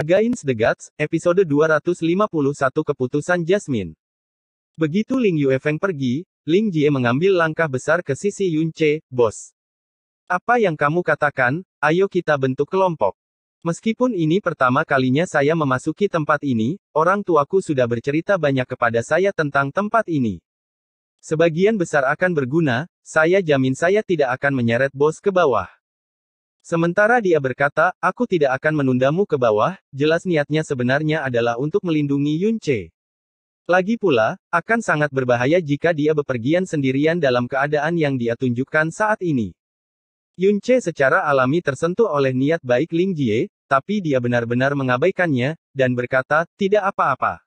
Against the Gods, episode 251 Keputusan Jasmine. Begitu Ling Yuefeng pergi, Ling Jie mengambil langkah besar ke sisi Yun Che, bos. Apa yang kamu katakan, ayo kita bentuk kelompok. Meskipun ini pertama kalinya saya memasuki tempat ini, orang tuaku sudah bercerita banyak kepada saya tentang tempat ini. Sebagian besar akan berguna, saya jamin saya tidak akan menyeret bos ke bawah. Sementara dia berkata, aku tidak akan menundamu ke bawah, jelas niatnya sebenarnya adalah untuk melindungi Yun Che. Lagi pula, akan sangat berbahaya jika dia bepergian sendirian dalam keadaan yang dia tunjukkan saat ini. Yun Che secara alami tersentuh oleh niat baik Ling Jie, tapi dia benar-benar mengabaikannya, dan berkata, tidak apa-apa.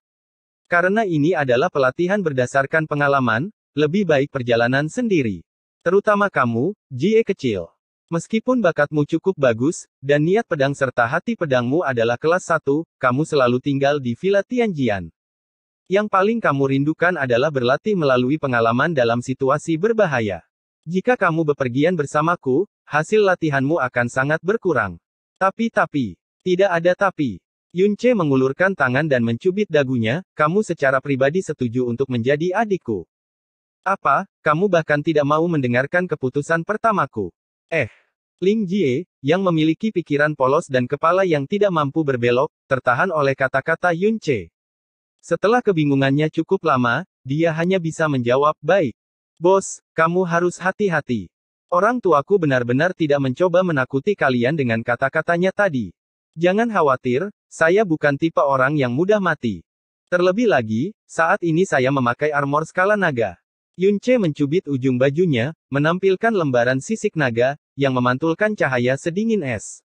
Karena ini adalah pelatihan berdasarkan pengalaman, lebih baik perjalanan sendiri. Terutama kamu, Jie kecil. Meskipun bakatmu cukup bagus, dan niat pedang serta hati pedangmu adalah kelas 1, kamu selalu tinggal di Villa Tianjian. Yang paling kamu rindukan adalah berlatih melalui pengalaman dalam situasi berbahaya. Jika kamu bepergian bersamaku, hasil latihanmu akan sangat berkurang. Tapi-tapi, tidak ada tapi. Yunce mengulurkan tangan dan mencubit dagunya, kamu secara pribadi setuju untuk menjadi adikku. Apa, kamu bahkan tidak mau mendengarkan keputusan pertamaku? Eh, Ling Jie, yang memiliki pikiran polos dan kepala yang tidak mampu berbelok, tertahan oleh kata-kata Yun Che. Setelah kebingungannya cukup lama, dia hanya bisa menjawab, baik. Bos, kamu harus hati-hati. Orang tuaku benar-benar tidak mencoba menakuti kalian dengan kata-katanya tadi. Jangan khawatir, saya bukan tipe orang yang mudah mati. Terlebih lagi, saat ini saya memakai armor skala naga. Yunche mencubit ujung bajunya, menampilkan lembaran sisik naga, yang memantulkan cahaya sedingin es.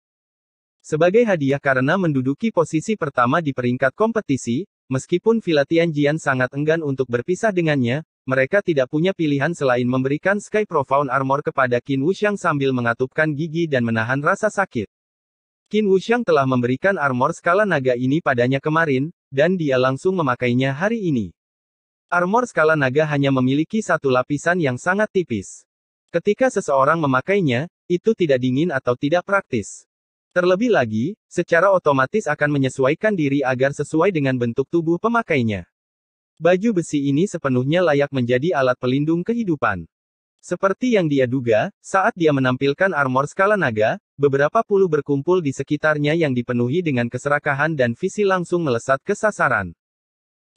Sebagai hadiah karena menduduki posisi pertama di peringkat kompetisi, meskipun Villa Jian sangat enggan untuk berpisah dengannya, mereka tidak punya pilihan selain memberikan Sky Profound Armor kepada Qin Wuxiang sambil mengatupkan gigi dan menahan rasa sakit. Qin Wuxiang telah memberikan armor skala naga ini padanya kemarin, dan dia langsung memakainya hari ini. Armor skala naga hanya memiliki satu lapisan yang sangat tipis. Ketika seseorang memakainya, itu tidak dingin atau tidak praktis. Terlebih lagi, secara otomatis akan menyesuaikan diri agar sesuai dengan bentuk tubuh pemakainya. Baju besi ini sepenuhnya layak menjadi alat pelindung kehidupan. Seperti yang dia duga, saat dia menampilkan armor skala naga, beberapa puluh berkumpul di sekitarnya yang dipenuhi dengan keserakahan dan visi langsung melesat ke sasaran.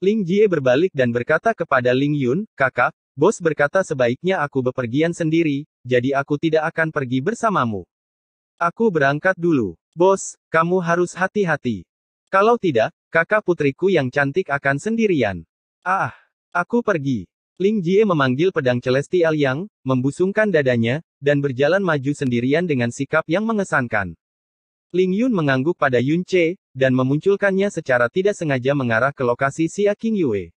Ling Jie berbalik dan berkata kepada Ling Yun, kakak, bos berkata sebaiknya aku bepergian sendiri, jadi aku tidak akan pergi bersamamu. Aku berangkat dulu. Bos, kamu harus hati-hati. Kalau tidak, kakak putriku yang cantik akan sendirian. Ah, aku pergi. Ling Jie memanggil pedang Celestial Yang, membusungkan dadanya, dan berjalan maju sendirian dengan sikap yang mengesankan. Ling Yun mengangguk pada Yun Che, dan memunculkannya secara tidak sengaja mengarah ke lokasi Xia King Yue.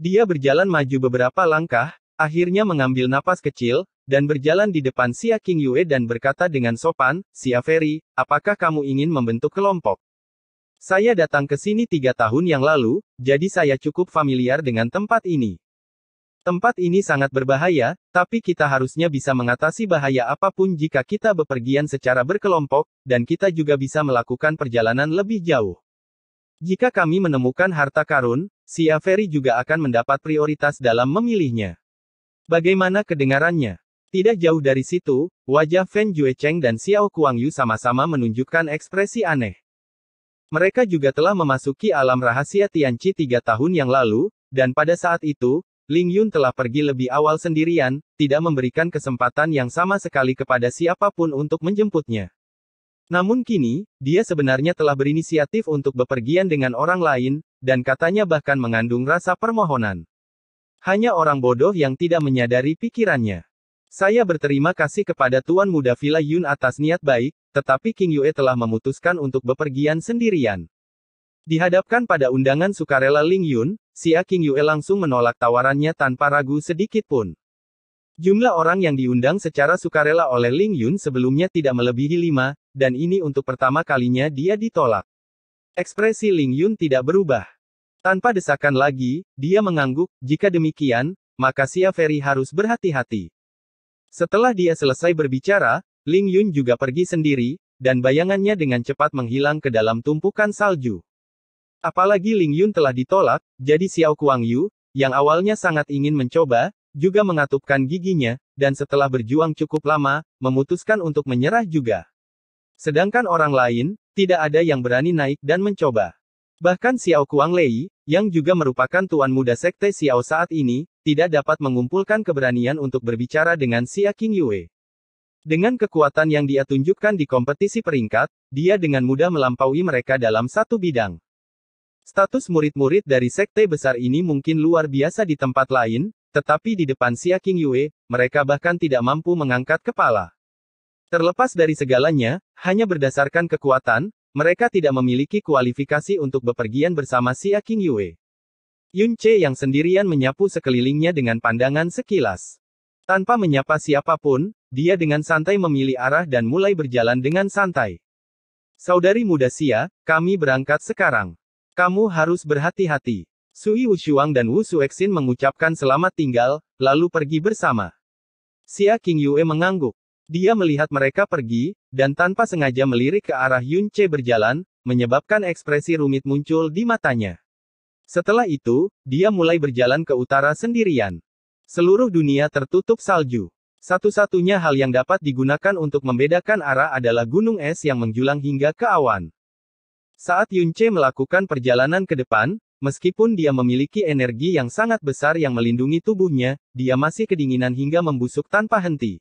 Dia berjalan maju beberapa langkah, Akhirnya mengambil napas kecil, dan berjalan di depan Xia King Yue dan berkata dengan sopan, Xia Ferry, apakah kamu ingin membentuk kelompok? Saya datang ke sini tiga tahun yang lalu, jadi saya cukup familiar dengan tempat ini. Tempat ini sangat berbahaya, tapi kita harusnya bisa mengatasi bahaya apapun jika kita bepergian secara berkelompok, dan kita juga bisa melakukan perjalanan lebih jauh. Jika kami menemukan harta karun, Sia Ferry juga akan mendapat prioritas dalam memilihnya. Bagaimana kedengarannya? Tidak jauh dari situ, wajah Fan Juecheng dan Xiao Kuangyu sama-sama menunjukkan ekspresi aneh. Mereka juga telah memasuki alam rahasia Tianqi tiga tahun yang lalu, dan pada saat itu, Ling Yun telah pergi lebih awal sendirian, tidak memberikan kesempatan yang sama sekali kepada siapapun untuk menjemputnya. Namun kini, dia sebenarnya telah berinisiatif untuk bepergian dengan orang lain, dan katanya bahkan mengandung rasa permohonan. Hanya orang bodoh yang tidak menyadari pikirannya. Saya berterima kasih kepada Tuan Muda Villa Yun atas niat baik, tetapi King Yue telah memutuskan untuk bepergian sendirian. Dihadapkan pada undangan sukarela Ling Yun, Xia King Yue langsung menolak tawarannya tanpa ragu sedikit pun. Jumlah orang yang diundang secara sukarela oleh Ling Yun sebelumnya tidak melebihi lima, dan ini untuk pertama kalinya dia ditolak. Ekspresi Ling Yun tidak berubah. Tanpa desakan lagi, dia mengangguk, jika demikian, maka Xia Ferry harus berhati-hati. Setelah dia selesai berbicara, Ling Yun juga pergi sendiri, dan bayangannya dengan cepat menghilang ke dalam tumpukan salju. Apalagi Ling Yun telah ditolak, jadi Xiao Kuang Yu, yang awalnya sangat ingin mencoba, juga mengatupkan giginya, dan setelah berjuang cukup lama, memutuskan untuk menyerah juga. Sedangkan orang lain, tidak ada yang berani naik dan mencoba. Bahkan Xiao Kuang Lei, yang juga merupakan tuan muda sekte Xiao saat ini, tidak dapat mengumpulkan keberanian untuk berbicara dengan Xia King Yue. Dengan kekuatan yang dia tunjukkan di kompetisi peringkat, dia dengan mudah melampaui mereka dalam satu bidang. Status murid-murid dari sekte besar ini mungkin luar biasa di tempat lain, tetapi di depan Xia King Yue, mereka bahkan tidak mampu mengangkat kepala. Terlepas dari segalanya, hanya berdasarkan kekuatan, mereka tidak memiliki kualifikasi untuk bepergian bersama Xia Yue. Yun Che yang sendirian menyapu sekelilingnya dengan pandangan sekilas. Tanpa menyapa siapapun, dia dengan santai memilih arah dan mulai berjalan dengan santai. Saudari muda Xia, kami berangkat sekarang. Kamu harus berhati-hati. Sui Wushuang dan Wu Suexin mengucapkan selamat tinggal, lalu pergi bersama. Xia Yue mengangguk. Dia melihat mereka pergi, dan tanpa sengaja melirik ke arah Yun Che berjalan, menyebabkan ekspresi rumit muncul di matanya. Setelah itu, dia mulai berjalan ke utara sendirian. Seluruh dunia tertutup salju. Satu-satunya hal yang dapat digunakan untuk membedakan arah adalah gunung es yang menjulang hingga ke awan. Saat Yun Che melakukan perjalanan ke depan, Meskipun dia memiliki energi yang sangat besar yang melindungi tubuhnya, dia masih kedinginan hingga membusuk tanpa henti.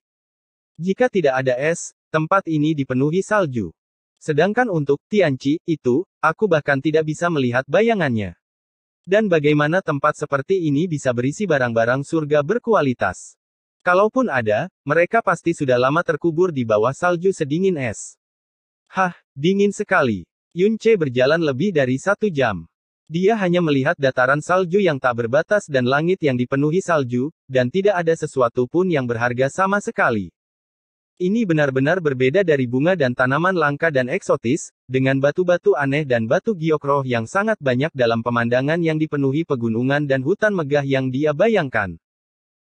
Jika tidak ada es, tempat ini dipenuhi salju. Sedangkan untuk Tianci itu, aku bahkan tidak bisa melihat bayangannya. Dan bagaimana tempat seperti ini bisa berisi barang-barang surga berkualitas? Kalaupun ada, mereka pasti sudah lama terkubur di bawah salju sedingin es. Hah, dingin sekali. Yunce berjalan lebih dari satu jam. Dia hanya melihat dataran salju yang tak berbatas dan langit yang dipenuhi salju, dan tidak ada sesuatu pun yang berharga sama sekali. Ini benar-benar berbeda dari bunga dan tanaman langka dan eksotis, dengan batu-batu aneh dan batu giok roh yang sangat banyak dalam pemandangan yang dipenuhi pegunungan dan hutan megah yang dia bayangkan.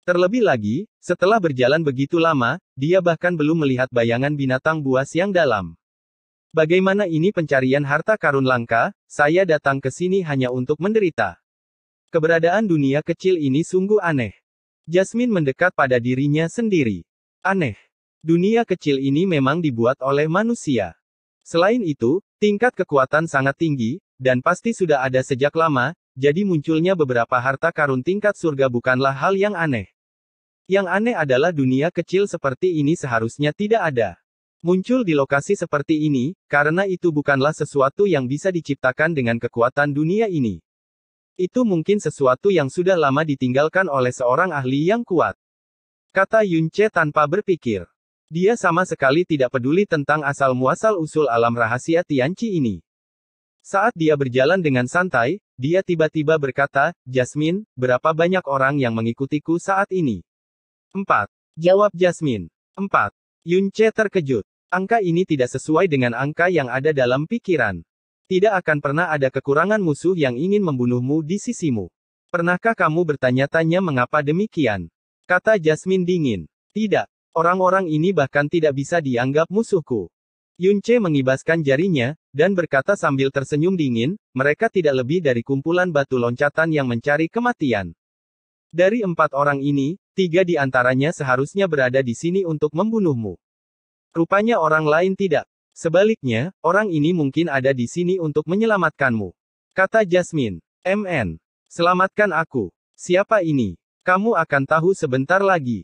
Terlebih lagi, setelah berjalan begitu lama, dia bahkan belum melihat bayangan binatang buas yang dalam. Bagaimana ini pencarian harta karun langka, saya datang ke sini hanya untuk menderita. Keberadaan dunia kecil ini sungguh aneh. Jasmine mendekat pada dirinya sendiri. Aneh. Dunia kecil ini memang dibuat oleh manusia. Selain itu, tingkat kekuatan sangat tinggi, dan pasti sudah ada sejak lama, jadi munculnya beberapa harta karun tingkat surga bukanlah hal yang aneh. Yang aneh adalah dunia kecil seperti ini seharusnya tidak ada. Muncul di lokasi seperti ini, karena itu bukanlah sesuatu yang bisa diciptakan dengan kekuatan dunia ini. Itu mungkin sesuatu yang sudah lama ditinggalkan oleh seorang ahli yang kuat. Kata Yunce tanpa berpikir. Dia sama sekali tidak peduli tentang asal-muasal usul alam rahasia Tianci ini. Saat dia berjalan dengan santai, dia tiba-tiba berkata, Jasmine, berapa banyak orang yang mengikutiku saat ini? 4. Jawab Jasmine. 4. Yunche terkejut. Angka ini tidak sesuai dengan angka yang ada dalam pikiran. Tidak akan pernah ada kekurangan musuh yang ingin membunuhmu di sisimu. Pernahkah kamu bertanya-tanya mengapa demikian? Kata Jasmine dingin. Tidak, Orang-orang ini bahkan tidak bisa dianggap musuhku. Yunce mengibaskan jarinya, dan berkata sambil tersenyum dingin, mereka tidak lebih dari kumpulan batu loncatan yang mencari kematian. Dari empat orang ini, tiga di antaranya seharusnya berada di sini untuk membunuhmu. Rupanya orang lain tidak. Sebaliknya, orang ini mungkin ada di sini untuk menyelamatkanmu. Kata Jasmine. MN. Selamatkan aku. Siapa ini? Kamu akan tahu sebentar lagi.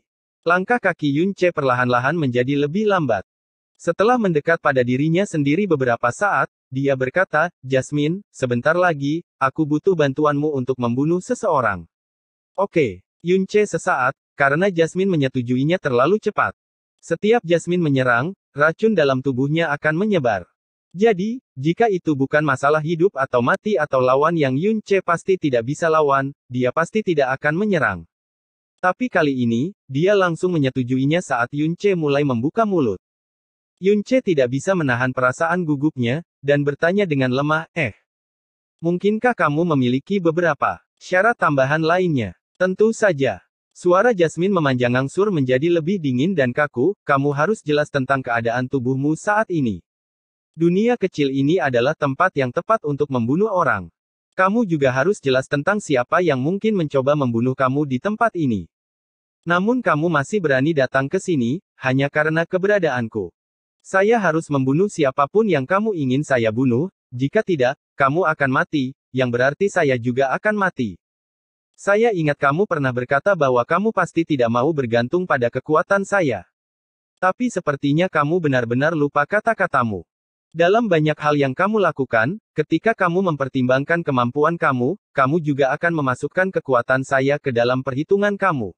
Langkah kaki Yun Che perlahan-lahan menjadi lebih lambat. Setelah mendekat pada dirinya sendiri beberapa saat, dia berkata, Jasmine, sebentar lagi, aku butuh bantuanmu untuk membunuh seseorang. Oke, Yun Che sesaat, karena Jasmine menyetujuinya terlalu cepat. Setiap Jasmine menyerang, racun dalam tubuhnya akan menyebar. Jadi, jika itu bukan masalah hidup atau mati atau lawan yang Yun Che pasti tidak bisa lawan, dia pasti tidak akan menyerang. Tapi kali ini, dia langsung menyetujuinya saat Yunce mulai membuka mulut. Yunce tidak bisa menahan perasaan gugupnya, dan bertanya dengan lemah, eh. Mungkinkah kamu memiliki beberapa syarat tambahan lainnya? Tentu saja. Suara Jasmine memanjang angsur menjadi lebih dingin dan kaku, kamu harus jelas tentang keadaan tubuhmu saat ini. Dunia kecil ini adalah tempat yang tepat untuk membunuh orang. Kamu juga harus jelas tentang siapa yang mungkin mencoba membunuh kamu di tempat ini. Namun kamu masih berani datang ke sini, hanya karena keberadaanku. Saya harus membunuh siapapun yang kamu ingin saya bunuh, jika tidak, kamu akan mati, yang berarti saya juga akan mati. Saya ingat kamu pernah berkata bahwa kamu pasti tidak mau bergantung pada kekuatan saya. Tapi sepertinya kamu benar-benar lupa kata-katamu. Dalam banyak hal yang kamu lakukan, ketika kamu mempertimbangkan kemampuan kamu, kamu juga akan memasukkan kekuatan saya ke dalam perhitungan kamu.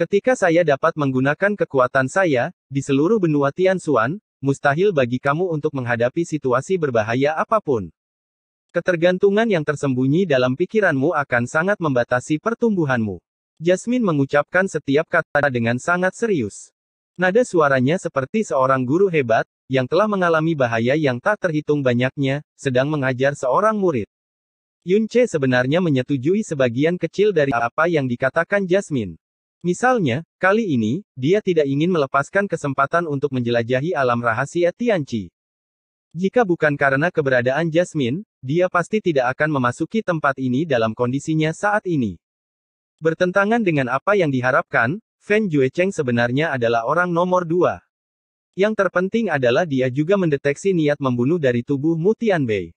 Ketika saya dapat menggunakan kekuatan saya, di seluruh benua Tianxuan, mustahil bagi kamu untuk menghadapi situasi berbahaya apapun. Ketergantungan yang tersembunyi dalam pikiranmu akan sangat membatasi pertumbuhanmu. Jasmine mengucapkan setiap kata dengan sangat serius. Nada suaranya seperti seorang guru hebat, yang telah mengalami bahaya yang tak terhitung banyaknya, sedang mengajar seorang murid. Yun Che sebenarnya menyetujui sebagian kecil dari apa yang dikatakan Jasmine. Misalnya, kali ini, dia tidak ingin melepaskan kesempatan untuk menjelajahi alam rahasia Tianchi. Jika bukan karena keberadaan Jasmine, dia pasti tidak akan memasuki tempat ini dalam kondisinya saat ini. Bertentangan dengan apa yang diharapkan, Fan Juecheng sebenarnya adalah orang nomor dua. Yang terpenting adalah dia juga mendeteksi niat membunuh dari tubuh Mu Tianbei.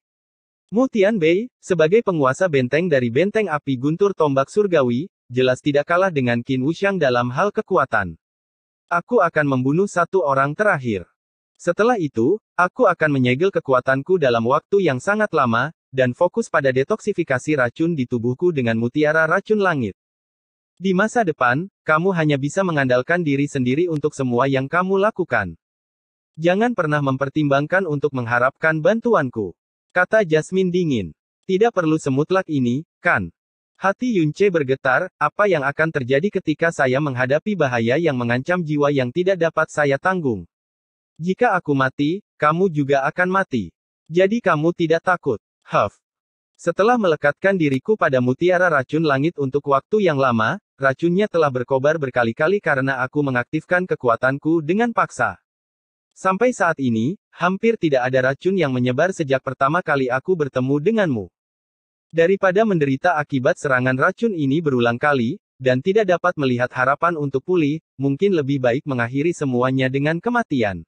Mu Tianbei, sebagai penguasa benteng dari benteng api guntur tombak surgawi, jelas tidak kalah dengan Qin Wuxiang dalam hal kekuatan. Aku akan membunuh satu orang terakhir. Setelah itu, aku akan menyegel kekuatanku dalam waktu yang sangat lama, dan fokus pada detoksifikasi racun di tubuhku dengan mutiara racun langit. Di masa depan, kamu hanya bisa mengandalkan diri sendiri untuk semua yang kamu lakukan. Jangan pernah mempertimbangkan untuk mengharapkan bantuanku. Kata Jasmine dingin. Tidak perlu semutlak ini, kan? Hati Yunce bergetar, apa yang akan terjadi ketika saya menghadapi bahaya yang mengancam jiwa yang tidak dapat saya tanggung? Jika aku mati, kamu juga akan mati. Jadi kamu tidak takut. Huff. Setelah melekatkan diriku pada mutiara racun langit untuk waktu yang lama, racunnya telah berkobar berkali-kali karena aku mengaktifkan kekuatanku dengan paksa. Sampai saat ini, hampir tidak ada racun yang menyebar sejak pertama kali aku bertemu denganmu. Daripada menderita akibat serangan racun ini berulang kali, dan tidak dapat melihat harapan untuk pulih, mungkin lebih baik mengakhiri semuanya dengan kematian.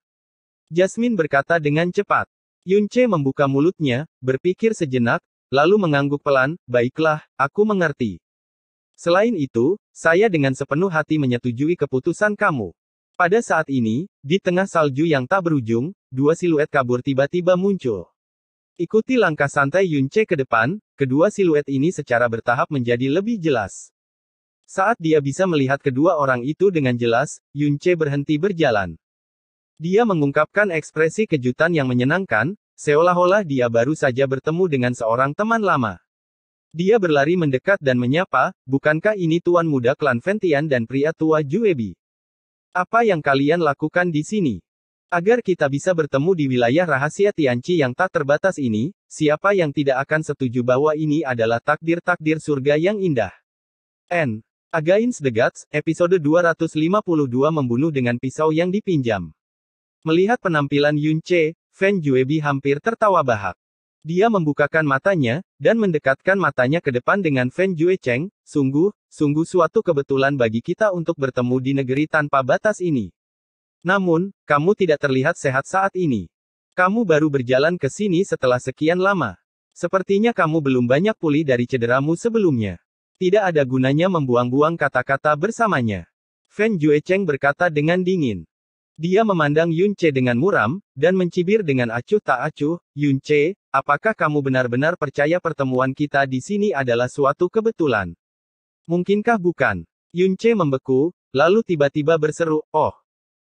Jasmine berkata dengan cepat. Yunce membuka mulutnya, berpikir sejenak, lalu mengangguk pelan, baiklah, aku mengerti. Selain itu, saya dengan sepenuh hati menyetujui keputusan kamu. Pada saat ini, di tengah salju yang tak berujung, dua siluet kabur tiba-tiba muncul. Ikuti langkah santai Yunce ke depan, kedua siluet ini secara bertahap menjadi lebih jelas. Saat dia bisa melihat kedua orang itu dengan jelas, Yunce berhenti berjalan. Dia mengungkapkan ekspresi kejutan yang menyenangkan, Seolah-olah dia baru saja bertemu dengan seorang teman lama. Dia berlari mendekat dan menyapa, bukankah ini tuan muda klan Ventian dan pria tua Juebi? Apa yang kalian lakukan di sini? Agar kita bisa bertemu di wilayah rahasia Tianci yang tak terbatas ini, siapa yang tidak akan setuju bahwa ini adalah takdir-takdir surga yang indah? N. Against the Gods, episode 252 membunuh dengan pisau yang dipinjam. Melihat penampilan Yun Che, Feng Juebi hampir tertawa bahak. Dia membukakan matanya, dan mendekatkan matanya ke depan dengan Feng Jue Cheng, sungguh, sungguh suatu kebetulan bagi kita untuk bertemu di negeri tanpa batas ini. Namun, kamu tidak terlihat sehat saat ini. Kamu baru berjalan ke sini setelah sekian lama. Sepertinya kamu belum banyak pulih dari cederamu sebelumnya. Tidak ada gunanya membuang-buang kata-kata bersamanya. Feng Fan Cheng berkata dengan dingin. Dia memandang Yun dengan muram, dan mencibir dengan acuh tak acuh, Yun apakah kamu benar-benar percaya pertemuan kita di sini adalah suatu kebetulan? Mungkinkah bukan? Yun membeku, lalu tiba-tiba berseru, oh.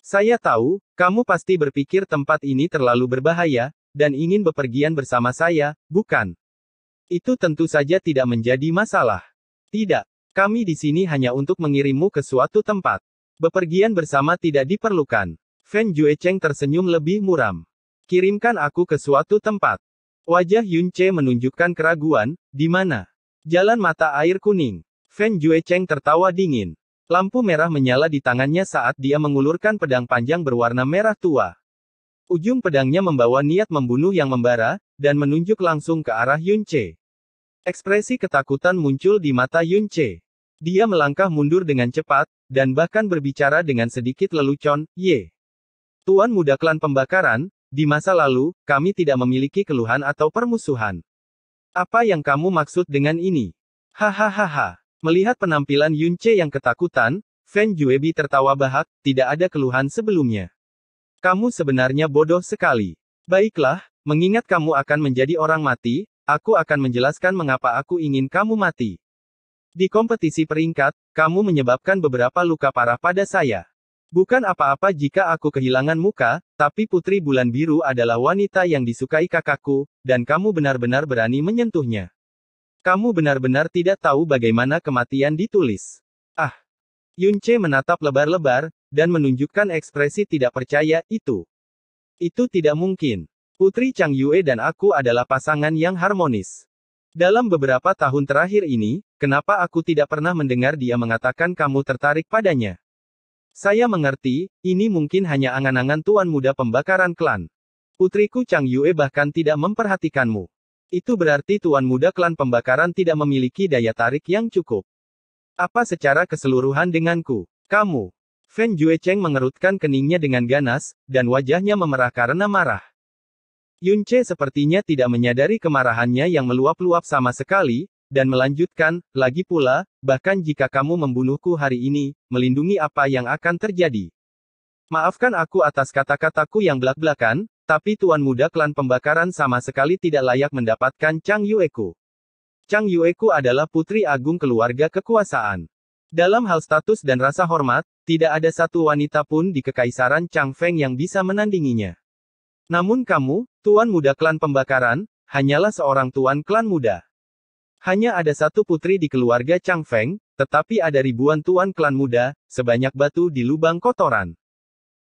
Saya tahu, kamu pasti berpikir tempat ini terlalu berbahaya, dan ingin bepergian bersama saya, bukan? Itu tentu saja tidak menjadi masalah. Tidak, kami di sini hanya untuk mengirimmu ke suatu tempat. Bepergian bersama tidak diperlukan. Fan Cheng tersenyum lebih muram. Kirimkan aku ke suatu tempat. Wajah Yun Che menunjukkan keraguan, di mana? Jalan mata air kuning. Fan Cheng tertawa dingin. Lampu merah menyala di tangannya saat dia mengulurkan pedang panjang berwarna merah tua. Ujung pedangnya membawa niat membunuh yang membara, dan menunjuk langsung ke arah Yun Che. Ekspresi ketakutan muncul di mata Yun Che. Dia melangkah mundur dengan cepat, dan bahkan berbicara dengan sedikit lelucon, ye. Tuan muda klan pembakaran, di masa lalu, kami tidak memiliki keluhan atau permusuhan. Apa yang kamu maksud dengan ini? Hahaha. Melihat penampilan Yunce yang ketakutan, Fan Juebi tertawa bahak, tidak ada keluhan sebelumnya. Kamu sebenarnya bodoh sekali. Baiklah, mengingat kamu akan menjadi orang mati, aku akan menjelaskan mengapa aku ingin kamu mati. Di kompetisi peringkat, kamu menyebabkan beberapa luka parah pada saya. Bukan apa-apa jika aku kehilangan muka, tapi Putri Bulan Biru adalah wanita yang disukai kakakku, dan kamu benar-benar berani menyentuhnya. Kamu benar-benar tidak tahu bagaimana kematian ditulis. Ah. Yunce menatap lebar-lebar, dan menunjukkan ekspresi tidak percaya, itu. Itu tidak mungkin. Putri Chang Yue dan aku adalah pasangan yang harmonis. Dalam beberapa tahun terakhir ini, kenapa aku tidak pernah mendengar dia mengatakan kamu tertarik padanya? Saya mengerti, ini mungkin hanya angan-angan tuan muda pembakaran klan. Putriku Chang Yue bahkan tidak memperhatikanmu. Itu berarti tuan muda klan pembakaran tidak memiliki daya tarik yang cukup. Apa secara keseluruhan denganku? Kamu. Feng Jue Cheng mengerutkan keningnya dengan ganas, dan wajahnya memerah karena marah. Yunce sepertinya tidak menyadari kemarahannya yang meluap-luap sama sekali, dan melanjutkan, lagi pula, bahkan jika kamu membunuhku hari ini, melindungi apa yang akan terjadi. Maafkan aku atas kata-kataku yang belak-belakan, tapi tuan muda klan pembakaran sama sekali tidak layak mendapatkan Chang Yueku. Chang Yueku adalah putri agung keluarga kekuasaan. Dalam hal status dan rasa hormat, tidak ada satu wanita pun di kekaisaran Chang Feng yang bisa menandinginya. Namun kamu, tuan muda klan pembakaran, hanyalah seorang tuan klan muda. Hanya ada satu putri di keluarga Chang Feng, tetapi ada ribuan tuan klan muda, sebanyak batu di lubang kotoran.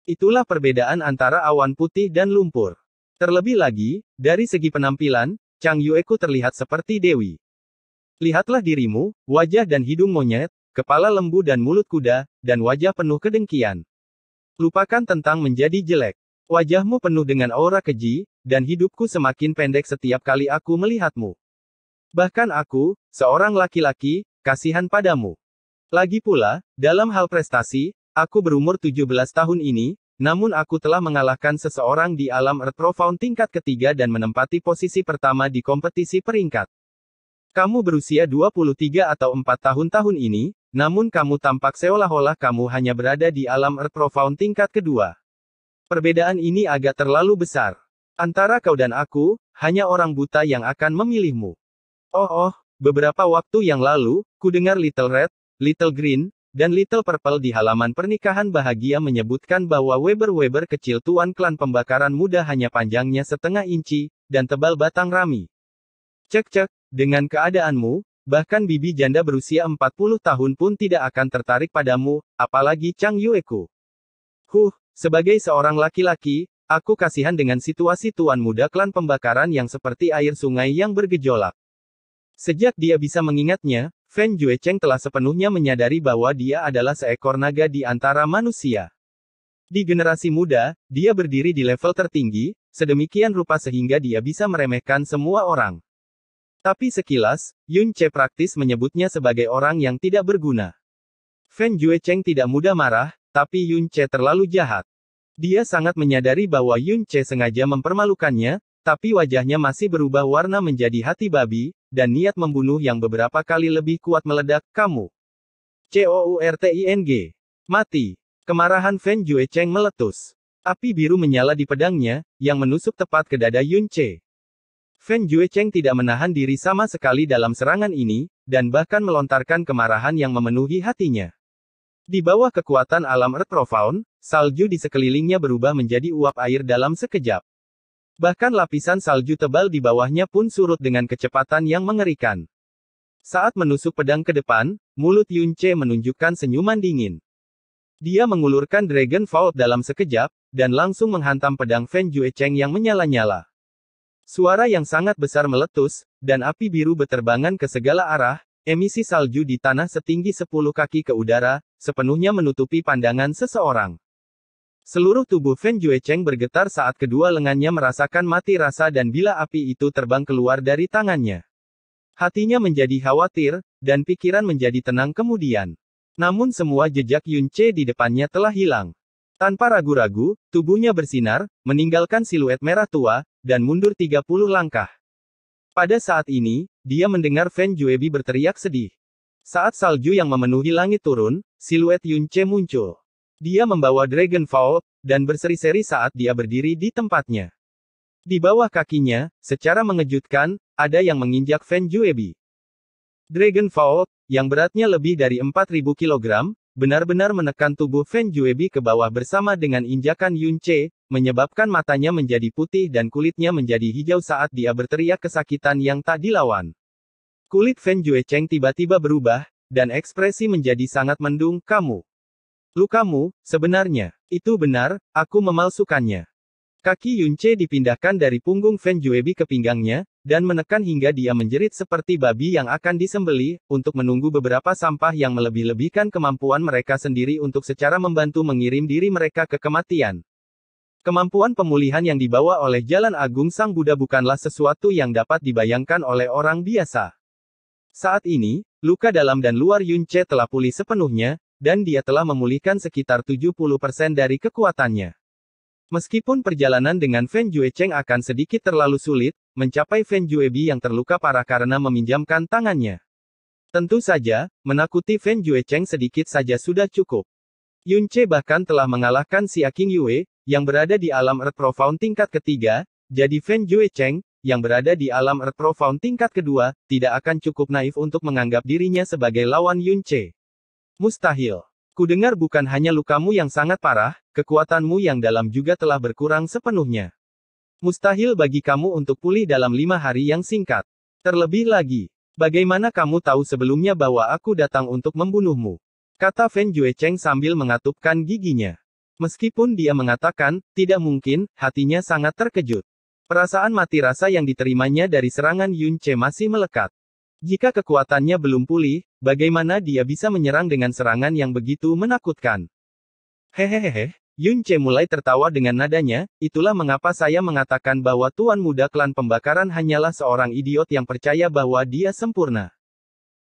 Itulah perbedaan antara awan putih dan lumpur. Terlebih lagi, dari segi penampilan, Chang Yueku terlihat seperti dewi. Lihatlah dirimu, wajah dan hidung monyet, kepala lembu dan mulut kuda, dan wajah penuh kedengkian. Lupakan tentang menjadi jelek. Wajahmu penuh dengan aura keji, dan hidupku semakin pendek setiap kali aku melihatmu. Bahkan aku, seorang laki-laki, kasihan padamu. Lagi pula, dalam hal prestasi, aku berumur 17 tahun ini, namun aku telah mengalahkan seseorang di alam Earth Profound tingkat ketiga dan menempati posisi pertama di kompetisi peringkat. Kamu berusia 23 atau 4 tahun tahun ini, namun kamu tampak seolah-olah kamu hanya berada di alam Earth Profound tingkat kedua. Perbedaan ini agak terlalu besar. Antara kau dan aku, hanya orang buta yang akan memilihmu. Oh oh, beberapa waktu yang lalu, ku dengar Little Red, Little Green, dan Little Purple di halaman pernikahan bahagia menyebutkan bahwa Weber-Weber kecil tuan klan pembakaran muda hanya panjangnya setengah inci, dan tebal batang rami. Cek-cek, dengan keadaanmu, bahkan bibi janda berusia 40 tahun pun tidak akan tertarik padamu, apalagi Chang Yueku. Huh, sebagai seorang laki-laki, aku kasihan dengan situasi tuan muda klan pembakaran yang seperti air sungai yang bergejolak. Sejak dia bisa mengingatnya, Fan Juecheng telah sepenuhnya menyadari bahwa dia adalah seekor naga di antara manusia. Di generasi muda, dia berdiri di level tertinggi, sedemikian rupa sehingga dia bisa meremehkan semua orang. Tapi sekilas, Yun Che praktis menyebutnya sebagai orang yang tidak berguna. Fan Juecheng tidak mudah marah, tapi Yun Che terlalu jahat. Dia sangat menyadari bahwa Yun Che sengaja mempermalukannya, tapi wajahnya masih berubah warna menjadi hati babi, dan niat membunuh yang beberapa kali lebih kuat meledak, kamu. C-O-U-R-T-I-N-G. Mati. Kemarahan Feng Jue Cheng meletus. Api biru menyala di pedangnya, yang menusuk tepat ke dada Yun Che. Fan Jue Cheng tidak menahan diri sama sekali dalam serangan ini, dan bahkan melontarkan kemarahan yang memenuhi hatinya. Di bawah kekuatan alam Earth Profound, salju di sekelilingnya berubah menjadi uap air dalam sekejap. Bahkan lapisan salju tebal di bawahnya pun surut dengan kecepatan yang mengerikan. Saat menusuk pedang ke depan, mulut Yun Che menunjukkan senyuman dingin. Dia mengulurkan Dragon Vault dalam sekejap, dan langsung menghantam pedang Feng Jue Cheng yang menyala-nyala. Suara yang sangat besar meletus, dan api biru beterbangan ke segala arah, Emisi salju di tanah setinggi 10 kaki ke udara, sepenuhnya menutupi pandangan seseorang. Seluruh tubuh Fan Juecheng bergetar saat kedua lengannya merasakan mati rasa dan bila api itu terbang keluar dari tangannya. Hatinya menjadi khawatir, dan pikiran menjadi tenang kemudian. Namun semua jejak Yun Che di depannya telah hilang. Tanpa ragu-ragu, tubuhnya bersinar, meninggalkan siluet merah tua, dan mundur 30 langkah. Pada saat ini, dia mendengar Fan Juebi berteriak sedih. Saat salju yang memenuhi langit turun, siluet Yun Che muncul. Dia membawa Dragon Fall, dan berseri-seri saat dia berdiri di tempatnya. Di bawah kakinya, secara mengejutkan, ada yang menginjak Fan Juebi. Dragon Fall, yang beratnya lebih dari 4.000 kg, benar-benar menekan tubuh Feng Juebi ke bawah bersama dengan injakan Yun Che, menyebabkan matanya menjadi putih dan kulitnya menjadi hijau saat dia berteriak kesakitan yang tak dilawan. Kulit Feng Jue Cheng tiba-tiba berubah, dan ekspresi menjadi sangat mendung, kamu. Lukamu, sebenarnya, itu benar, aku memalsukannya. Kaki Yun Che dipindahkan dari punggung Feng Juebi ke pinggangnya, dan menekan hingga dia menjerit seperti babi yang akan disembeli, untuk menunggu beberapa sampah yang melebih-lebihkan kemampuan mereka sendiri untuk secara membantu mengirim diri mereka ke kematian. Kemampuan pemulihan yang dibawa oleh Jalan Agung Sang Buddha bukanlah sesuatu yang dapat dibayangkan oleh orang biasa. Saat ini, luka dalam dan luar Yunche telah pulih sepenuhnya, dan dia telah memulihkan sekitar 70% dari kekuatannya. Meskipun perjalanan dengan Feng Fan Cheng akan sedikit terlalu sulit, mencapai Feng Juebi yang terluka parah karena meminjamkan tangannya. Tentu saja, menakuti Fan Juecheng sedikit saja sudah cukup. Yunche bahkan telah mengalahkan Si Aking Yue, yang berada di alam Earth Profound tingkat ketiga, jadi Fan Juecheng, yang berada di alam Earth Profound tingkat kedua, tidak akan cukup naif untuk menganggap dirinya sebagai lawan Yunche. Mustahil. Kudengar bukan hanya lukamu yang sangat parah, kekuatanmu yang dalam juga telah berkurang sepenuhnya. Mustahil bagi kamu untuk pulih dalam lima hari yang singkat. Terlebih lagi, bagaimana kamu tahu sebelumnya bahwa aku datang untuk membunuhmu? Kata Fan Cheng sambil mengatupkan giginya. Meskipun dia mengatakan, tidak mungkin, hatinya sangat terkejut. Perasaan mati rasa yang diterimanya dari serangan Yun Che masih melekat. Jika kekuatannya belum pulih, bagaimana dia bisa menyerang dengan serangan yang begitu menakutkan? Hehehe, Yun Che mulai tertawa dengan nadanya, itulah mengapa saya mengatakan bahwa tuan muda klan pembakaran hanyalah seorang idiot yang percaya bahwa dia sempurna.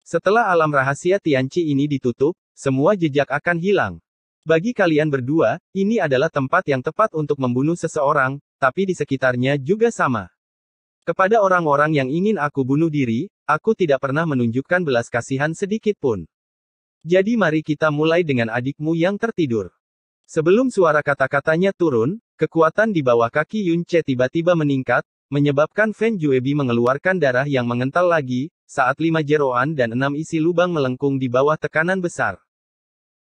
Setelah alam rahasia Tianci ini ditutup, semua jejak akan hilang. Bagi kalian berdua, ini adalah tempat yang tepat untuk membunuh seseorang, tapi di sekitarnya juga sama. Kepada orang-orang yang ingin aku bunuh diri, aku tidak pernah menunjukkan belas kasihan sedikit pun. Jadi mari kita mulai dengan adikmu yang tertidur. Sebelum suara kata-katanya turun, kekuatan di bawah kaki Yun Che tiba-tiba meningkat, menyebabkan Fan Juebi mengeluarkan darah yang mengental lagi, saat lima jeroan dan enam isi lubang melengkung di bawah tekanan besar.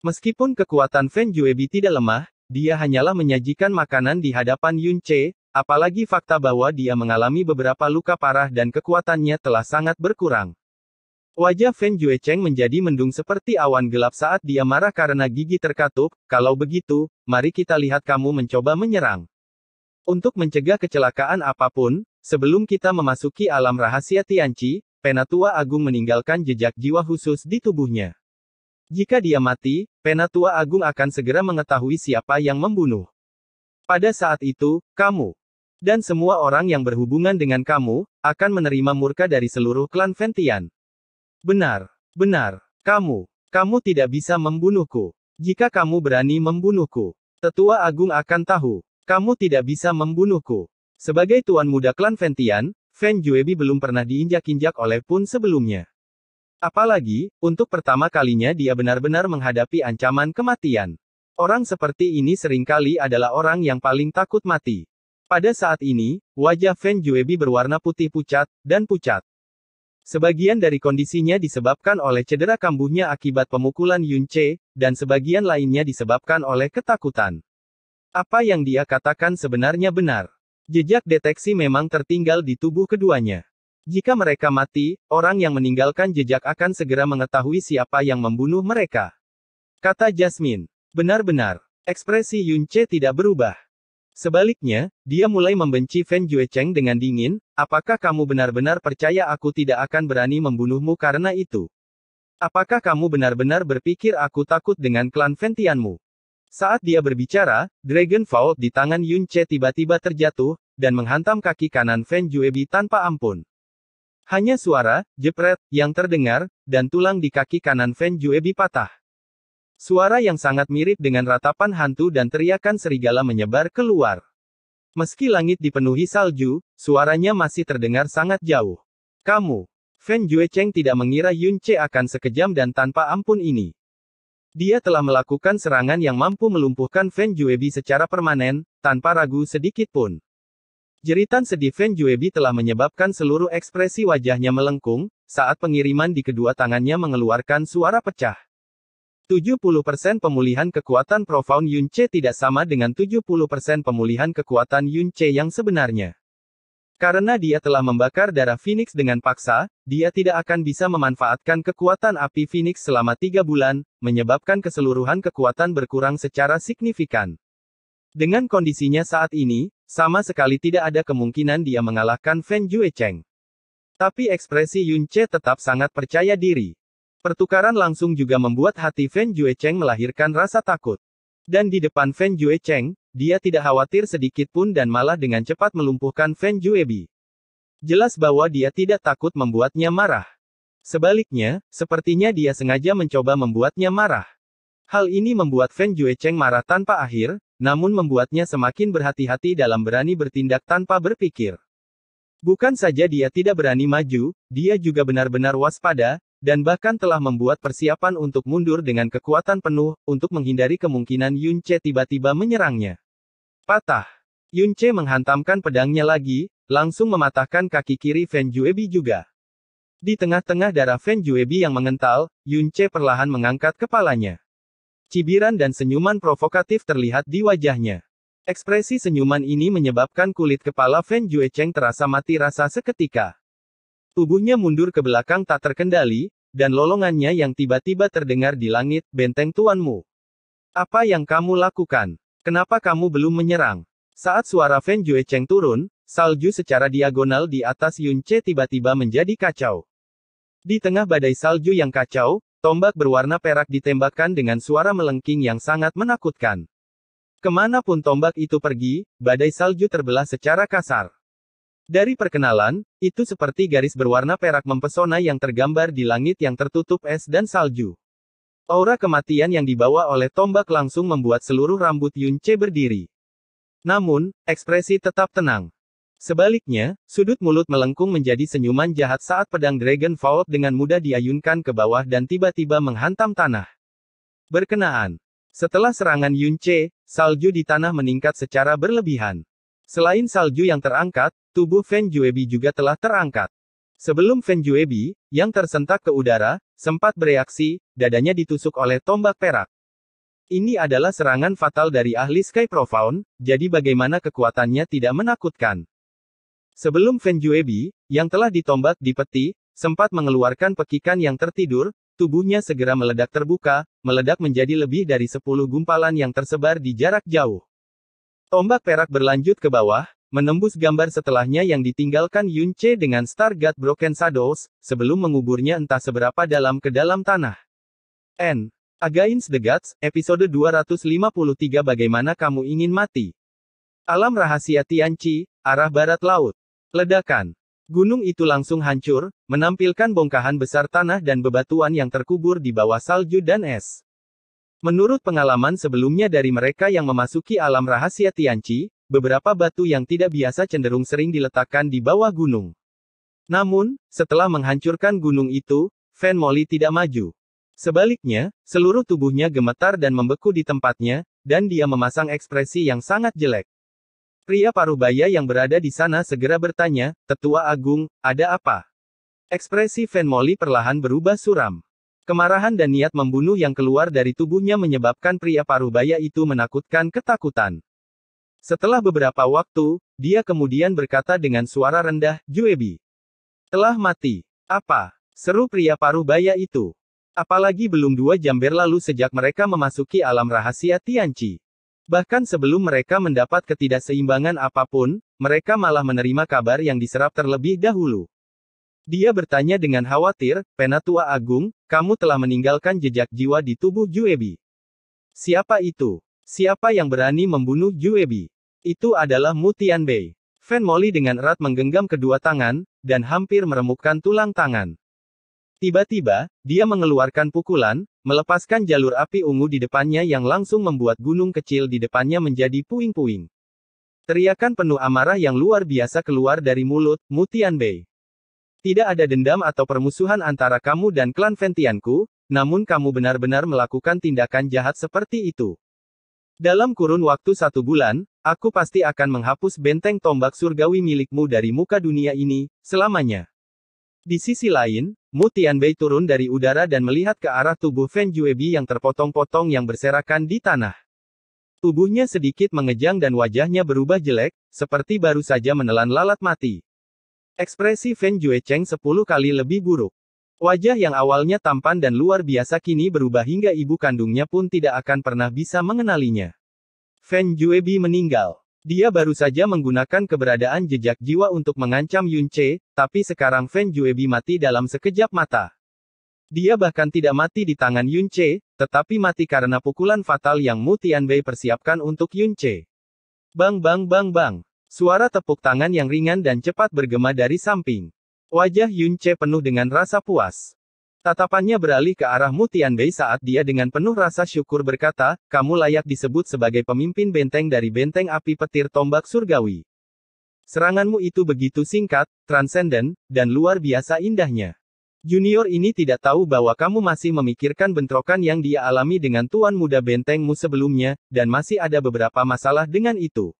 Meskipun kekuatan Fan Juebi tidak lemah, dia hanyalah menyajikan makanan di hadapan Yun Che, apalagi fakta bahwa dia mengalami beberapa luka parah dan kekuatannya telah sangat berkurang. Wajah Fan Cheng menjadi mendung seperti awan gelap saat dia marah karena gigi terkatup, kalau begitu, mari kita lihat kamu mencoba menyerang. Untuk mencegah kecelakaan apapun, sebelum kita memasuki alam rahasia Tianci, Penatua Agung meninggalkan jejak jiwa khusus di tubuhnya. Jika dia mati, Penatua Agung akan segera mengetahui siapa yang membunuh. Pada saat itu, kamu dan semua orang yang berhubungan dengan kamu akan menerima murka dari seluruh klan Ventian. Benar, benar, kamu, kamu tidak bisa membunuhku. Jika kamu berani membunuhku, tetua agung akan tahu, kamu tidak bisa membunuhku. Sebagai tuan muda klan Ventian, Fan Juebi belum pernah diinjak-injak oleh pun sebelumnya. Apalagi, untuk pertama kalinya dia benar-benar menghadapi ancaman kematian. Orang seperti ini seringkali adalah orang yang paling takut mati. Pada saat ini, wajah Fan Juebi berwarna putih pucat, dan pucat. Sebagian dari kondisinya disebabkan oleh cedera kambuhnya akibat pemukulan Yun Che, dan sebagian lainnya disebabkan oleh ketakutan. Apa yang dia katakan sebenarnya benar. Jejak deteksi memang tertinggal di tubuh keduanya. Jika mereka mati, orang yang meninggalkan jejak akan segera mengetahui siapa yang membunuh mereka. Kata Jasmine. Benar-benar, ekspresi Yun Che tidak berubah. Sebaliknya, dia mulai membenci Fan Cheng dengan dingin, apakah kamu benar-benar percaya aku tidak akan berani membunuhmu karena itu? Apakah kamu benar-benar berpikir aku takut dengan klan Ventianmu? Saat dia berbicara, Dragon Vault di tangan Yun Che tiba-tiba terjatuh, dan menghantam kaki kanan Fan Juebi tanpa ampun. Hanya suara, jepret, yang terdengar, dan tulang di kaki kanan Fan Juebi patah. Suara yang sangat mirip dengan ratapan hantu dan teriakan serigala menyebar keluar. Meski langit dipenuhi salju, suaranya masih terdengar sangat jauh. Kamu, Fan Juecheng tidak mengira Yun Che akan sekejam dan tanpa ampun ini. Dia telah melakukan serangan yang mampu melumpuhkan Fan Juebi secara permanen, tanpa ragu sedikit pun. Jeritan sedih Fan Juebi telah menyebabkan seluruh ekspresi wajahnya melengkung, saat pengiriman di kedua tangannya mengeluarkan suara pecah. 70% pemulihan kekuatan Profound Yun C tidak sama dengan 70% pemulihan kekuatan Yun C yang sebenarnya. Karena dia telah membakar darah Phoenix dengan paksa, dia tidak akan bisa memanfaatkan kekuatan api Phoenix selama tiga bulan, menyebabkan keseluruhan kekuatan berkurang secara signifikan. Dengan kondisinya saat ini, sama sekali tidak ada kemungkinan dia mengalahkan Feng Yue Cheng. Tapi ekspresi Yun Che tetap sangat percaya diri. Pertukaran langsung juga membuat hati Feng Jue Cheng melahirkan rasa takut. Dan di depan Feng Jue Cheng, dia tidak khawatir sedikit pun dan malah dengan cepat melumpuhkan Fan Bi. Jelas bahwa dia tidak takut membuatnya marah. Sebaliknya, sepertinya dia sengaja mencoba membuatnya marah. Hal ini membuat Feng Jue Cheng marah tanpa akhir, namun membuatnya semakin berhati-hati dalam berani bertindak tanpa berpikir. Bukan saja dia tidak berani maju, dia juga benar-benar waspada, dan bahkan telah membuat persiapan untuk mundur dengan kekuatan penuh, untuk menghindari kemungkinan Yunce tiba-tiba menyerangnya. Patah. Yunce menghantamkan pedangnya lagi, langsung mematahkan kaki kiri Fan Juebi juga. Di tengah-tengah darah Fan Juebi yang mengental, Yunce perlahan mengangkat kepalanya. Cibiran dan senyuman provokatif terlihat di wajahnya. Ekspresi senyuman ini menyebabkan kulit kepala Fan Juecheng terasa mati rasa seketika. Tubuhnya mundur ke belakang tak terkendali, dan lolongannya yang tiba-tiba terdengar di langit, benteng tuanmu. Apa yang kamu lakukan? Kenapa kamu belum menyerang? Saat suara Feng Jue Cheng turun, salju secara diagonal di atas Yun Che tiba-tiba menjadi kacau. Di tengah badai salju yang kacau, tombak berwarna perak ditembakkan dengan suara melengking yang sangat menakutkan. Kemanapun tombak itu pergi, badai salju terbelah secara kasar. Dari perkenalan, itu seperti garis berwarna perak mempesona yang tergambar di langit yang tertutup es dan salju. Aura kematian yang dibawa oleh tombak langsung membuat seluruh rambut Yun berdiri. Namun, ekspresi tetap tenang. Sebaliknya, sudut mulut melengkung menjadi senyuman jahat saat pedang Dragon Vault dengan mudah diayunkan ke bawah dan tiba-tiba menghantam tanah. Berkenaan. Setelah serangan Yun salju di tanah meningkat secara berlebihan. Selain salju yang terangkat, tubuh Fenjuebi Juebi juga telah terangkat. Sebelum Fenjuebi Juebi, yang tersentak ke udara, sempat bereaksi, dadanya ditusuk oleh tombak perak. Ini adalah serangan fatal dari ahli Sky Profound, jadi bagaimana kekuatannya tidak menakutkan. Sebelum Fenjuebi Juebi, yang telah ditombak di peti, sempat mengeluarkan pekikan yang tertidur, tubuhnya segera meledak terbuka, meledak menjadi lebih dari 10 gumpalan yang tersebar di jarak jauh. Tombak perak berlanjut ke bawah, menembus gambar setelahnya yang ditinggalkan Yun Che dengan Stargate Broken Shadows, sebelum menguburnya entah seberapa dalam ke dalam tanah. N. Against the Gods, episode 253 Bagaimana Kamu Ingin Mati. Alam Rahasia Tianchi, arah barat laut. Ledakan. Gunung itu langsung hancur, menampilkan bongkahan besar tanah dan bebatuan yang terkubur di bawah salju dan es. Menurut pengalaman sebelumnya dari mereka yang memasuki alam rahasia Tianchi, beberapa batu yang tidak biasa cenderung sering diletakkan di bawah gunung. Namun, setelah menghancurkan gunung itu, Fan Molly tidak maju. Sebaliknya, seluruh tubuhnya gemetar dan membeku di tempatnya, dan dia memasang ekspresi yang sangat jelek. Pria parubaya yang berada di sana segera bertanya, Tetua Agung, ada apa? Ekspresi Fan Molly perlahan berubah suram. Kemarahan dan niat membunuh yang keluar dari tubuhnya menyebabkan pria Parubaya itu menakutkan ketakutan. Setelah beberapa waktu, dia kemudian berkata dengan suara rendah, Juebi. Telah mati. Apa? Seru pria Parubaya itu. Apalagi belum dua jam berlalu sejak mereka memasuki alam rahasia Tianci. Bahkan sebelum mereka mendapat ketidakseimbangan apapun, mereka malah menerima kabar yang diserap terlebih dahulu. Dia bertanya dengan khawatir, Penatua Agung, kamu telah meninggalkan jejak jiwa di tubuh Juebi. Siapa itu? Siapa yang berani membunuh Juebi? Itu adalah Mutian Bei. Fan Molly dengan erat menggenggam kedua tangan, dan hampir meremukkan tulang tangan. Tiba-tiba, dia mengeluarkan pukulan, melepaskan jalur api ungu di depannya yang langsung membuat gunung kecil di depannya menjadi puing-puing. Teriakan penuh amarah yang luar biasa keluar dari mulut Mutian Bei. Tidak ada dendam atau permusuhan antara kamu dan klan Ventianku, namun kamu benar-benar melakukan tindakan jahat seperti itu. Dalam kurun waktu satu bulan, aku pasti akan menghapus benteng tombak surgawi milikmu dari muka dunia ini, selamanya. Di sisi lain, Mu Tianbei turun dari udara dan melihat ke arah tubuh Feng Juebi yang terpotong-potong yang berserakan di tanah. Tubuhnya sedikit mengejang dan wajahnya berubah jelek, seperti baru saja menelan lalat mati. Ekspresi Fan Cheng 10 kali lebih buruk. Wajah yang awalnya tampan dan luar biasa kini berubah hingga ibu kandungnya pun tidak akan pernah bisa mengenalinya. Feng Jue Bi meninggal. Dia baru saja menggunakan keberadaan jejak jiwa untuk mengancam Yun Che, tapi sekarang Feng Jue Bi mati dalam sekejap mata. Dia bahkan tidak mati di tangan Yun Che, tetapi mati karena pukulan fatal yang Mu Tianbei persiapkan untuk Yun Che. Bang bang bang bang. Suara tepuk tangan yang ringan dan cepat bergema dari samping. Wajah Yun Che penuh dengan rasa puas. Tatapannya beralih ke arah Mu Tianbei saat dia dengan penuh rasa syukur berkata, kamu layak disebut sebagai pemimpin benteng dari benteng api petir tombak surgawi. Seranganmu itu begitu singkat, transenden, dan luar biasa indahnya. Junior ini tidak tahu bahwa kamu masih memikirkan bentrokan yang dia alami dengan tuan muda bentengmu sebelumnya, dan masih ada beberapa masalah dengan itu.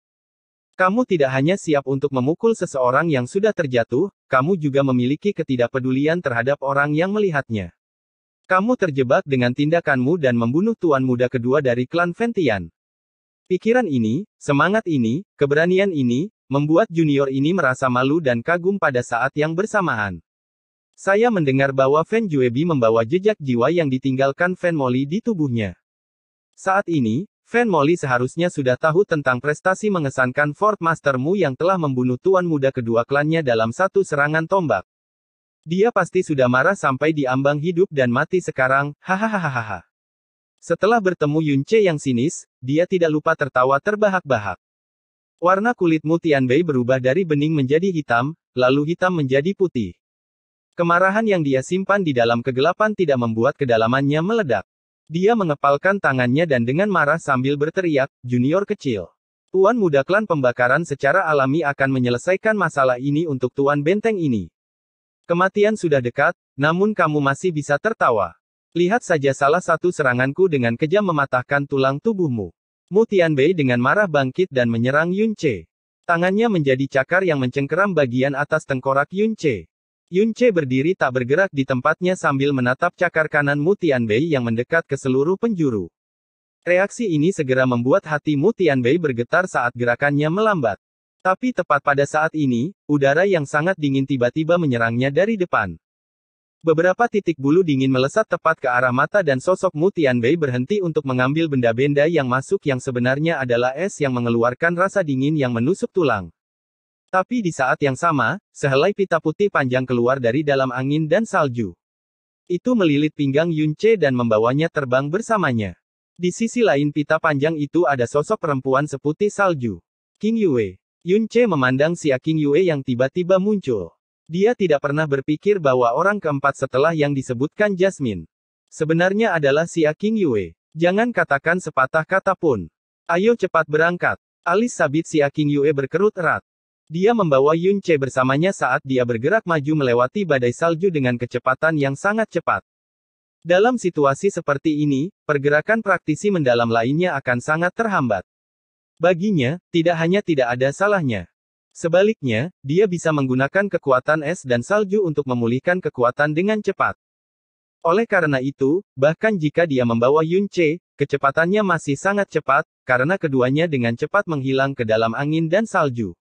Kamu tidak hanya siap untuk memukul seseorang yang sudah terjatuh, kamu juga memiliki ketidakpedulian terhadap orang yang melihatnya. Kamu terjebak dengan tindakanmu dan membunuh tuan muda kedua dari klan Ventian. Pikiran ini, semangat ini, keberanian ini, membuat junior ini merasa malu dan kagum pada saat yang bersamaan. Saya mendengar bahwa Fan Juebi membawa jejak jiwa yang ditinggalkan Fan Molly di tubuhnya. Saat ini, Fan Molly seharusnya sudah tahu tentang prestasi mengesankan Ford Mastermu yang telah membunuh tuan muda kedua klannya dalam satu serangan tombak. Dia pasti sudah marah sampai diambang hidup dan mati sekarang, hahaha. Setelah bertemu Yunce yang sinis, dia tidak lupa tertawa terbahak-bahak. Warna kulitmu Tianbei berubah dari bening menjadi hitam, lalu hitam menjadi putih. Kemarahan yang dia simpan di dalam kegelapan tidak membuat kedalamannya meledak. Dia mengepalkan tangannya dan dengan marah sambil berteriak, Junior kecil. Tuan muda klan pembakaran secara alami akan menyelesaikan masalah ini untuk Tuan Benteng ini. Kematian sudah dekat, namun kamu masih bisa tertawa. Lihat saja salah satu seranganku dengan kejam mematahkan tulang tubuhmu. Mu Tianbei dengan marah bangkit dan menyerang Yunche. Tangannya menjadi cakar yang mencengkeram bagian atas tengkorak Yunche. Yunche berdiri tak bergerak di tempatnya sambil menatap cakar kanan Mutian Bei yang mendekat ke seluruh penjuru. Reaksi ini segera membuat hati Mutian Bei bergetar saat gerakannya melambat. Tapi tepat pada saat ini, udara yang sangat dingin tiba-tiba menyerangnya dari depan. Beberapa titik bulu dingin melesat tepat ke arah mata dan sosok Mutian Bei berhenti untuk mengambil benda-benda yang masuk yang sebenarnya adalah es yang mengeluarkan rasa dingin yang menusuk tulang. Tapi di saat yang sama, sehelai pita putih panjang keluar dari dalam angin dan salju. Itu melilit pinggang Yunce dan membawanya terbang bersamanya. Di sisi lain pita panjang itu ada sosok perempuan seputih salju. King Yue. Yunce memandang si King Yue yang tiba-tiba muncul. Dia tidak pernah berpikir bahwa orang keempat setelah yang disebutkan Jasmine. Sebenarnya adalah si King Yue. Jangan katakan sepatah kata pun. Ayo cepat berangkat. Alis sabit si King Yue berkerut erat. Dia membawa Yun Che bersamanya saat dia bergerak maju melewati badai salju dengan kecepatan yang sangat cepat. Dalam situasi seperti ini, pergerakan praktisi mendalam lainnya akan sangat terhambat. Baginya, tidak hanya tidak ada salahnya. Sebaliknya, dia bisa menggunakan kekuatan es dan salju untuk memulihkan kekuatan dengan cepat. Oleh karena itu, bahkan jika dia membawa Yun Che, kecepatannya masih sangat cepat, karena keduanya dengan cepat menghilang ke dalam angin dan salju.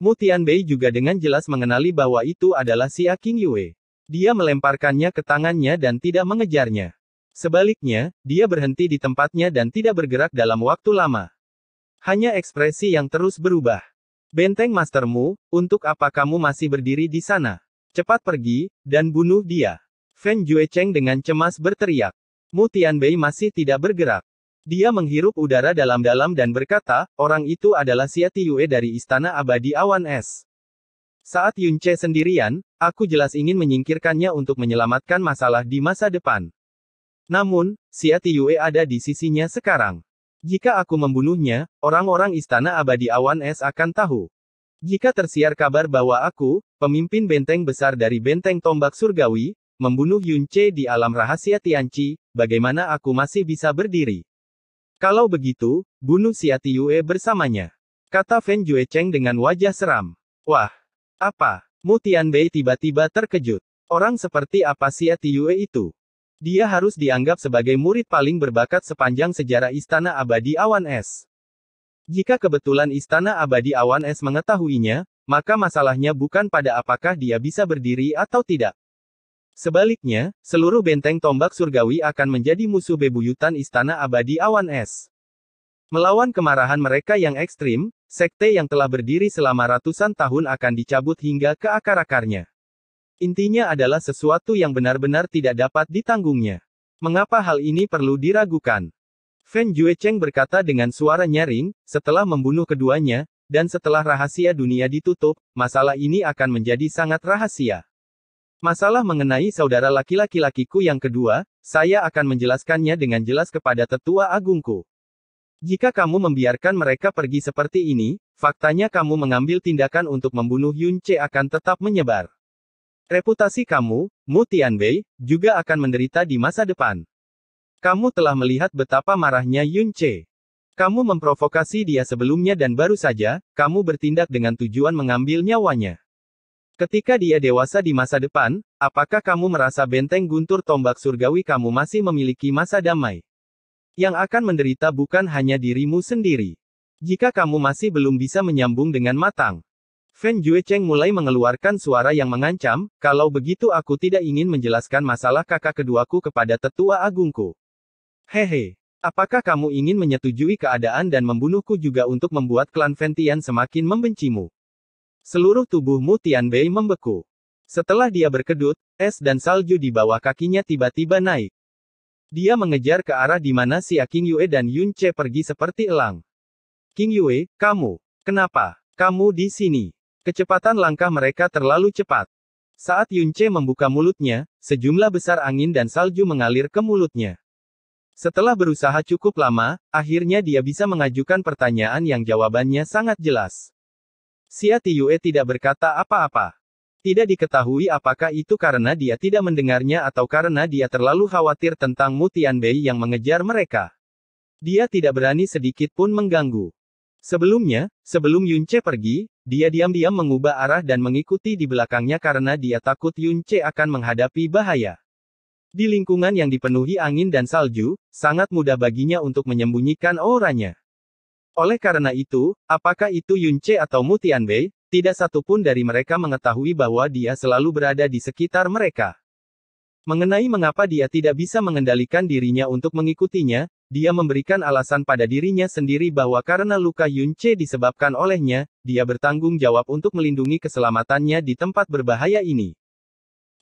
Mu Tianbei juga dengan jelas mengenali bahwa itu adalah si King Yue. Dia melemparkannya ke tangannya dan tidak mengejarnya. Sebaliknya, dia berhenti di tempatnya dan tidak bergerak dalam waktu lama. Hanya ekspresi yang terus berubah. Benteng mastermu, untuk apa kamu masih berdiri di sana? Cepat pergi, dan bunuh dia. Feng Fan Cheng dengan cemas berteriak. Mu Tianbei masih tidak bergerak. Dia menghirup udara dalam-dalam dan berkata, orang itu adalah Siati Yue dari Istana Abadi Awan Es. Saat Yun Che sendirian, aku jelas ingin menyingkirkannya untuk menyelamatkan masalah di masa depan. Namun, Siati Yue ada di sisinya sekarang. Jika aku membunuhnya, orang-orang Istana Abadi Awan Es akan tahu. Jika tersiar kabar bahwa aku, pemimpin benteng besar dari benteng tombak surgawi, membunuh Yun Che di alam rahasia Tianci, bagaimana aku masih bisa berdiri? Kalau begitu, bunuh si Yue bersamanya. Kata Jue Cheng dengan wajah seram. Wah! Apa? Mu Tianbei tiba-tiba terkejut. Orang seperti apa si Yue itu? Dia harus dianggap sebagai murid paling berbakat sepanjang sejarah Istana Abadi Awan Es. Jika kebetulan Istana Abadi Awan Es mengetahuinya, maka masalahnya bukan pada apakah dia bisa berdiri atau tidak. Sebaliknya, seluruh benteng tombak surgawi akan menjadi musuh bebuyutan istana abadi awan es. Melawan kemarahan mereka yang ekstrim, sekte yang telah berdiri selama ratusan tahun akan dicabut hingga ke akar-akarnya. Intinya adalah sesuatu yang benar-benar tidak dapat ditanggungnya. Mengapa hal ini perlu diragukan? Fan Juecheng berkata dengan suara nyaring, setelah membunuh keduanya, dan setelah rahasia dunia ditutup, masalah ini akan menjadi sangat rahasia. Masalah mengenai saudara laki-laki lakiku yang kedua, saya akan menjelaskannya dengan jelas kepada tetua agungku. Jika kamu membiarkan mereka pergi seperti ini, faktanya kamu mengambil tindakan untuk membunuh Yun Che akan tetap menyebar. Reputasi kamu, Mu Tianbei, juga akan menderita di masa depan. Kamu telah melihat betapa marahnya Yun Che. Kamu memprovokasi dia sebelumnya dan baru saja, kamu bertindak dengan tujuan mengambil nyawanya. Ketika dia dewasa di masa depan, apakah kamu merasa benteng guntur tombak surgawi kamu masih memiliki masa damai? Yang akan menderita bukan hanya dirimu sendiri. Jika kamu masih belum bisa menyambung dengan matang, Fan Cheng mulai mengeluarkan suara yang mengancam, kalau begitu aku tidak ingin menjelaskan masalah kakak keduaku kepada tetua agungku. Hehe, apakah kamu ingin menyetujui keadaan dan membunuhku juga untuk membuat klan Ventian semakin membencimu? Seluruh tubuhmu Bei membeku. Setelah dia berkedut, es dan salju di bawah kakinya tiba-tiba naik. Dia mengejar ke arah di mana A King Yue dan Yun Che pergi seperti elang. King Yue, kamu. Kenapa? Kamu di sini. Kecepatan langkah mereka terlalu cepat. Saat Yun Che membuka mulutnya, sejumlah besar angin dan salju mengalir ke mulutnya. Setelah berusaha cukup lama, akhirnya dia bisa mengajukan pertanyaan yang jawabannya sangat jelas. Xia Tiyue tidak berkata apa-apa. Tidak diketahui apakah itu karena dia tidak mendengarnya atau karena dia terlalu khawatir tentang Mu Tianbei yang mengejar mereka. Dia tidak berani sedikit pun mengganggu. Sebelumnya, sebelum Yun Che pergi, dia diam-diam mengubah arah dan mengikuti di belakangnya karena dia takut Yun Che akan menghadapi bahaya. Di lingkungan yang dipenuhi angin dan salju, sangat mudah baginya untuk menyembunyikan auranya. Oleh karena itu, apakah itu Yunce atau Mutianbei, tidak satupun dari mereka mengetahui bahwa dia selalu berada di sekitar mereka. Mengenai mengapa dia tidak bisa mengendalikan dirinya untuk mengikutinya, dia memberikan alasan pada dirinya sendiri bahwa karena luka Yunce disebabkan olehnya, dia bertanggung jawab untuk melindungi keselamatannya di tempat berbahaya ini.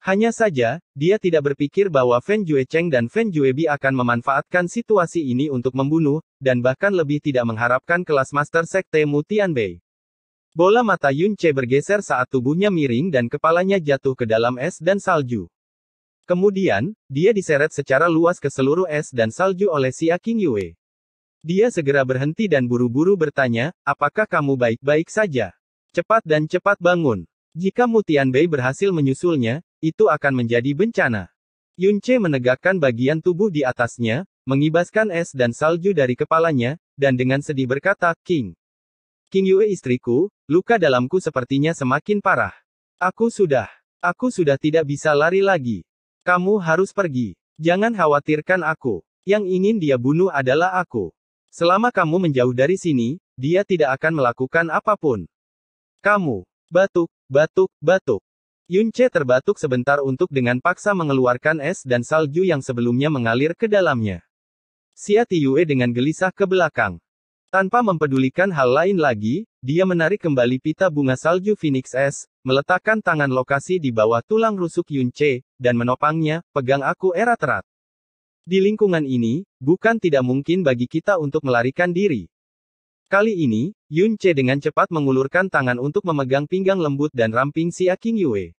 Hanya saja, dia tidak berpikir bahwa Feng Fan Cheng dan Feng Fan Bi akan memanfaatkan situasi ini untuk membunuh, dan bahkan lebih tidak mengharapkan kelas Master Sekte Mu Tianbei. Bola mata Yun Che bergeser saat tubuhnya miring dan kepalanya jatuh ke dalam es dan salju. Kemudian, dia diseret secara luas ke seluruh es dan salju oleh Xia King Yue. Dia segera berhenti dan buru-buru bertanya, apakah kamu baik-baik saja? Cepat dan cepat bangun. Jika Mutian Bei berhasil menyusulnya, itu akan menjadi bencana. Yunce menegakkan bagian tubuh di atasnya, mengibaskan es dan salju dari kepalanya, dan dengan sedih berkata, King. King Yue istriku, luka dalamku sepertinya semakin parah. Aku sudah, aku sudah tidak bisa lari lagi. Kamu harus pergi. Jangan khawatirkan aku. Yang ingin dia bunuh adalah aku. Selama kamu menjauh dari sini, dia tidak akan melakukan apapun. Kamu, Batuk, batuk, batuk. Yunche terbatuk sebentar untuk dengan paksa mengeluarkan es dan salju yang sebelumnya mengalir ke dalamnya. Xia Tiyue dengan gelisah ke belakang. Tanpa mempedulikan hal lain lagi, dia menarik kembali pita bunga salju Phoenix S, meletakkan tangan lokasi di bawah tulang rusuk Yunche, dan menopangnya, pegang aku erat-erat. Di lingkungan ini, bukan tidak mungkin bagi kita untuk melarikan diri, Kali ini, Yun Che dengan cepat mengulurkan tangan untuk memegang pinggang lembut dan ramping si Aking Yue.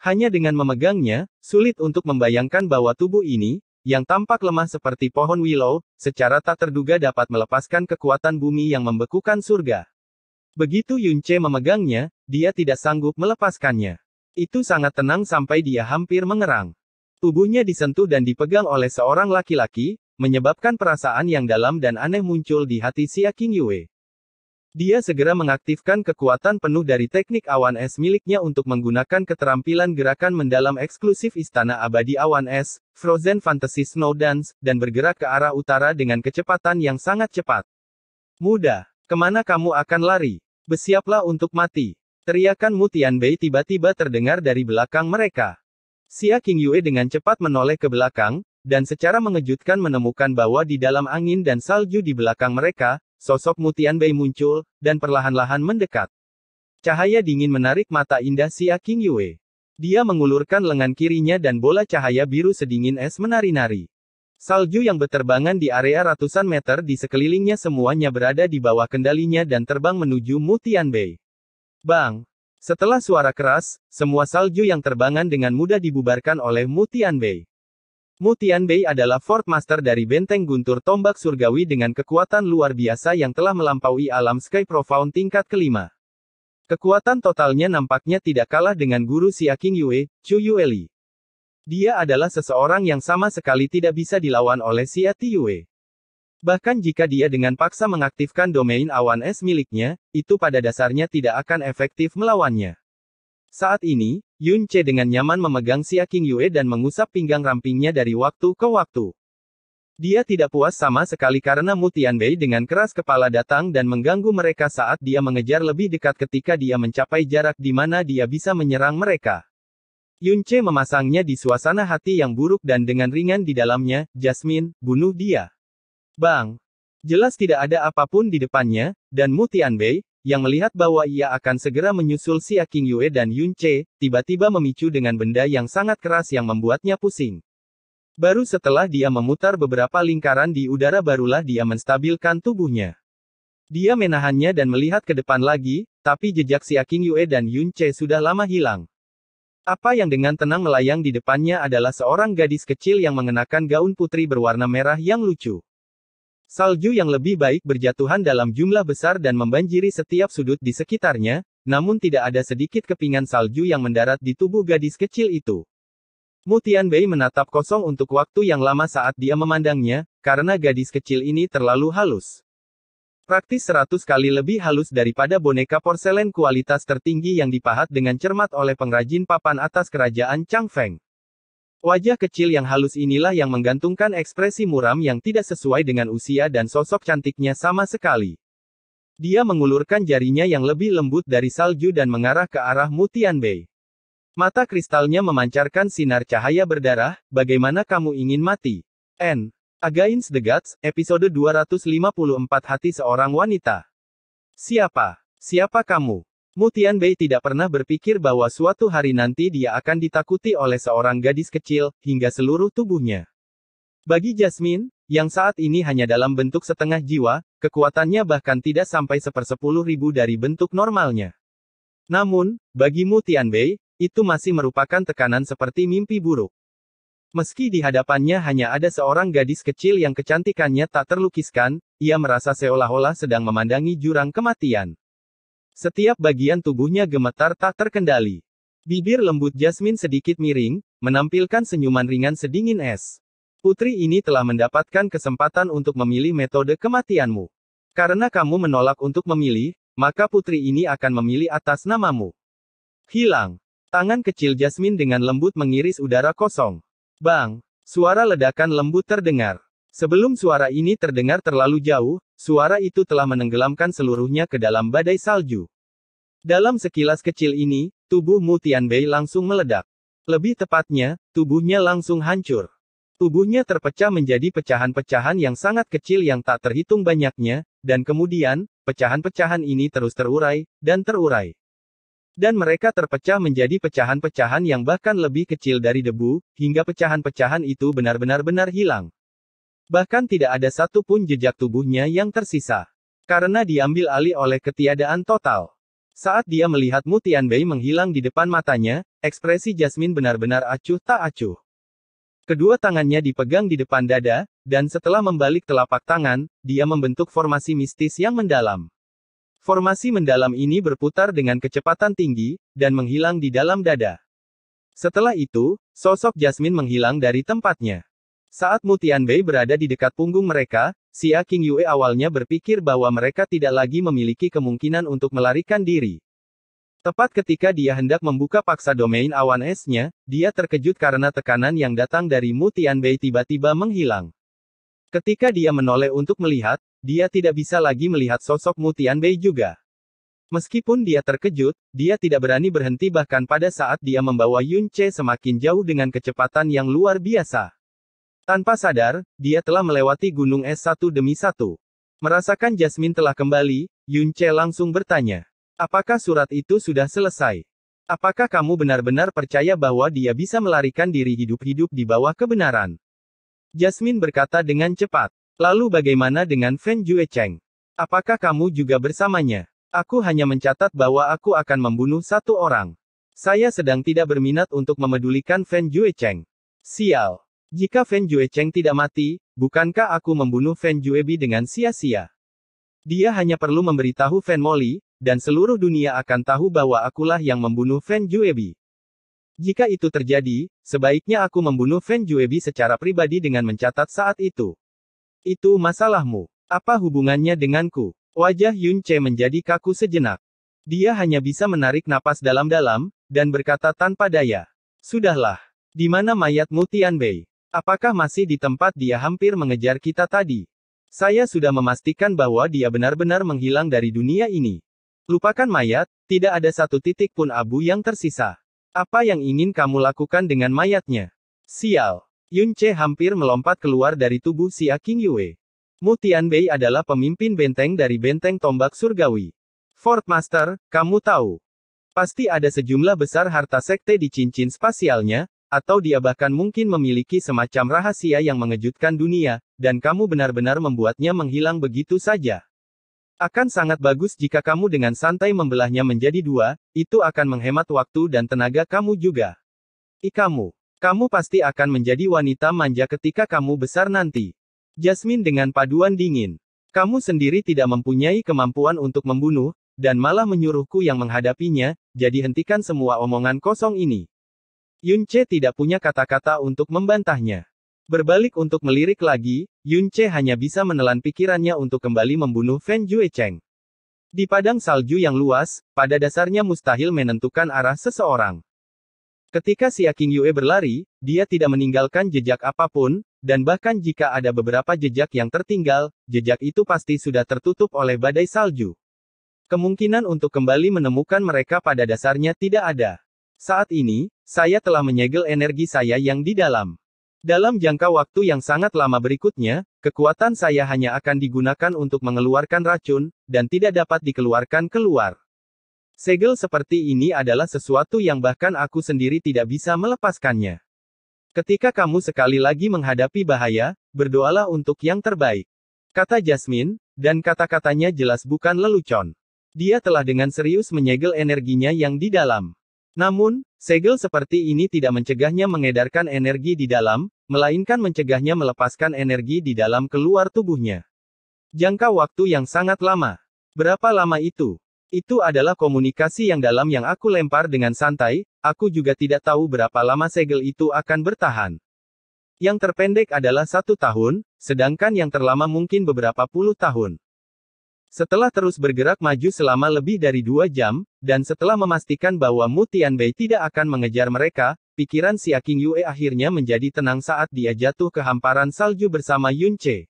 Hanya dengan memegangnya, sulit untuk membayangkan bahwa tubuh ini, yang tampak lemah seperti pohon willow, secara tak terduga dapat melepaskan kekuatan bumi yang membekukan surga. Begitu Yun Che memegangnya, dia tidak sanggup melepaskannya. Itu sangat tenang sampai dia hampir mengerang. Tubuhnya disentuh dan dipegang oleh seorang laki-laki, menyebabkan perasaan yang dalam dan aneh muncul di hati Xia Yue. Dia segera mengaktifkan kekuatan penuh dari teknik awan es miliknya untuk menggunakan keterampilan gerakan mendalam eksklusif Istana Abadi Awan Es, Frozen Fantasy Snow Dance, dan bergerak ke arah utara dengan kecepatan yang sangat cepat. Muda, kemana kamu akan lari? Bersiaplah untuk mati. Teriakan Mu Tianbei tiba-tiba terdengar dari belakang mereka. Xia Qingyue dengan cepat menoleh ke belakang, dan secara mengejutkan menemukan bahwa di dalam angin dan salju di belakang mereka, sosok Mutian Mutianbei muncul, dan perlahan-lahan mendekat. Cahaya dingin menarik mata indah si King Yue. Dia mengulurkan lengan kirinya dan bola cahaya biru sedingin es menari-nari. Salju yang beterbangan di area ratusan meter di sekelilingnya semuanya berada di bawah kendalinya dan terbang menuju Mutian Bay. Bang! Setelah suara keras, semua salju yang terbangan dengan mudah dibubarkan oleh Mutian Bay. Mu Tianbei adalah Fort Master dari Benteng Guntur Tombak Surgawi dengan kekuatan luar biasa yang telah melampaui alam Sky Profound tingkat kelima. Kekuatan totalnya nampaknya tidak kalah dengan guru King Yue, Chu Yueli. Dia adalah seseorang yang sama sekali tidak bisa dilawan oleh Xia Yue. Bahkan jika dia dengan paksa mengaktifkan domain awan es miliknya, itu pada dasarnya tidak akan efektif melawannya. Saat ini, Yun Che dengan nyaman memegang Xia King Yue dan mengusap pinggang rampingnya dari waktu ke waktu. Dia tidak puas sama sekali karena Mu Tianbei dengan keras kepala datang dan mengganggu mereka saat dia mengejar lebih dekat ketika dia mencapai jarak di mana dia bisa menyerang mereka. Yun Che memasangnya di suasana hati yang buruk dan dengan ringan di dalamnya, Jasmine, bunuh dia. Bang! Jelas tidak ada apapun di depannya, dan Mu Tianbei, yang melihat bahwa ia akan segera menyusul Xia King Yue dan Yun Che, tiba-tiba memicu dengan benda yang sangat keras yang membuatnya pusing. Baru setelah dia memutar beberapa lingkaran di udara barulah dia menstabilkan tubuhnya. Dia menahannya dan melihat ke depan lagi, tapi jejak Xia King Yue dan Yun Che sudah lama hilang. Apa yang dengan tenang melayang di depannya adalah seorang gadis kecil yang mengenakan gaun putri berwarna merah yang lucu. Salju yang lebih baik berjatuhan dalam jumlah besar dan membanjiri setiap sudut di sekitarnya, namun tidak ada sedikit kepingan salju yang mendarat di tubuh gadis kecil itu. Mutian Bei menatap kosong untuk waktu yang lama saat dia memandangnya, karena gadis kecil ini terlalu halus. Praktis seratus kali lebih halus daripada boneka porselen kualitas tertinggi yang dipahat dengan cermat oleh pengrajin papan atas kerajaan Changfeng. Wajah kecil yang halus inilah yang menggantungkan ekspresi muram yang tidak sesuai dengan usia dan sosok cantiknya sama sekali. Dia mengulurkan jarinya yang lebih lembut dari salju dan mengarah ke arah Mutian Bay. Mata kristalnya memancarkan sinar cahaya berdarah, bagaimana kamu ingin mati? N. Against the Gods, episode 254 Hati Seorang Wanita. Siapa? Siapa kamu? Mutian Bei tidak pernah berpikir bahwa suatu hari nanti dia akan ditakuti oleh seorang gadis kecil, hingga seluruh tubuhnya. Bagi Jasmine, yang saat ini hanya dalam bentuk setengah jiwa, kekuatannya bahkan tidak sampai sepersepuluh ribu dari bentuk normalnya. Namun, bagi Mutian Bei, itu masih merupakan tekanan seperti mimpi buruk. Meski di hadapannya hanya ada seorang gadis kecil yang kecantikannya tak terlukiskan, ia merasa seolah-olah sedang memandangi jurang kematian. Setiap bagian tubuhnya gemetar tak terkendali. Bibir lembut Jasmine sedikit miring, menampilkan senyuman ringan sedingin es. Putri ini telah mendapatkan kesempatan untuk memilih metode kematianmu. Karena kamu menolak untuk memilih, maka putri ini akan memilih atas namamu. Hilang. Tangan kecil Jasmine dengan lembut mengiris udara kosong. Bang. Suara ledakan lembut terdengar. Sebelum suara ini terdengar terlalu jauh, suara itu telah menenggelamkan seluruhnya ke dalam badai salju. Dalam sekilas kecil ini, tubuh Mu Tianbei langsung meledak. Lebih tepatnya, tubuhnya langsung hancur. Tubuhnya terpecah menjadi pecahan-pecahan yang sangat kecil yang tak terhitung banyaknya, dan kemudian, pecahan-pecahan ini terus terurai, dan terurai. Dan mereka terpecah menjadi pecahan-pecahan yang bahkan lebih kecil dari debu, hingga pecahan-pecahan itu benar-benar benar hilang. Bahkan tidak ada satu pun jejak tubuhnya yang tersisa. Karena diambil alih oleh ketiadaan total. Saat dia melihat Mutian Bei menghilang di depan matanya, ekspresi Jasmine benar-benar acuh tak acuh. Kedua tangannya dipegang di depan dada, dan setelah membalik telapak tangan, dia membentuk formasi mistis yang mendalam. Formasi mendalam ini berputar dengan kecepatan tinggi, dan menghilang di dalam dada. Setelah itu, sosok Jasmine menghilang dari tempatnya. Saat Mutian Bei berada di dekat punggung mereka, Xia King Yue awalnya berpikir bahwa mereka tidak lagi memiliki kemungkinan untuk melarikan diri. Tepat ketika dia hendak membuka paksa domain awan esnya, dia terkejut karena tekanan yang datang dari Mutian Bei tiba-tiba menghilang. Ketika dia menoleh untuk melihat, dia tidak bisa lagi melihat sosok Mutian Bei juga. Meskipun dia terkejut, dia tidak berani berhenti bahkan pada saat dia membawa Yun Che semakin jauh dengan kecepatan yang luar biasa. Tanpa sadar, dia telah melewati gunung es satu demi satu. Merasakan Jasmine telah kembali, Yun Che langsung bertanya. Apakah surat itu sudah selesai? Apakah kamu benar-benar percaya bahwa dia bisa melarikan diri hidup-hidup di bawah kebenaran? Jasmine berkata dengan cepat. Lalu bagaimana dengan Feng Jue Cheng? Apakah kamu juga bersamanya? Aku hanya mencatat bahwa aku akan membunuh satu orang. Saya sedang tidak berminat untuk memedulikan Feng Jue Cheng. Sial. Jika Fan Cheng tidak mati, bukankah aku membunuh Fan Bi dengan sia-sia? Dia hanya perlu memberitahu Fan Molly, dan seluruh dunia akan tahu bahwa akulah yang membunuh Fan Bi. Jika itu terjadi, sebaiknya aku membunuh Fan Bi secara pribadi dengan mencatat saat itu. Itu masalahmu. Apa hubungannya denganku? Wajah Yun Che menjadi kaku sejenak. Dia hanya bisa menarik napas dalam-dalam, dan berkata tanpa daya. Sudahlah. Di mana mayatmu Tian Bei? Apakah masih di tempat dia hampir mengejar kita tadi? Saya sudah memastikan bahwa dia benar-benar menghilang dari dunia ini. Lupakan mayat, tidak ada satu titik pun abu yang tersisa. Apa yang ingin kamu lakukan dengan mayatnya? Sial. Yun Che hampir melompat keluar dari tubuh si Aking Yue. Mu Tianbei adalah pemimpin benteng dari benteng tombak surgawi. Fort Master, kamu tahu. Pasti ada sejumlah besar harta sekte di cincin spasialnya, atau dia bahkan mungkin memiliki semacam rahasia yang mengejutkan dunia, dan kamu benar-benar membuatnya menghilang begitu saja. Akan sangat bagus jika kamu dengan santai membelahnya menjadi dua, itu akan menghemat waktu dan tenaga kamu juga. I kamu. Kamu pasti akan menjadi wanita manja ketika kamu besar nanti. Jasmine dengan paduan dingin. Kamu sendiri tidak mempunyai kemampuan untuk membunuh, dan malah menyuruhku yang menghadapinya, jadi hentikan semua omongan kosong ini. Yun Che tidak punya kata-kata untuk membantahnya. Berbalik untuk melirik lagi, Yun Che hanya bisa menelan pikirannya untuk kembali membunuh Feng Fan Cheng. Di padang salju yang luas, pada dasarnya mustahil menentukan arah seseorang. Ketika si Aking Yue berlari, dia tidak meninggalkan jejak apapun, dan bahkan jika ada beberapa jejak yang tertinggal, jejak itu pasti sudah tertutup oleh badai salju. Kemungkinan untuk kembali menemukan mereka pada dasarnya tidak ada. Saat ini, saya telah menyegel energi saya yang di dalam. Dalam jangka waktu yang sangat lama berikutnya, kekuatan saya hanya akan digunakan untuk mengeluarkan racun, dan tidak dapat dikeluarkan keluar. Segel seperti ini adalah sesuatu yang bahkan aku sendiri tidak bisa melepaskannya. Ketika kamu sekali lagi menghadapi bahaya, berdoalah untuk yang terbaik. Kata Jasmine, dan kata-katanya jelas bukan lelucon. Dia telah dengan serius menyegel energinya yang di dalam. Namun, segel seperti ini tidak mencegahnya mengedarkan energi di dalam, melainkan mencegahnya melepaskan energi di dalam keluar tubuhnya. Jangka waktu yang sangat lama. Berapa lama itu? Itu adalah komunikasi yang dalam yang aku lempar dengan santai, aku juga tidak tahu berapa lama segel itu akan bertahan. Yang terpendek adalah satu tahun, sedangkan yang terlama mungkin beberapa puluh tahun. Setelah terus bergerak maju selama lebih dari dua jam, dan setelah memastikan bahwa Mu Tianbei tidak akan mengejar mereka, pikiran Si Aking Yue akhirnya menjadi tenang saat dia jatuh ke hamparan salju bersama Yun Che.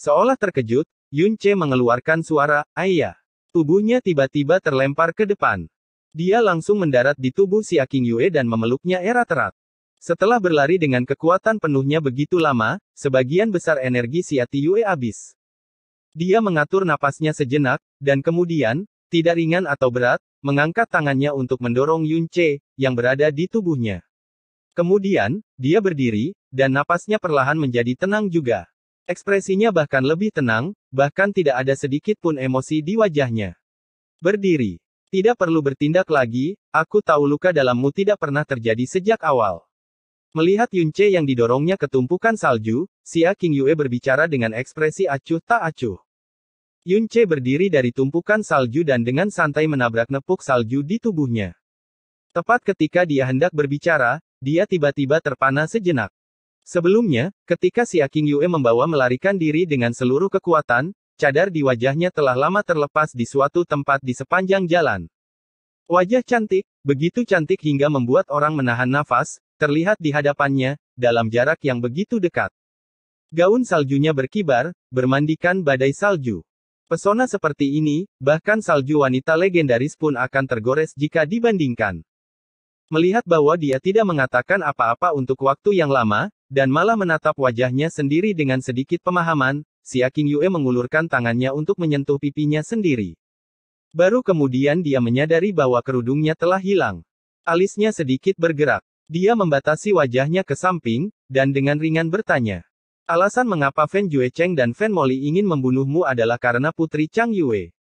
Seolah terkejut, Yun Che mengeluarkan suara, Ayah. Tubuhnya tiba-tiba terlempar ke depan. Dia langsung mendarat di tubuh Si Aking Yue dan memeluknya erat-erat. Setelah berlari dengan kekuatan penuhnya begitu lama, sebagian besar energi Si Ating Yue habis. Dia mengatur napasnya sejenak, dan kemudian, tidak ringan atau berat, mengangkat tangannya untuk mendorong Yun Che, yang berada di tubuhnya. Kemudian, dia berdiri, dan napasnya perlahan menjadi tenang juga. Ekspresinya bahkan lebih tenang, bahkan tidak ada sedikit pun emosi di wajahnya. Berdiri. Tidak perlu bertindak lagi, aku tahu luka dalammu tidak pernah terjadi sejak awal. Melihat Yunce yang didorongnya ke tumpukan salju, Xia Yue berbicara dengan ekspresi acuh tak acuh. Yunce berdiri dari tumpukan salju dan dengan santai menabrak nepuk salju di tubuhnya. Tepat ketika dia hendak berbicara, dia tiba-tiba terpana sejenak. Sebelumnya, ketika Xia Yue membawa melarikan diri dengan seluruh kekuatan, cadar di wajahnya telah lama terlepas di suatu tempat di sepanjang jalan. Wajah cantik, begitu cantik hingga membuat orang menahan nafas, terlihat di hadapannya, dalam jarak yang begitu dekat. Gaun saljunya berkibar, bermandikan badai salju. Pesona seperti ini, bahkan salju wanita legendaris pun akan tergores jika dibandingkan. Melihat bahwa dia tidak mengatakan apa-apa untuk waktu yang lama, dan malah menatap wajahnya sendiri dengan sedikit pemahaman, Xia Yue mengulurkan tangannya untuk menyentuh pipinya sendiri. Baru kemudian dia menyadari bahwa kerudungnya telah hilang. Alisnya sedikit bergerak. Dia membatasi wajahnya ke samping, dan dengan ringan bertanya. Alasan mengapa Fan Cheng dan Fan Moli ingin membunuhmu adalah karena putri Chang Yue.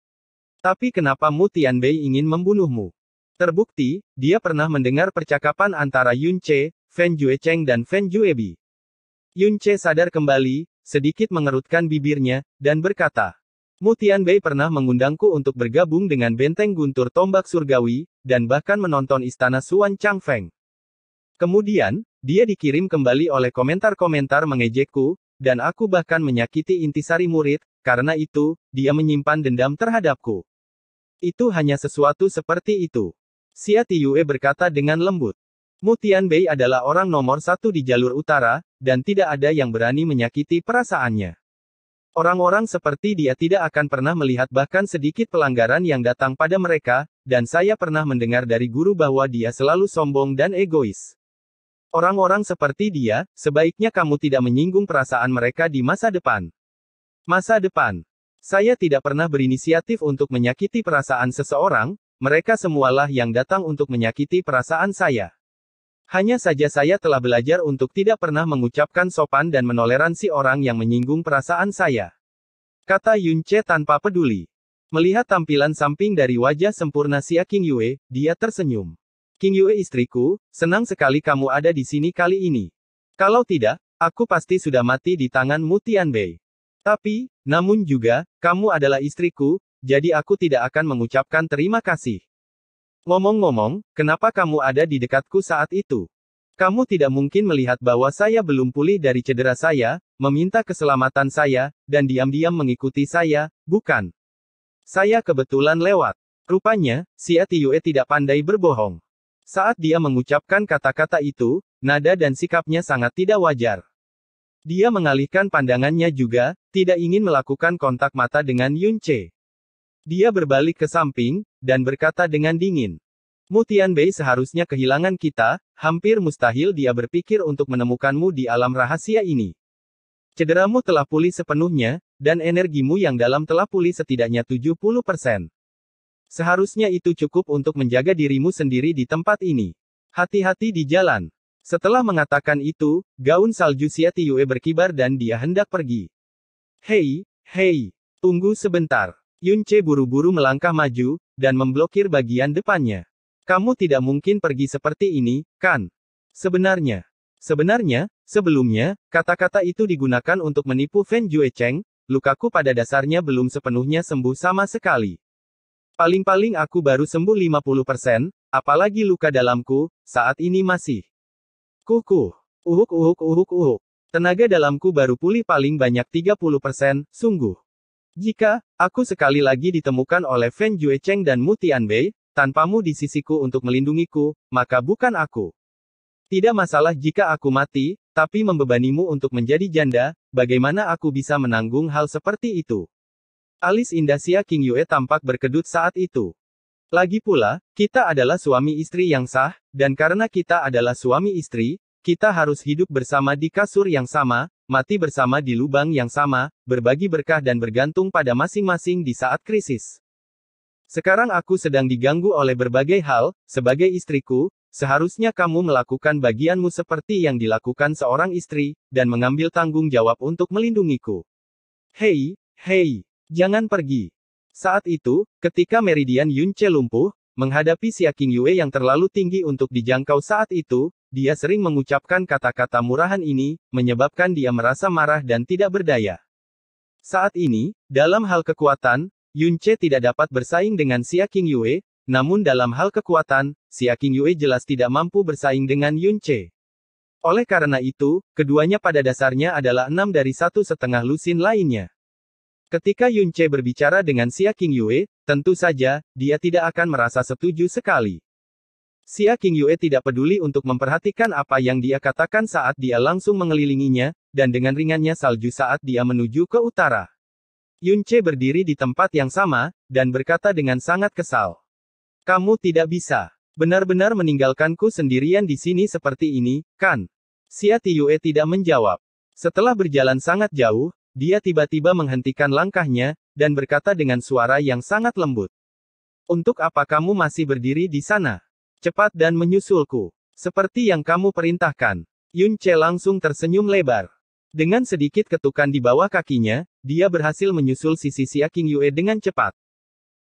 Tapi kenapa Mu Tianbei ingin membunuhmu? Terbukti, dia pernah mendengar percakapan antara Yun Che, Fan Cheng dan Fan Bi. Yun Che sadar kembali, sedikit mengerutkan bibirnya, dan berkata, Mutian Bei pernah mengundangku untuk bergabung dengan benteng guntur tombak surgawi, dan bahkan menonton istana Suan Chang Feng. Kemudian, dia dikirim kembali oleh komentar-komentar mengejekku, dan aku bahkan menyakiti intisari murid, karena itu, dia menyimpan dendam terhadapku. Itu hanya sesuatu seperti itu. Xia Tiyue berkata dengan lembut. Mutian Bei adalah orang nomor satu di jalur utara, dan tidak ada yang berani menyakiti perasaannya. Orang-orang seperti dia tidak akan pernah melihat bahkan sedikit pelanggaran yang datang pada mereka, dan saya pernah mendengar dari guru bahwa dia selalu sombong dan egois. Orang-orang seperti dia, sebaiknya kamu tidak menyinggung perasaan mereka di masa depan. Masa depan. Saya tidak pernah berinisiatif untuk menyakiti perasaan seseorang, mereka semualah yang datang untuk menyakiti perasaan saya. Hanya saja saya telah belajar untuk tidak pernah mengucapkan sopan dan menoleransi orang yang menyinggung perasaan saya. Kata Yun Che tanpa peduli. Melihat tampilan samping dari wajah sempurna Xia King Yue, dia tersenyum. King Yue istriku, senang sekali kamu ada di sini kali ini. Kalau tidak, aku pasti sudah mati di tangan Tian Bei. Tapi, namun juga, kamu adalah istriku, jadi aku tidak akan mengucapkan terima kasih. Ngomong-ngomong, kenapa kamu ada di dekatku saat itu? Kamu tidak mungkin melihat bahwa saya belum pulih dari cedera saya, meminta keselamatan saya, dan diam-diam mengikuti saya, bukan? Saya kebetulan lewat. Rupanya, si Atiyue tidak pandai berbohong. Saat dia mengucapkan kata-kata itu, nada dan sikapnya sangat tidak wajar. Dia mengalihkan pandangannya juga, tidak ingin melakukan kontak mata dengan Yunche. Dia berbalik ke samping, dan berkata dengan dingin. Mutian Bay seharusnya kehilangan kita, hampir mustahil dia berpikir untuk menemukanmu di alam rahasia ini. Cederamu telah pulih sepenuhnya, dan energimu yang dalam telah pulih setidaknya 70%. Seharusnya itu cukup untuk menjaga dirimu sendiri di tempat ini. Hati-hati di jalan. Setelah mengatakan itu, gaun salju Siatiyue berkibar dan dia hendak pergi. Hei, hei, tunggu sebentar. Yun Che buru-buru melangkah maju, dan memblokir bagian depannya. Kamu tidak mungkin pergi seperti ini, kan? Sebenarnya. Sebenarnya, sebelumnya, kata-kata itu digunakan untuk menipu Feng Fan Cheng, lukaku pada dasarnya belum sepenuhnya sembuh sama sekali. Paling-paling aku baru sembuh 50%, persen, apalagi luka dalamku, saat ini masih. Kuku. Uhuk uhuk uhuk uhuk. Tenaga dalamku baru pulih paling banyak 30%, persen, sungguh. Jika aku sekali lagi ditemukan oleh Feng Fan Cheng dan Mutian Bei, tanpamu di sisiku untuk melindungiku, maka bukan aku. Tidak masalah jika aku mati, tapi membebanimu untuk menjadi janda, bagaimana aku bisa menanggung hal seperti itu? Alis Indasia King Yue tampak berkedut saat itu. Lagi pula, kita adalah suami istri yang sah, dan karena kita adalah suami istri, kita harus hidup bersama di kasur yang sama, mati bersama di lubang yang sama, berbagi berkah dan bergantung pada masing-masing di saat krisis. Sekarang aku sedang diganggu oleh berbagai hal, sebagai istriku, seharusnya kamu melakukan bagianmu seperti yang dilakukan seorang istri, dan mengambil tanggung jawab untuk melindungiku. Hei, hei, jangan pergi. Saat itu, ketika Meridian Yunce lumpuh, menghadapi Siaking Yue yang terlalu tinggi untuk dijangkau saat itu, dia sering mengucapkan kata-kata murahan ini, menyebabkan dia merasa marah dan tidak berdaya. Saat ini, dalam hal kekuatan, Yun Yunche tidak dapat bersaing dengan Xia King Yue, namun dalam hal kekuatan, Xia King Yue jelas tidak mampu bersaing dengan Yun Che. Oleh karena itu, keduanya pada dasarnya adalah enam dari satu setengah lusin lainnya. Ketika Yun Che berbicara dengan Xia King Yue, tentu saja, dia tidak akan merasa setuju sekali. Xia Yue tidak peduli untuk memperhatikan apa yang dia katakan saat dia langsung mengelilinginya, dan dengan ringannya salju saat dia menuju ke utara. Yunche berdiri di tempat yang sama, dan berkata dengan sangat kesal. Kamu tidak bisa benar-benar meninggalkanku sendirian di sini seperti ini, kan? Xia Tiyue tidak menjawab. Setelah berjalan sangat jauh, dia tiba-tiba menghentikan langkahnya, dan berkata dengan suara yang sangat lembut. Untuk apa kamu masih berdiri di sana? Cepat dan menyusulku. Seperti yang kamu perintahkan. Yun Che langsung tersenyum lebar. Dengan sedikit ketukan di bawah kakinya, dia berhasil menyusul sisi si Aking Yue dengan cepat.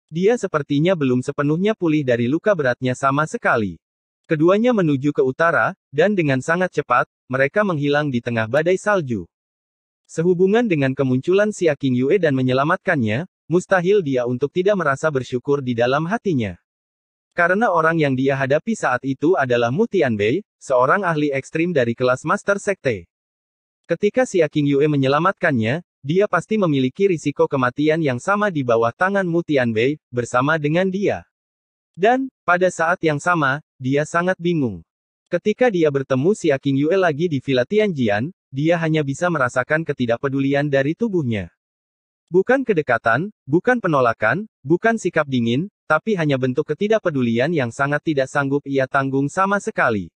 Dia sepertinya belum sepenuhnya pulih dari luka beratnya sama sekali. Keduanya menuju ke utara, dan dengan sangat cepat, mereka menghilang di tengah badai salju. Sehubungan dengan kemunculan si Aking Yue dan menyelamatkannya, mustahil dia untuk tidak merasa bersyukur di dalam hatinya. Karena orang yang dia hadapi saat itu adalah Mutian Bei, seorang ahli ekstrim dari kelas Master Sekte. Ketika si Aking Yue menyelamatkannya, dia pasti memiliki risiko kematian yang sama di bawah tangan Mutian Bei, bersama dengan dia. Dan, pada saat yang sama, dia sangat bingung. Ketika dia bertemu si Aking Yue lagi di Villa Tianjian, dia hanya bisa merasakan ketidakpedulian dari tubuhnya. Bukan kedekatan, bukan penolakan, bukan sikap dingin, tapi hanya bentuk ketidakpedulian yang sangat tidak sanggup ia tanggung sama sekali.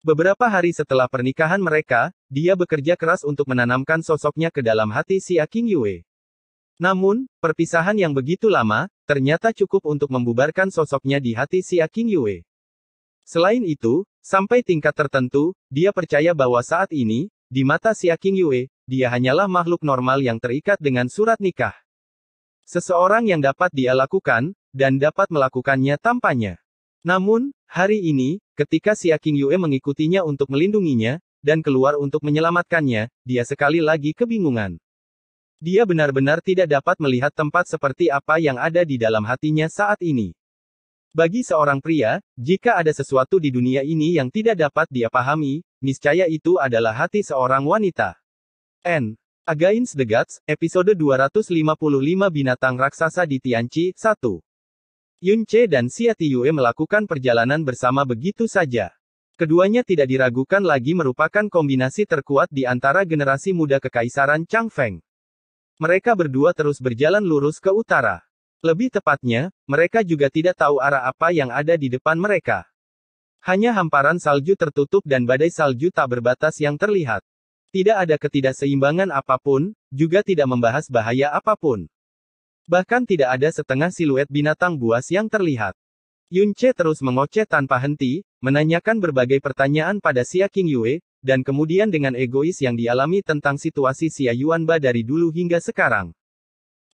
Beberapa hari setelah pernikahan mereka, dia bekerja keras untuk menanamkan sosoknya ke dalam hati si Aking Yue. Namun, perpisahan yang begitu lama, ternyata cukup untuk membubarkan sosoknya di hati si Aking Yue. Selain itu, sampai tingkat tertentu, dia percaya bahwa saat ini, di mata si Aking Yue, dia hanyalah makhluk normal yang terikat dengan surat nikah. Seseorang yang dapat dia lakukan, dan dapat melakukannya tanpanya. Namun, hari ini, ketika si Siaking Yue mengikutinya untuk melindunginya, dan keluar untuk menyelamatkannya, dia sekali lagi kebingungan. Dia benar-benar tidak dapat melihat tempat seperti apa yang ada di dalam hatinya saat ini. Bagi seorang pria, jika ada sesuatu di dunia ini yang tidak dapat dia pahami, niscaya itu adalah hati seorang wanita. N. Against the Gods, episode 255 Binatang Raksasa di Tianchi, 1. Che dan Xia Yue melakukan perjalanan bersama begitu saja. Keduanya tidak diragukan lagi merupakan kombinasi terkuat di antara generasi muda kekaisaran Chang Feng. Mereka berdua terus berjalan lurus ke utara. Lebih tepatnya, mereka juga tidak tahu arah apa yang ada di depan mereka. Hanya hamparan salju tertutup dan badai salju tak berbatas yang terlihat. Tidak ada ketidakseimbangan apapun, juga tidak membahas bahaya apapun. Bahkan tidak ada setengah siluet binatang buas yang terlihat. Yun Yunche terus mengoceh tanpa henti, menanyakan berbagai pertanyaan pada Xia King Yue, dan kemudian dengan egois yang dialami tentang situasi Xia Ba dari dulu hingga sekarang.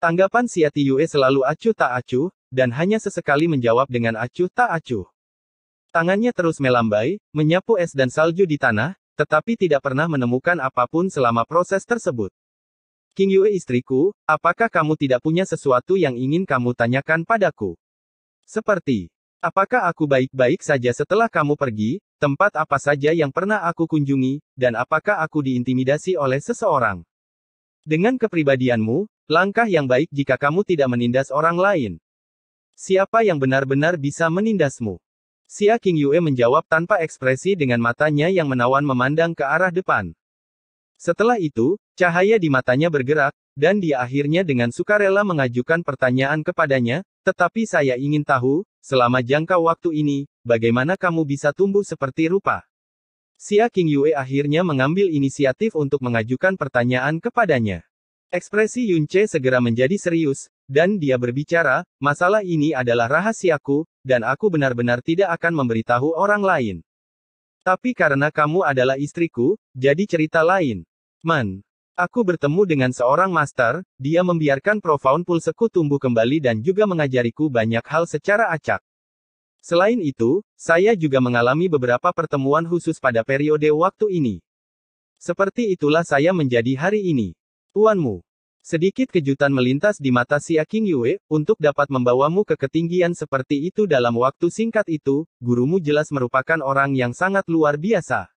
Tanggapan Xia Ti Yue selalu acuh tak acuh, dan hanya sesekali menjawab dengan acuh tak acuh. Tangannya terus melambai, menyapu es dan salju di tanah, tetapi tidak pernah menemukan apapun selama proses tersebut. King Yue istriku, apakah kamu tidak punya sesuatu yang ingin kamu tanyakan padaku? Seperti, apakah aku baik-baik saja setelah kamu pergi, tempat apa saja yang pernah aku kunjungi, dan apakah aku diintimidasi oleh seseorang? Dengan kepribadianmu, langkah yang baik jika kamu tidak menindas orang lain. Siapa yang benar-benar bisa menindasmu? Xia King Yue menjawab tanpa ekspresi dengan matanya yang menawan memandang ke arah depan. Setelah itu, cahaya di matanya bergerak, dan dia akhirnya dengan sukarela mengajukan pertanyaan kepadanya, tetapi saya ingin tahu, selama jangka waktu ini, bagaimana kamu bisa tumbuh seperti rupa? Xia King Yue akhirnya mengambil inisiatif untuk mengajukan pertanyaan kepadanya. Ekspresi Yun segera menjadi serius, dan dia berbicara, masalah ini adalah rahasiaku, dan aku benar-benar tidak akan memberitahu orang lain. Tapi karena kamu adalah istriku, jadi cerita lain. Man. Aku bertemu dengan seorang master, dia membiarkan profound pulseku tumbuh kembali dan juga mengajariku banyak hal secara acak. Selain itu, saya juga mengalami beberapa pertemuan khusus pada periode waktu ini. Seperti itulah saya menjadi hari ini. Tuanmu. Sedikit kejutan melintas di mata si Aking Yue, untuk dapat membawamu ke ketinggian seperti itu dalam waktu singkat itu, gurumu jelas merupakan orang yang sangat luar biasa.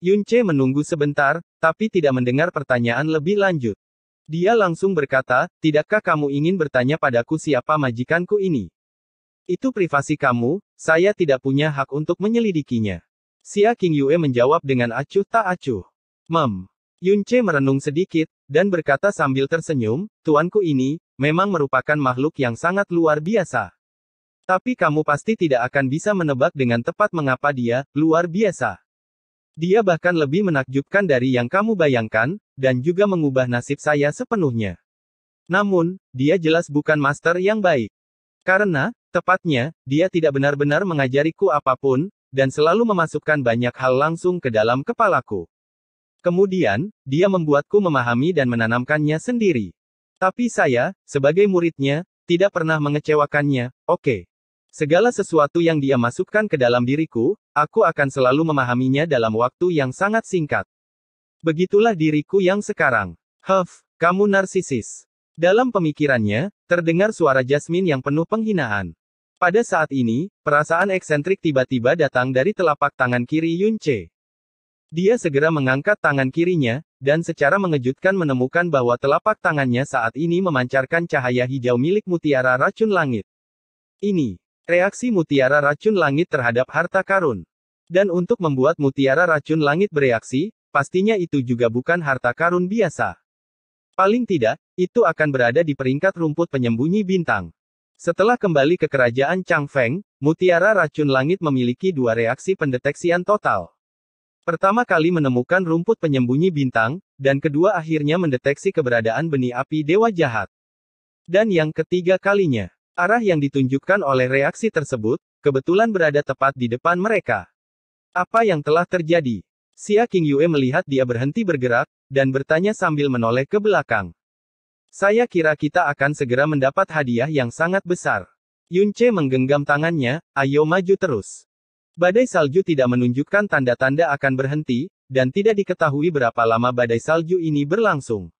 Yun Che menunggu sebentar, tapi tidak mendengar pertanyaan lebih lanjut. Dia langsung berkata, tidakkah kamu ingin bertanya padaku siapa majikanku ini? Itu privasi kamu, saya tidak punya hak untuk menyelidikinya. Si Aking Yue menjawab dengan acuh tak acuh. Mem, Yunche merenung sedikit, dan berkata sambil tersenyum, Tuanku ini, memang merupakan makhluk yang sangat luar biasa. Tapi kamu pasti tidak akan bisa menebak dengan tepat mengapa dia, luar biasa. Dia bahkan lebih menakjubkan dari yang kamu bayangkan, dan juga mengubah nasib saya sepenuhnya. Namun, dia jelas bukan master yang baik. Karena, tepatnya, dia tidak benar-benar mengajariku apapun, dan selalu memasukkan banyak hal langsung ke dalam kepalaku. Kemudian, dia membuatku memahami dan menanamkannya sendiri. Tapi saya, sebagai muridnya, tidak pernah mengecewakannya, oke. Okay. Segala sesuatu yang dia masukkan ke dalam diriku, aku akan selalu memahaminya dalam waktu yang sangat singkat. Begitulah diriku yang sekarang. Huff, kamu narsisis. Dalam pemikirannya, terdengar suara Jasmine yang penuh penghinaan. Pada saat ini, perasaan eksentrik tiba-tiba datang dari telapak tangan kiri Yunche. Dia segera mengangkat tangan kirinya, dan secara mengejutkan menemukan bahwa telapak tangannya saat ini memancarkan cahaya hijau milik mutiara racun langit. Ini, reaksi mutiara racun langit terhadap harta karun. Dan untuk membuat mutiara racun langit bereaksi, pastinya itu juga bukan harta karun biasa. Paling tidak, itu akan berada di peringkat rumput penyembunyi bintang. Setelah kembali ke kerajaan Chang Feng, mutiara racun langit memiliki dua reaksi pendeteksian total. Pertama kali menemukan rumput penyembunyi bintang, dan kedua akhirnya mendeteksi keberadaan benih api dewa jahat. Dan yang ketiga kalinya, arah yang ditunjukkan oleh reaksi tersebut, kebetulan berada tepat di depan mereka. Apa yang telah terjadi? Xia King Yue melihat dia berhenti bergerak, dan bertanya sambil menoleh ke belakang. Saya kira kita akan segera mendapat hadiah yang sangat besar. Yunche menggenggam tangannya, ayo maju terus. Badai salju tidak menunjukkan tanda-tanda akan berhenti, dan tidak diketahui berapa lama badai salju ini berlangsung.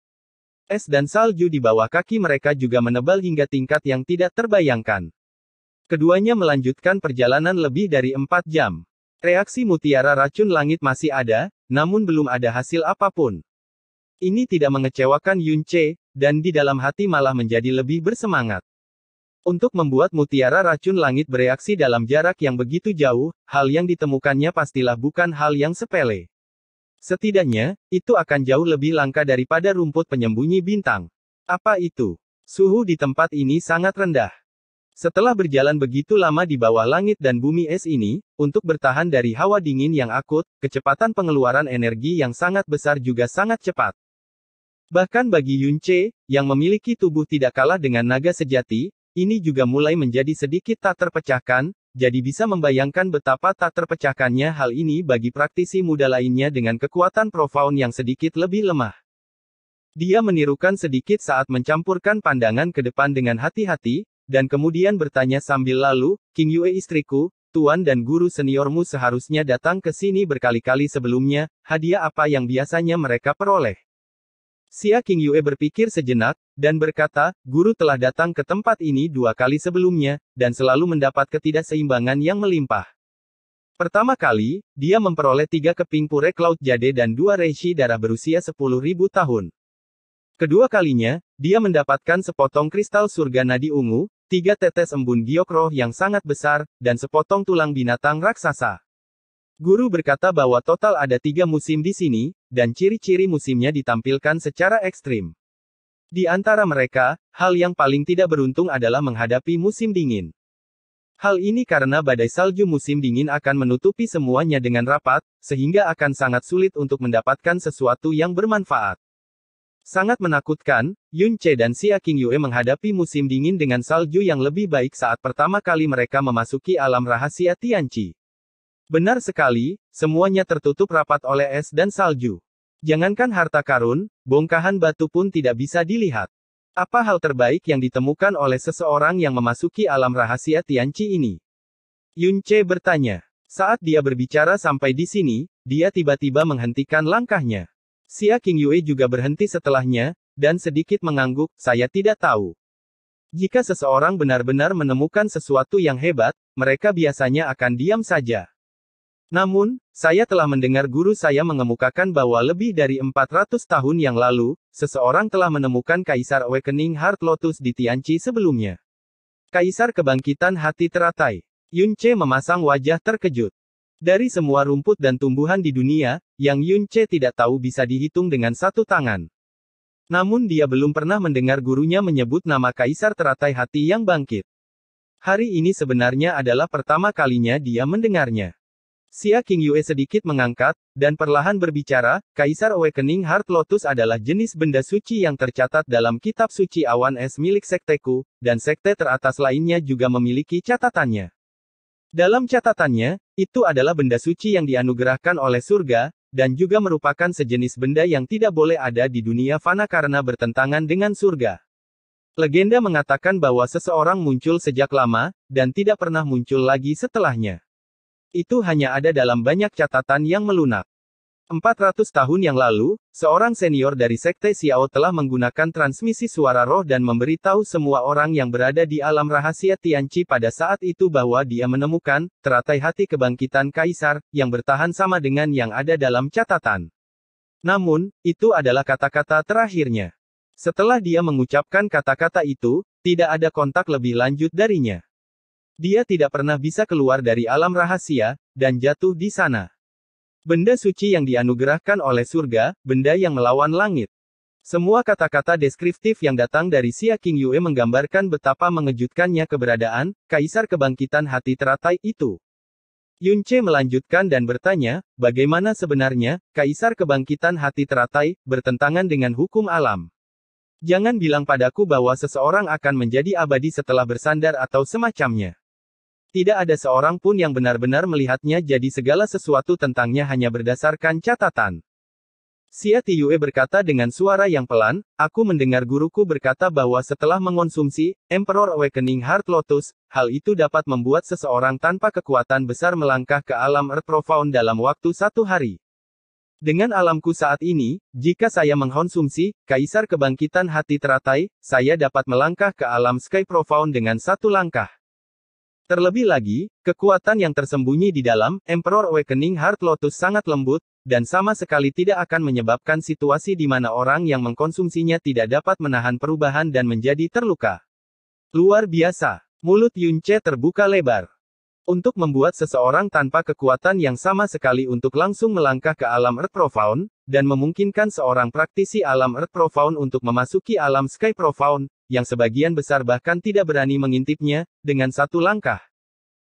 Es dan salju di bawah kaki mereka juga menebal hingga tingkat yang tidak terbayangkan. Keduanya melanjutkan perjalanan lebih dari empat jam. Reaksi mutiara racun langit masih ada, namun belum ada hasil apapun. Ini tidak mengecewakan Yun Che, dan di dalam hati malah menjadi lebih bersemangat. Untuk membuat mutiara racun langit bereaksi dalam jarak yang begitu jauh, hal yang ditemukannya pastilah bukan hal yang sepele. Setidaknya, itu akan jauh lebih langka daripada rumput penyembunyi bintang. Apa itu? Suhu di tempat ini sangat rendah. Setelah berjalan begitu lama di bawah langit dan bumi es ini, untuk bertahan dari hawa dingin yang akut, kecepatan pengeluaran energi yang sangat besar juga sangat cepat. Bahkan bagi Yun yang memiliki tubuh tidak kalah dengan naga sejati, ini juga mulai menjadi sedikit tak terpecahkan, jadi bisa membayangkan betapa tak terpecahkannya hal ini bagi praktisi muda lainnya dengan kekuatan profound yang sedikit lebih lemah. Dia menirukan sedikit saat mencampurkan pandangan ke depan dengan hati-hati, dan kemudian bertanya sambil lalu, King Yue istriku, tuan dan guru seniormu seharusnya datang ke sini berkali-kali sebelumnya, hadiah apa yang biasanya mereka peroleh? Xia King Yue berpikir sejenak, dan berkata, guru telah datang ke tempat ini dua kali sebelumnya, dan selalu mendapat ketidakseimbangan yang melimpah. Pertama kali, dia memperoleh tiga keping purek laut jade dan dua reishi darah berusia 10.000 tahun. Kedua kalinya, dia mendapatkan sepotong kristal surga nadi ungu, tiga tetes embun giok roh yang sangat besar, dan sepotong tulang binatang raksasa. Guru berkata bahwa total ada tiga musim di sini, dan ciri-ciri musimnya ditampilkan secara ekstrim. Di antara mereka, hal yang paling tidak beruntung adalah menghadapi musim dingin. Hal ini karena badai salju musim dingin akan menutupi semuanya dengan rapat, sehingga akan sangat sulit untuk mendapatkan sesuatu yang bermanfaat. Sangat menakutkan, Yun Che dan Xia King Yue menghadapi musim dingin dengan salju yang lebih baik saat pertama kali mereka memasuki alam rahasia Tianqi. Benar sekali, semuanya tertutup rapat oleh es dan salju. Jangankan harta karun, bongkahan batu pun tidak bisa dilihat. Apa hal terbaik yang ditemukan oleh seseorang yang memasuki alam rahasia Tianci ini? Yunce bertanya. Saat dia berbicara sampai di sini, dia tiba-tiba menghentikan langkahnya. Xia Yue juga berhenti setelahnya, dan sedikit mengangguk, saya tidak tahu. Jika seseorang benar-benar menemukan sesuatu yang hebat, mereka biasanya akan diam saja. Namun, saya telah mendengar guru saya mengemukakan bahwa lebih dari 400 tahun yang lalu, seseorang telah menemukan Kaisar Awakening Heart Lotus di Tianchi sebelumnya. Kaisar Kebangkitan Hati Teratai. Yun Che memasang wajah terkejut. Dari semua rumput dan tumbuhan di dunia, yang Yun Che tidak tahu bisa dihitung dengan satu tangan. Namun dia belum pernah mendengar gurunya menyebut nama Kaisar Teratai Hati yang bangkit. Hari ini sebenarnya adalah pertama kalinya dia mendengarnya. Xia Yue sedikit mengangkat, dan perlahan berbicara, Kaisar Awakening Heart Lotus adalah jenis benda suci yang tercatat dalam kitab suci awan es milik sekteku, dan sekte teratas lainnya juga memiliki catatannya. Dalam catatannya, itu adalah benda suci yang dianugerahkan oleh surga, dan juga merupakan sejenis benda yang tidak boleh ada di dunia fana karena bertentangan dengan surga. Legenda mengatakan bahwa seseorang muncul sejak lama, dan tidak pernah muncul lagi setelahnya. Itu hanya ada dalam banyak catatan yang melunak. 400 tahun yang lalu, seorang senior dari sekte Xiao telah menggunakan transmisi suara roh dan memberitahu semua orang yang berada di alam rahasia Tianci pada saat itu bahwa dia menemukan teratai hati kebangkitan kaisar yang bertahan sama dengan yang ada dalam catatan. Namun, itu adalah kata-kata terakhirnya. Setelah dia mengucapkan kata-kata itu, tidak ada kontak lebih lanjut darinya. Dia tidak pernah bisa keluar dari alam rahasia, dan jatuh di sana. Benda suci yang dianugerahkan oleh surga, benda yang melawan langit. Semua kata-kata deskriptif yang datang dari Xia King Yue menggambarkan betapa mengejutkannya keberadaan, kaisar kebangkitan hati teratai itu. Yun Che melanjutkan dan bertanya, bagaimana sebenarnya, kaisar kebangkitan hati teratai, bertentangan dengan hukum alam. Jangan bilang padaku bahwa seseorang akan menjadi abadi setelah bersandar atau semacamnya. Tidak ada seorang pun yang benar-benar melihatnya jadi segala sesuatu tentangnya hanya berdasarkan catatan. Xia Tiyue berkata dengan suara yang pelan, aku mendengar guruku berkata bahwa setelah mengonsumsi Emperor Awakening Heart Lotus, hal itu dapat membuat seseorang tanpa kekuatan besar melangkah ke alam Earth Profound dalam waktu satu hari. Dengan alamku saat ini, jika saya mengonsumsi, Kaisar Kebangkitan Hati Teratai, saya dapat melangkah ke alam Sky Profound dengan satu langkah. Terlebih lagi, kekuatan yang tersembunyi di dalam Emperor Awakening Heart Lotus sangat lembut, dan sama sekali tidak akan menyebabkan situasi di mana orang yang mengkonsumsinya tidak dapat menahan perubahan dan menjadi terluka. Luar biasa, mulut Yunce terbuka lebar. Untuk membuat seseorang tanpa kekuatan yang sama sekali untuk langsung melangkah ke alam Earth Profound, dan memungkinkan seorang praktisi alam Earth Profound untuk memasuki alam Sky Profound, yang sebagian besar bahkan tidak berani mengintipnya, dengan satu langkah.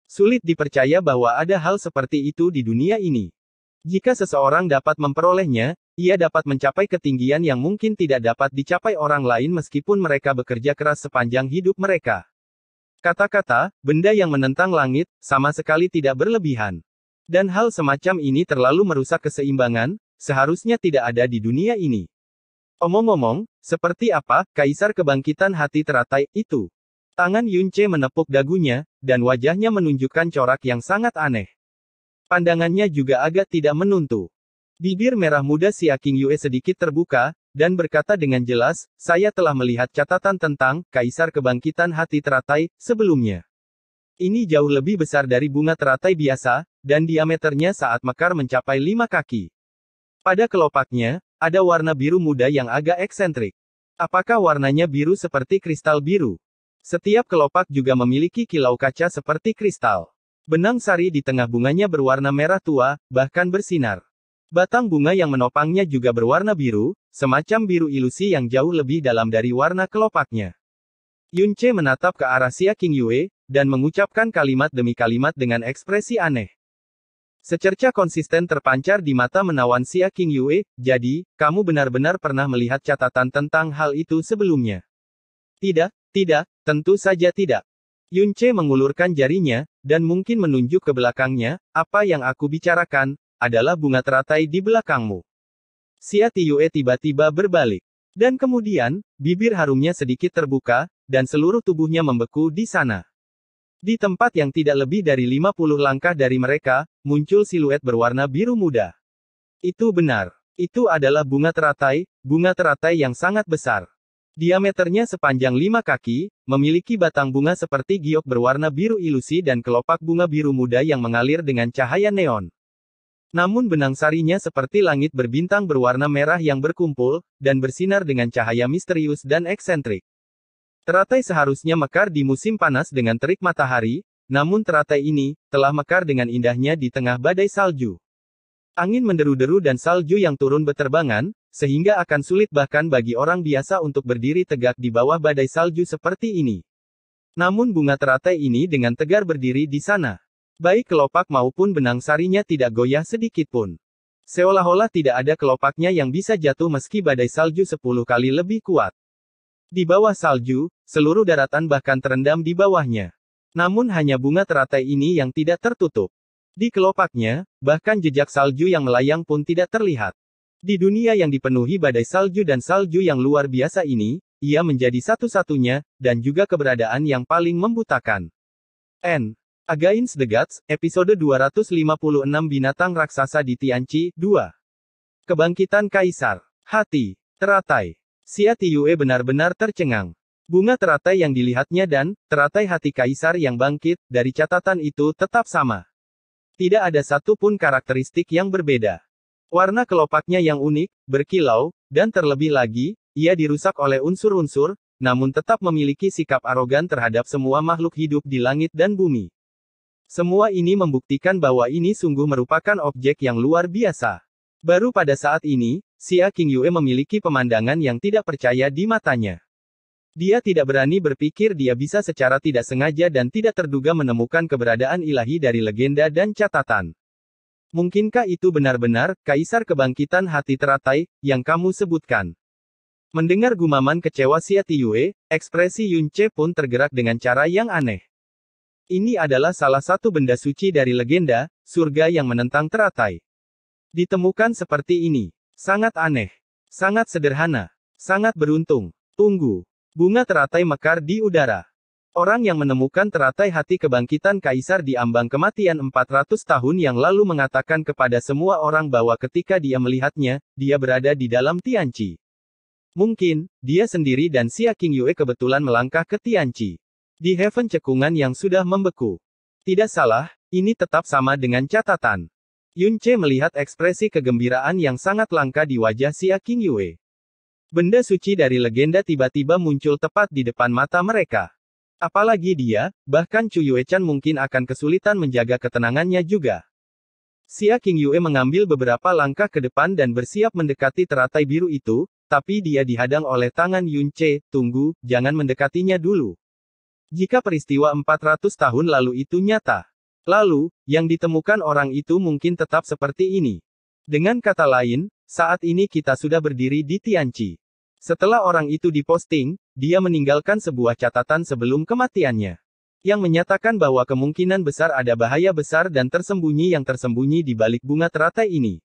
Sulit dipercaya bahwa ada hal seperti itu di dunia ini. Jika seseorang dapat memperolehnya, ia dapat mencapai ketinggian yang mungkin tidak dapat dicapai orang lain meskipun mereka bekerja keras sepanjang hidup mereka. Kata-kata, benda yang menentang langit, sama sekali tidak berlebihan. Dan hal semacam ini terlalu merusak keseimbangan, seharusnya tidak ada di dunia ini. Omong-omong, seperti apa kaisar kebangkitan hati teratai itu? Tangan Yunce menepuk dagunya, dan wajahnya menunjukkan corak yang sangat aneh. Pandangannya juga agak tidak menuntu. Bibir merah muda si Aking Yue sedikit terbuka, dan berkata dengan jelas, saya telah melihat catatan tentang Kaisar Kebangkitan Hati Teratai sebelumnya. Ini jauh lebih besar dari bunga teratai biasa, dan diameternya saat mekar mencapai lima kaki. Pada kelopaknya, ada warna biru muda yang agak eksentrik. Apakah warnanya biru seperti kristal biru? Setiap kelopak juga memiliki kilau kaca seperti kristal. Benang sari di tengah bunganya berwarna merah tua, bahkan bersinar. Batang bunga yang menopangnya juga berwarna biru, semacam biru ilusi yang jauh lebih dalam dari warna kelopaknya. Yunche menatap ke arah Xia Qingyue, dan mengucapkan kalimat demi kalimat dengan ekspresi aneh. Secerca konsisten terpancar di mata menawan Xia King Yue, jadi, kamu benar-benar pernah melihat catatan tentang hal itu sebelumnya. Tidak, tidak, tentu saja tidak. Yun Che mengulurkan jarinya, dan mungkin menunjuk ke belakangnya, apa yang aku bicarakan, adalah bunga teratai di belakangmu. Xia Tiyue tiba-tiba berbalik. Dan kemudian, bibir harumnya sedikit terbuka, dan seluruh tubuhnya membeku di sana. Di tempat yang tidak lebih dari 50 langkah dari mereka, muncul siluet berwarna biru muda. Itu benar. Itu adalah bunga teratai, bunga teratai yang sangat besar. Diameternya sepanjang lima kaki, memiliki batang bunga seperti giok berwarna biru ilusi dan kelopak bunga biru muda yang mengalir dengan cahaya neon. Namun benang sarinya seperti langit berbintang berwarna merah yang berkumpul, dan bersinar dengan cahaya misterius dan eksentrik. Teratai seharusnya mekar di musim panas dengan terik matahari, namun teratai ini telah mekar dengan indahnya di tengah badai salju. Angin menderu-deru dan salju yang turun beterbangan, sehingga akan sulit bahkan bagi orang biasa untuk berdiri tegak di bawah badai salju seperti ini. Namun bunga teratai ini dengan tegar berdiri di sana. Baik kelopak maupun benang sarinya tidak goyah sedikit pun. Seolah-olah tidak ada kelopaknya yang bisa jatuh meski badai salju 10 kali lebih kuat. Di bawah salju, seluruh daratan bahkan terendam di bawahnya. Namun hanya bunga teratai ini yang tidak tertutup. Di kelopaknya, bahkan jejak salju yang melayang pun tidak terlihat. Di dunia yang dipenuhi badai salju dan salju yang luar biasa ini, ia menjadi satu-satunya, dan juga keberadaan yang paling membutakan. N. Against the Gods, episode 256 Binatang Raksasa di Tianci, 2. Kebangkitan Kaisar. Hati. Teratai. Xia Tiyue benar-benar tercengang. Bunga teratai yang dilihatnya dan, teratai hati kaisar yang bangkit, dari catatan itu tetap sama. Tidak ada satupun karakteristik yang berbeda. Warna kelopaknya yang unik, berkilau, dan terlebih lagi, ia dirusak oleh unsur-unsur, namun tetap memiliki sikap arogan terhadap semua makhluk hidup di langit dan bumi. Semua ini membuktikan bahwa ini sungguh merupakan objek yang luar biasa. Baru pada saat ini, Xia Qingyue memiliki pemandangan yang tidak percaya di matanya. Dia tidak berani berpikir dia bisa secara tidak sengaja dan tidak terduga menemukan keberadaan ilahi dari legenda dan catatan. Mungkinkah itu benar-benar, Kaisar Kebangkitan Hati Teratai, yang kamu sebutkan? Mendengar gumaman kecewa Xia Tiyue, ekspresi Yun Che pun tergerak dengan cara yang aneh. Ini adalah salah satu benda suci dari legenda, surga yang menentang teratai. Ditemukan seperti ini, Sangat aneh. Sangat sederhana. Sangat beruntung. Tunggu. Bunga teratai mekar di udara. Orang yang menemukan teratai hati kebangkitan kaisar di ambang kematian 400 tahun yang lalu mengatakan kepada semua orang bahwa ketika dia melihatnya, dia berada di dalam Tianci. Mungkin, dia sendiri dan Xia King Yue kebetulan melangkah ke Tianci. Di heaven cekungan yang sudah membeku. Tidak salah, ini tetap sama dengan catatan. Yun Che melihat ekspresi kegembiraan yang sangat langka di wajah Xia King Yue. Benda suci dari legenda tiba-tiba muncul tepat di depan mata mereka. Apalagi dia, bahkan Chu Yue Chan mungkin akan kesulitan menjaga ketenangannya juga. Xia King Yue mengambil beberapa langkah ke depan dan bersiap mendekati teratai biru itu, tapi dia dihadang oleh tangan Yun Che, tunggu, jangan mendekatinya dulu. Jika peristiwa 400 tahun lalu itu nyata, Lalu, yang ditemukan orang itu mungkin tetap seperti ini. Dengan kata lain, saat ini kita sudah berdiri di Tianci. Setelah orang itu diposting, dia meninggalkan sebuah catatan sebelum kematiannya. Yang menyatakan bahwa kemungkinan besar ada bahaya besar dan tersembunyi yang tersembunyi di balik bunga teratai ini.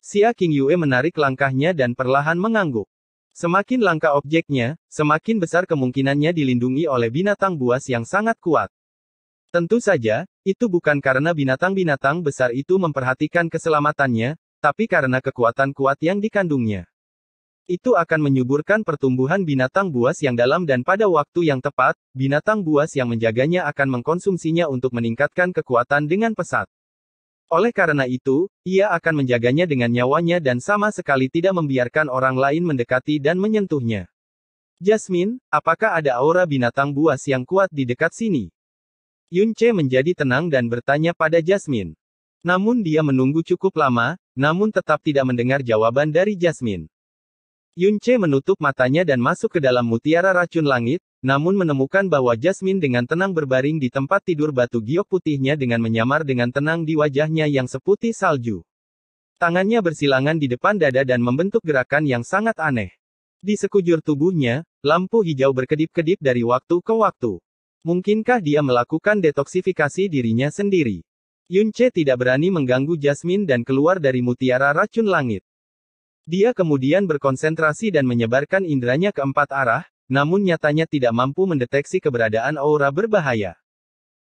Xia King Yue menarik langkahnya dan perlahan mengangguk. Semakin langka objeknya, semakin besar kemungkinannya dilindungi oleh binatang buas yang sangat kuat. Tentu saja, itu bukan karena binatang-binatang besar itu memperhatikan keselamatannya, tapi karena kekuatan kuat yang dikandungnya. Itu akan menyuburkan pertumbuhan binatang buas yang dalam dan pada waktu yang tepat, binatang buas yang menjaganya akan mengkonsumsinya untuk meningkatkan kekuatan dengan pesat. Oleh karena itu, ia akan menjaganya dengan nyawanya dan sama sekali tidak membiarkan orang lain mendekati dan menyentuhnya. Jasmine, apakah ada aura binatang buas yang kuat di dekat sini? Yunce menjadi tenang dan bertanya pada Jasmine. Namun dia menunggu cukup lama, namun tetap tidak mendengar jawaban dari Jasmine. Yunce menutup matanya dan masuk ke dalam mutiara racun langit, namun menemukan bahwa Jasmine dengan tenang berbaring di tempat tidur batu giok putihnya dengan menyamar dengan tenang di wajahnya yang seputih salju. Tangannya bersilangan di depan dada dan membentuk gerakan yang sangat aneh. Di sekujur tubuhnya, lampu hijau berkedip-kedip dari waktu ke waktu. Mungkinkah dia melakukan detoksifikasi dirinya sendiri? Yunce tidak berani mengganggu Jasmine dan keluar dari mutiara racun langit. Dia kemudian berkonsentrasi dan menyebarkan inderanya ke empat arah, namun nyatanya tidak mampu mendeteksi keberadaan aura berbahaya.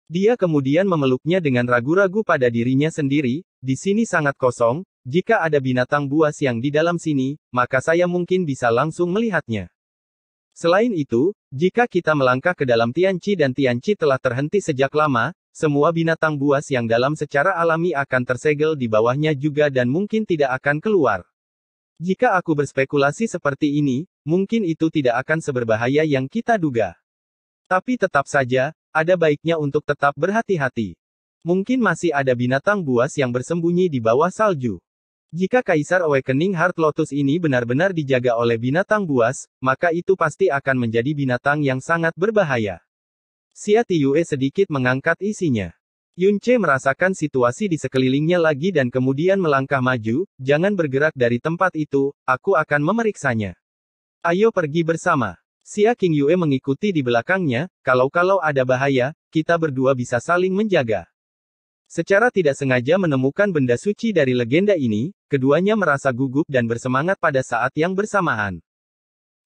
Dia kemudian memeluknya dengan ragu-ragu pada dirinya sendiri, di sini sangat kosong, jika ada binatang buas yang di dalam sini, maka saya mungkin bisa langsung melihatnya. Selain itu, jika kita melangkah ke dalam Tianci dan Tianci telah terhenti sejak lama, semua binatang buas yang dalam secara alami akan tersegel di bawahnya juga dan mungkin tidak akan keluar. Jika aku berspekulasi seperti ini, mungkin itu tidak akan seberbahaya yang kita duga. Tapi tetap saja, ada baiknya untuk tetap berhati-hati. Mungkin masih ada binatang buas yang bersembunyi di bawah salju. Jika Kaisar Awakening Heart Lotus ini benar-benar dijaga oleh binatang buas, maka itu pasti akan menjadi binatang yang sangat berbahaya. Xia Tiyue sedikit mengangkat isinya. Yunce merasakan situasi di sekelilingnya lagi dan kemudian melangkah maju, jangan bergerak dari tempat itu, aku akan memeriksanya. Ayo pergi bersama. Xia King Yue mengikuti di belakangnya, kalau-kalau ada bahaya, kita berdua bisa saling menjaga. Secara tidak sengaja menemukan benda suci dari legenda ini, keduanya merasa gugup dan bersemangat pada saat yang bersamaan.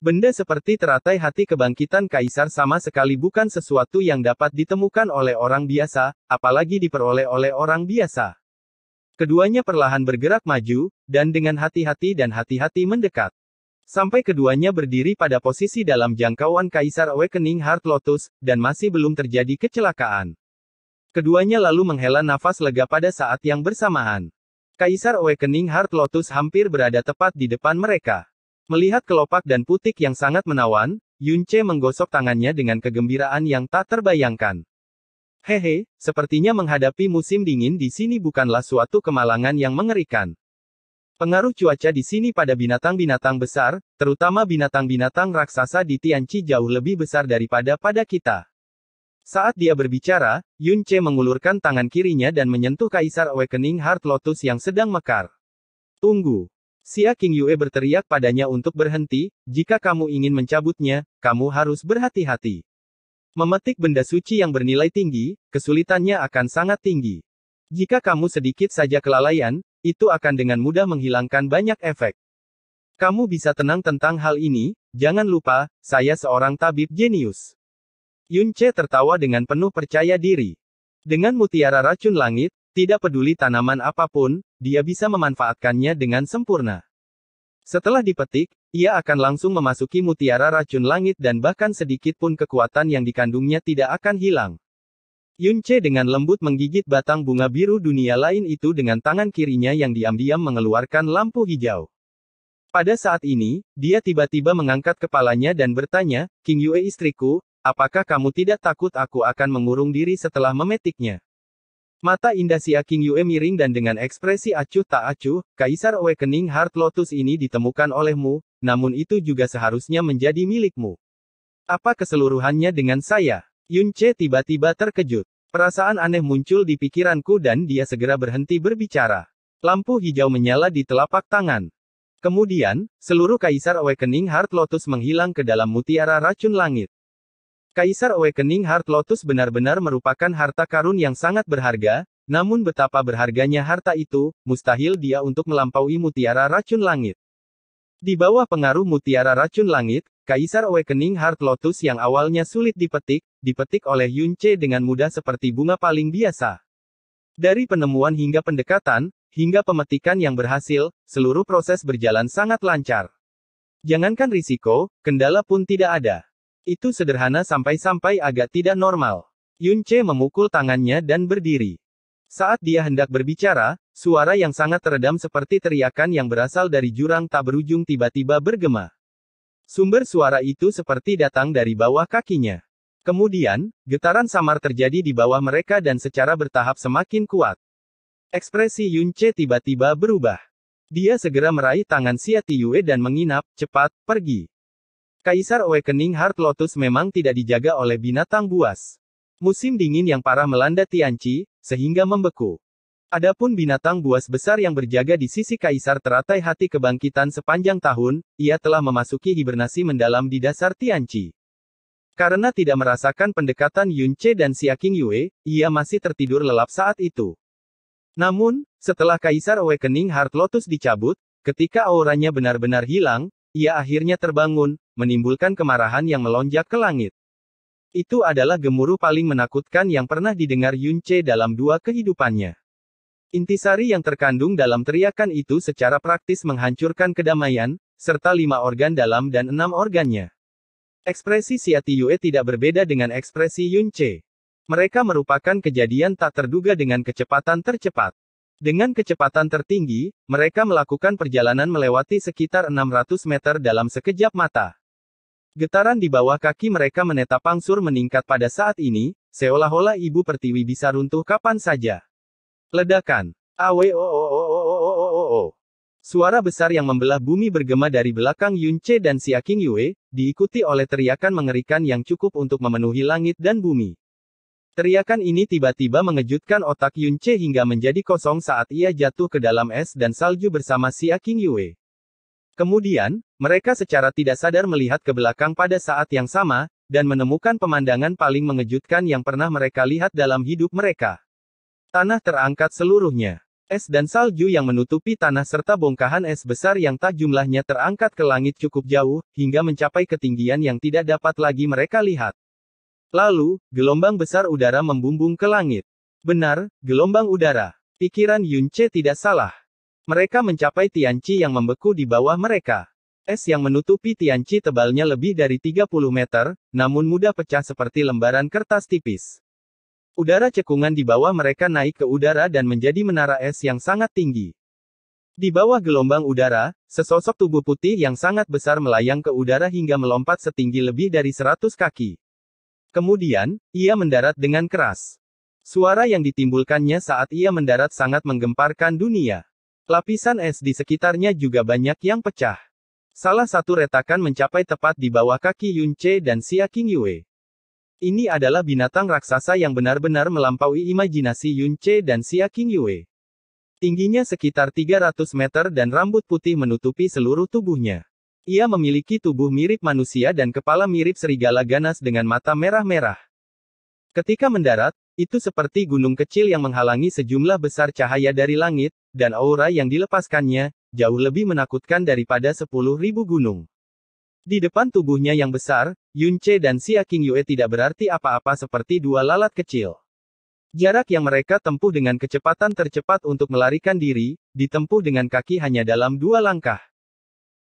Benda seperti teratai hati kebangkitan kaisar sama sekali bukan sesuatu yang dapat ditemukan oleh orang biasa, apalagi diperoleh oleh orang biasa. Keduanya perlahan bergerak maju, dan dengan hati-hati dan hati-hati mendekat. Sampai keduanya berdiri pada posisi dalam jangkauan Kaisar Awakening Heart Lotus, dan masih belum terjadi kecelakaan. Keduanya lalu menghela nafas lega pada saat yang bersamaan. Kaisar Awakening Heart Lotus hampir berada tepat di depan mereka. Melihat kelopak dan putik yang sangat menawan, Yunche menggosok tangannya dengan kegembiraan yang tak terbayangkan. Hehe, sepertinya menghadapi musim dingin di sini bukanlah suatu kemalangan yang mengerikan. Pengaruh cuaca di sini pada binatang-binatang besar, terutama binatang-binatang raksasa di Tianci jauh lebih besar daripada pada kita. Saat dia berbicara, Yun Che mengulurkan tangan kirinya dan menyentuh Kaisar Awakening Heart Lotus yang sedang mekar. Tunggu. Xia King Yue berteriak padanya untuk berhenti, jika kamu ingin mencabutnya, kamu harus berhati-hati. Memetik benda suci yang bernilai tinggi, kesulitannya akan sangat tinggi. Jika kamu sedikit saja kelalaian, itu akan dengan mudah menghilangkan banyak efek. Kamu bisa tenang tentang hal ini, jangan lupa, saya seorang tabib jenius. Yun Che tertawa dengan penuh percaya diri. Dengan mutiara racun langit, tidak peduli tanaman apapun, dia bisa memanfaatkannya dengan sempurna. Setelah dipetik, ia akan langsung memasuki mutiara racun langit dan bahkan sedikit pun kekuatan yang dikandungnya tidak akan hilang. Yun Che dengan lembut menggigit batang bunga biru dunia lain itu dengan tangan kirinya yang diam-diam mengeluarkan lampu hijau. Pada saat ini, dia tiba-tiba mengangkat kepalanya dan bertanya, King Yue istriku, Apakah kamu tidak takut aku akan mengurung diri setelah memetiknya? Mata indah si Aking Yue miring dan dengan ekspresi acuh tak acuh, Kaisar Awakening Heart Lotus ini ditemukan olehmu, namun itu juga seharusnya menjadi milikmu. Apa keseluruhannya dengan saya? Yun Che tiba-tiba terkejut. Perasaan aneh muncul di pikiranku dan dia segera berhenti berbicara. Lampu hijau menyala di telapak tangan. Kemudian, seluruh Kaisar Awakening Heart Lotus menghilang ke dalam mutiara racun langit. Kaisar Awakening Heart Lotus benar-benar merupakan harta karun yang sangat berharga, namun betapa berharganya harta itu, mustahil dia untuk melampaui mutiara racun langit. Di bawah pengaruh mutiara racun langit, Kaisar Awakening Heart Lotus yang awalnya sulit dipetik, dipetik oleh Yun Che dengan mudah seperti bunga paling biasa. Dari penemuan hingga pendekatan, hingga pemetikan yang berhasil, seluruh proses berjalan sangat lancar. Jangankan risiko, kendala pun tidak ada. Itu sederhana sampai-sampai agak tidak normal. Yun Che memukul tangannya dan berdiri. Saat dia hendak berbicara, suara yang sangat teredam seperti teriakan yang berasal dari jurang tak berujung tiba-tiba bergema. Sumber suara itu seperti datang dari bawah kakinya. Kemudian, getaran samar terjadi di bawah mereka dan secara bertahap semakin kuat. Ekspresi Yun Che tiba-tiba berubah. Dia segera meraih tangan Xia Tiyue dan menginap, cepat, pergi. Kaisar Awakening Heart Lotus memang tidak dijaga oleh binatang buas. Musim dingin yang parah melanda Tianchi, sehingga membeku. Adapun binatang buas besar yang berjaga di sisi kaisar teratai hati kebangkitan sepanjang tahun, ia telah memasuki hibernasi mendalam di dasar Tianchi. Karena tidak merasakan pendekatan Yunche dan Siaking Yue, ia masih tertidur lelap saat itu. Namun, setelah kaisar Awakening Heart Lotus dicabut, ketika auranya benar-benar hilang, ia akhirnya terbangun, menimbulkan kemarahan yang melonjak ke langit. Itu adalah gemuruh paling menakutkan yang pernah didengar Yunce dalam dua kehidupannya. Intisari yang terkandung dalam teriakan itu secara praktis menghancurkan kedamaian, serta lima organ dalam dan enam organnya. Ekspresi Siati Yue tidak berbeda dengan ekspresi Yunce. Mereka merupakan kejadian tak terduga dengan kecepatan tercepat. Dengan kecepatan tertinggi, mereka melakukan perjalanan melewati sekitar 600 meter dalam sekejap mata. Getaran di bawah kaki mereka menetap pangsur meningkat pada saat ini, seolah-olah ibu pertiwi bisa runtuh kapan saja. Ledakan. Awe Suara besar yang membelah bumi bergema dari belakang Yunche dan Siaking Yue, diikuti oleh teriakan mengerikan yang cukup untuk memenuhi langit dan bumi. Teriakan ini tiba-tiba mengejutkan otak Yunche hingga menjadi kosong saat ia jatuh ke dalam es dan salju bersama Siaking Yue. Kemudian, mereka secara tidak sadar melihat ke belakang pada saat yang sama, dan menemukan pemandangan paling mengejutkan yang pernah mereka lihat dalam hidup mereka. Tanah terangkat seluruhnya. Es dan salju yang menutupi tanah serta bongkahan es besar yang tak jumlahnya terangkat ke langit cukup jauh, hingga mencapai ketinggian yang tidak dapat lagi mereka lihat. Lalu, gelombang besar udara membumbung ke langit. Benar, gelombang udara. Pikiran Yunce tidak salah. Mereka mencapai Tianci yang membeku di bawah mereka. Es yang menutupi Tianchi tebalnya lebih dari 30 meter, namun mudah pecah seperti lembaran kertas tipis. Udara cekungan di bawah mereka naik ke udara dan menjadi menara es yang sangat tinggi. Di bawah gelombang udara, sesosok tubuh putih yang sangat besar melayang ke udara hingga melompat setinggi lebih dari 100 kaki. Kemudian, ia mendarat dengan keras. Suara yang ditimbulkannya saat ia mendarat sangat menggemparkan dunia. Lapisan es di sekitarnya juga banyak yang pecah. Salah satu retakan mencapai tepat di bawah kaki Yun Che dan Xia Qing Yue. Ini adalah binatang raksasa yang benar-benar melampaui imajinasi Yun Che dan Xia Qing Yue. Tingginya sekitar 300 meter dan rambut putih menutupi seluruh tubuhnya. Ia memiliki tubuh mirip manusia dan kepala mirip serigala ganas dengan mata merah-merah. Ketika mendarat, itu seperti gunung kecil yang menghalangi sejumlah besar cahaya dari langit, dan aura yang dilepaskannya, jauh lebih menakutkan daripada 10.000 gunung. Di depan tubuhnya yang besar, Yunche dan Xia King Yue tidak berarti apa-apa seperti dua lalat kecil. Jarak yang mereka tempuh dengan kecepatan tercepat untuk melarikan diri, ditempuh dengan kaki hanya dalam dua langkah.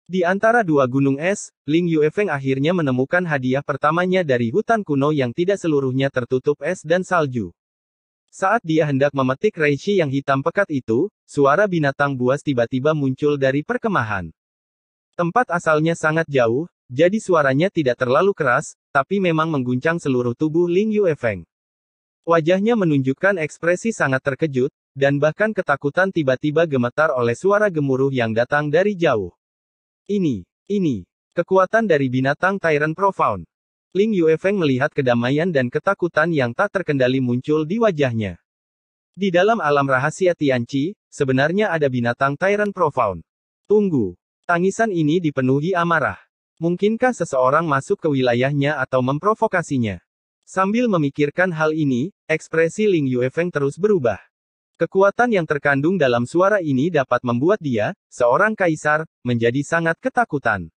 Di antara dua gunung es, Ling Yue Feng akhirnya menemukan hadiah pertamanya dari hutan kuno yang tidak seluruhnya tertutup es dan salju. Saat dia hendak memetik reishi yang hitam pekat itu, suara binatang buas tiba-tiba muncul dari perkemahan. Tempat asalnya sangat jauh, jadi suaranya tidak terlalu keras, tapi memang mengguncang seluruh tubuh Ling Yuefeng. Wajahnya menunjukkan ekspresi sangat terkejut, dan bahkan ketakutan tiba-tiba gemetar oleh suara gemuruh yang datang dari jauh. Ini, ini, kekuatan dari binatang Tyrant Profound. Ling Yuefeng melihat kedamaian dan ketakutan yang tak terkendali muncul di wajahnya. Di dalam alam rahasia Tianci, sebenarnya ada binatang Tyrant Profound. Tunggu. Tangisan ini dipenuhi amarah. Mungkinkah seseorang masuk ke wilayahnya atau memprovokasinya? Sambil memikirkan hal ini, ekspresi Ling Yuefeng terus berubah. Kekuatan yang terkandung dalam suara ini dapat membuat dia, seorang kaisar, menjadi sangat ketakutan.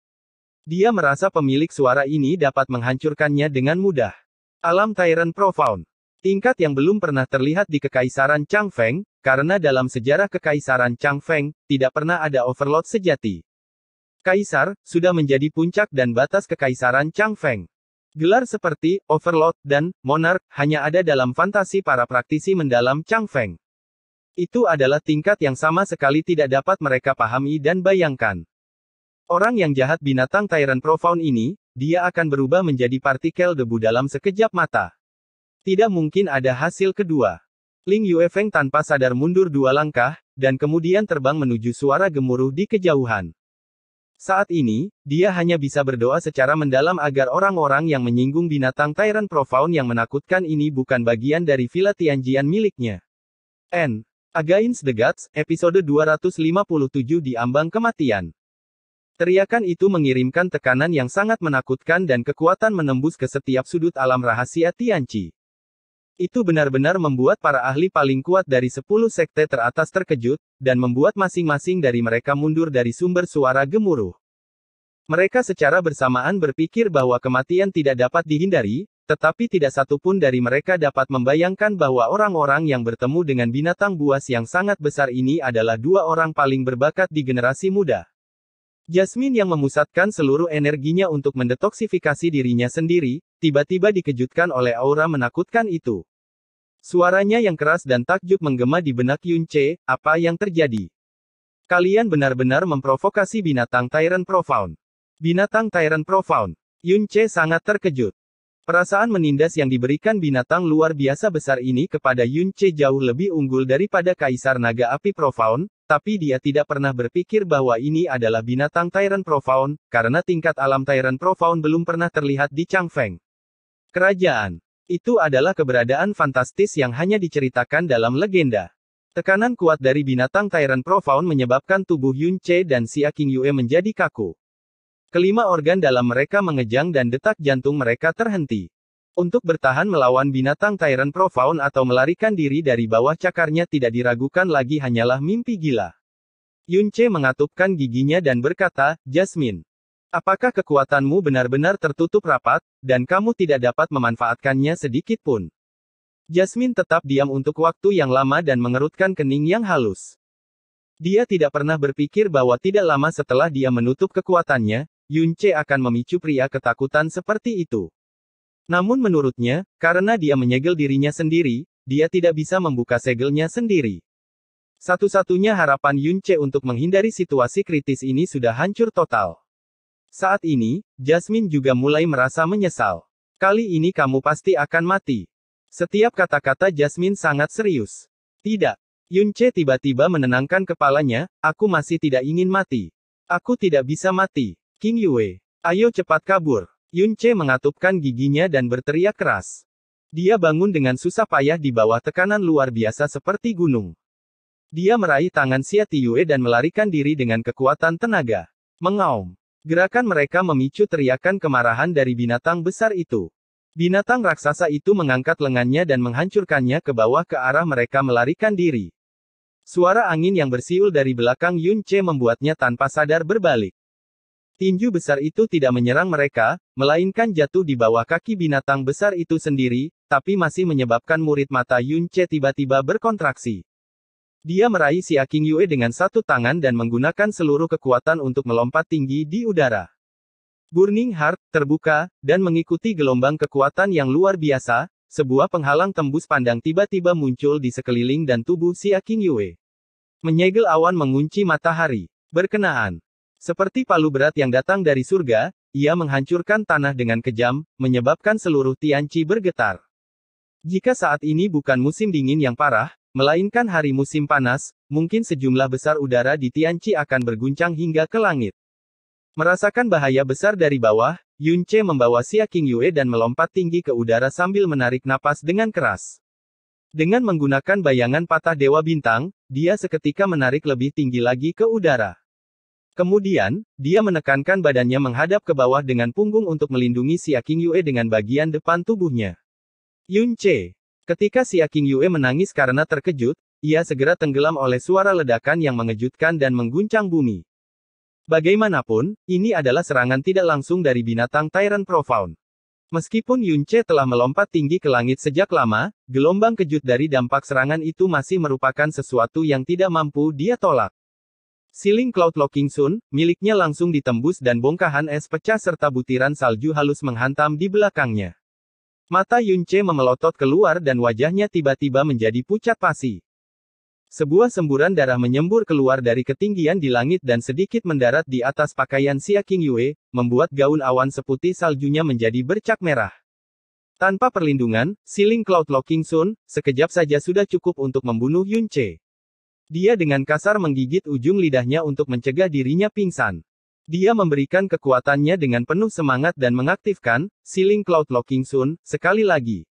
Dia merasa pemilik suara ini dapat menghancurkannya dengan mudah. Alam Tyrant Profound. Tingkat yang belum pernah terlihat di Kekaisaran Chang Feng, karena dalam sejarah Kekaisaran Chang Feng, tidak pernah ada overload sejati. Kaisar, sudah menjadi puncak dan batas Kekaisaran Chang Feng. Gelar seperti overload dan Monarch hanya ada dalam fantasi para praktisi mendalam Chang Feng. Itu adalah tingkat yang sama sekali tidak dapat mereka pahami dan bayangkan. Orang yang jahat binatang Tyrant Profound ini, dia akan berubah menjadi partikel debu dalam sekejap mata. Tidak mungkin ada hasil kedua. Ling Yuefeng tanpa sadar mundur dua langkah, dan kemudian terbang menuju suara gemuruh di kejauhan. Saat ini, dia hanya bisa berdoa secara mendalam agar orang-orang yang menyinggung binatang Tyrant Profound yang menakutkan ini bukan bagian dari Villa Tianjian miliknya. N. Against the Gods, episode 257 di ambang kematian. Teriakan itu mengirimkan tekanan yang sangat menakutkan dan kekuatan menembus ke setiap sudut alam rahasia Tianci. Itu benar-benar membuat para ahli paling kuat dari 10 sekte teratas terkejut, dan membuat masing-masing dari mereka mundur dari sumber suara gemuruh. Mereka secara bersamaan berpikir bahwa kematian tidak dapat dihindari, tetapi tidak satupun dari mereka dapat membayangkan bahwa orang-orang yang bertemu dengan binatang buas yang sangat besar ini adalah dua orang paling berbakat di generasi muda. Jasmine yang memusatkan seluruh energinya untuk mendetoksifikasi dirinya sendiri, tiba-tiba dikejutkan oleh aura menakutkan itu. Suaranya yang keras dan takjub menggema di benak Yun apa yang terjadi? Kalian benar-benar memprovokasi binatang Tyrant Profound. Binatang Tyrant Profound. Yun sangat terkejut. Perasaan menindas yang diberikan binatang luar biasa besar ini kepada Yun jauh lebih unggul daripada Kaisar Naga Api Profound, tapi dia tidak pernah berpikir bahwa ini adalah binatang Tyrant Profound, karena tingkat alam Tyrant Profound belum pernah terlihat di Changfeng. Kerajaan. Itu adalah keberadaan fantastis yang hanya diceritakan dalam legenda. Tekanan kuat dari binatang Tyrant Profound menyebabkan tubuh Yun Che dan Xia King Yue menjadi kaku. Kelima organ dalam mereka mengejang dan detak jantung mereka terhenti. Untuk bertahan melawan binatang Tyrant Profound atau melarikan diri dari bawah cakarnya tidak diragukan lagi hanyalah mimpi gila. Yunche mengatupkan giginya dan berkata, Jasmine. Apakah kekuatanmu benar-benar tertutup rapat, dan kamu tidak dapat memanfaatkannya sedikit pun? Jasmine tetap diam untuk waktu yang lama dan mengerutkan kening yang halus. Dia tidak pernah berpikir bahwa tidak lama setelah dia menutup kekuatannya, Yunche akan memicu pria ketakutan seperti itu. Namun menurutnya, karena dia menyegel dirinya sendiri, dia tidak bisa membuka segelnya sendiri. Satu-satunya harapan Yun Che untuk menghindari situasi kritis ini sudah hancur total. Saat ini, Jasmine juga mulai merasa menyesal. Kali ini kamu pasti akan mati. Setiap kata-kata Jasmine sangat serius. Tidak. Yun Che tiba-tiba menenangkan kepalanya, aku masih tidak ingin mati. Aku tidak bisa mati. King Yue. Ayo cepat kabur. Yun Che mengatupkan giginya dan berteriak keras. Dia bangun dengan susah payah di bawah tekanan luar biasa seperti gunung. Dia meraih tangan Xia Tiyue dan melarikan diri dengan kekuatan tenaga. Mengaum. Gerakan mereka memicu teriakan kemarahan dari binatang besar itu. Binatang raksasa itu mengangkat lengannya dan menghancurkannya ke bawah ke arah mereka melarikan diri. Suara angin yang bersiul dari belakang Yun Che membuatnya tanpa sadar berbalik. Tinju besar itu tidak menyerang mereka, melainkan jatuh di bawah kaki binatang besar itu sendiri, tapi masih menyebabkan murid mata Yun Che tiba-tiba berkontraksi. Dia meraih si Aking Yue dengan satu tangan dan menggunakan seluruh kekuatan untuk melompat tinggi di udara. Burning Heart, terbuka, dan mengikuti gelombang kekuatan yang luar biasa, sebuah penghalang tembus pandang tiba-tiba muncul di sekeliling dan tubuh si Aking Yue. Menyegel awan mengunci matahari. Berkenaan, seperti palu berat yang datang dari surga, ia menghancurkan tanah dengan kejam, menyebabkan seluruh Tianci bergetar. Jika saat ini bukan musim dingin yang parah, melainkan hari musim panas, mungkin sejumlah besar udara di Tianci akan berguncang hingga ke langit. Merasakan bahaya besar dari bawah, Yun Che membawa Xia King Yue dan melompat tinggi ke udara sambil menarik napas dengan keras. Dengan menggunakan bayangan patah Dewa Bintang, dia seketika menarik lebih tinggi lagi ke udara. Kemudian, dia menekankan badannya menghadap ke bawah dengan punggung untuk melindungi Xia King Yue dengan bagian depan tubuhnya. Yun Che. Ketika Xia King Yue menangis karena terkejut, ia segera tenggelam oleh suara ledakan yang mengejutkan dan mengguncang bumi. Bagaimanapun, ini adalah serangan tidak langsung dari binatang Tyrant Profound. Meskipun Yun Che telah melompat tinggi ke langit sejak lama, gelombang kejut dari dampak serangan itu masih merupakan sesuatu yang tidak mampu dia tolak. Siling Cloud Locking Sun, miliknya langsung ditembus dan bongkahan es pecah serta butiran salju halus menghantam di belakangnya. Mata Yunche memelotot keluar dan wajahnya tiba-tiba menjadi pucat pasi. Sebuah semburan darah menyembur keluar dari ketinggian di langit dan sedikit mendarat di atas pakaian Xia King Yue, membuat gaun awan seputih saljunya menjadi bercak merah. Tanpa perlindungan, siling Cloud Locking Sun, sekejap saja sudah cukup untuk membunuh Yunche. Dia dengan kasar menggigit ujung lidahnya untuk mencegah dirinya pingsan. Dia memberikan kekuatannya dengan penuh semangat dan mengaktifkan Ceiling Cloud Locking Sun sekali lagi.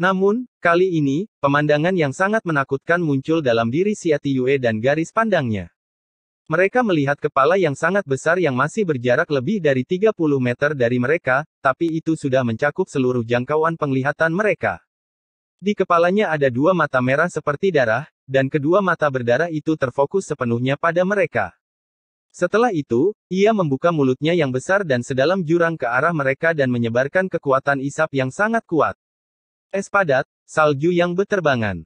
Namun, kali ini, pemandangan yang sangat menakutkan muncul dalam diri Siati Yue dan garis pandangnya. Mereka melihat kepala yang sangat besar yang masih berjarak lebih dari 30 meter dari mereka, tapi itu sudah mencakup seluruh jangkauan penglihatan mereka. Di kepalanya ada dua mata merah seperti darah, dan kedua mata berdarah itu terfokus sepenuhnya pada mereka. Setelah itu, ia membuka mulutnya yang besar dan sedalam jurang ke arah mereka dan menyebarkan kekuatan isap yang sangat kuat. Es padat, salju yang beterbangan.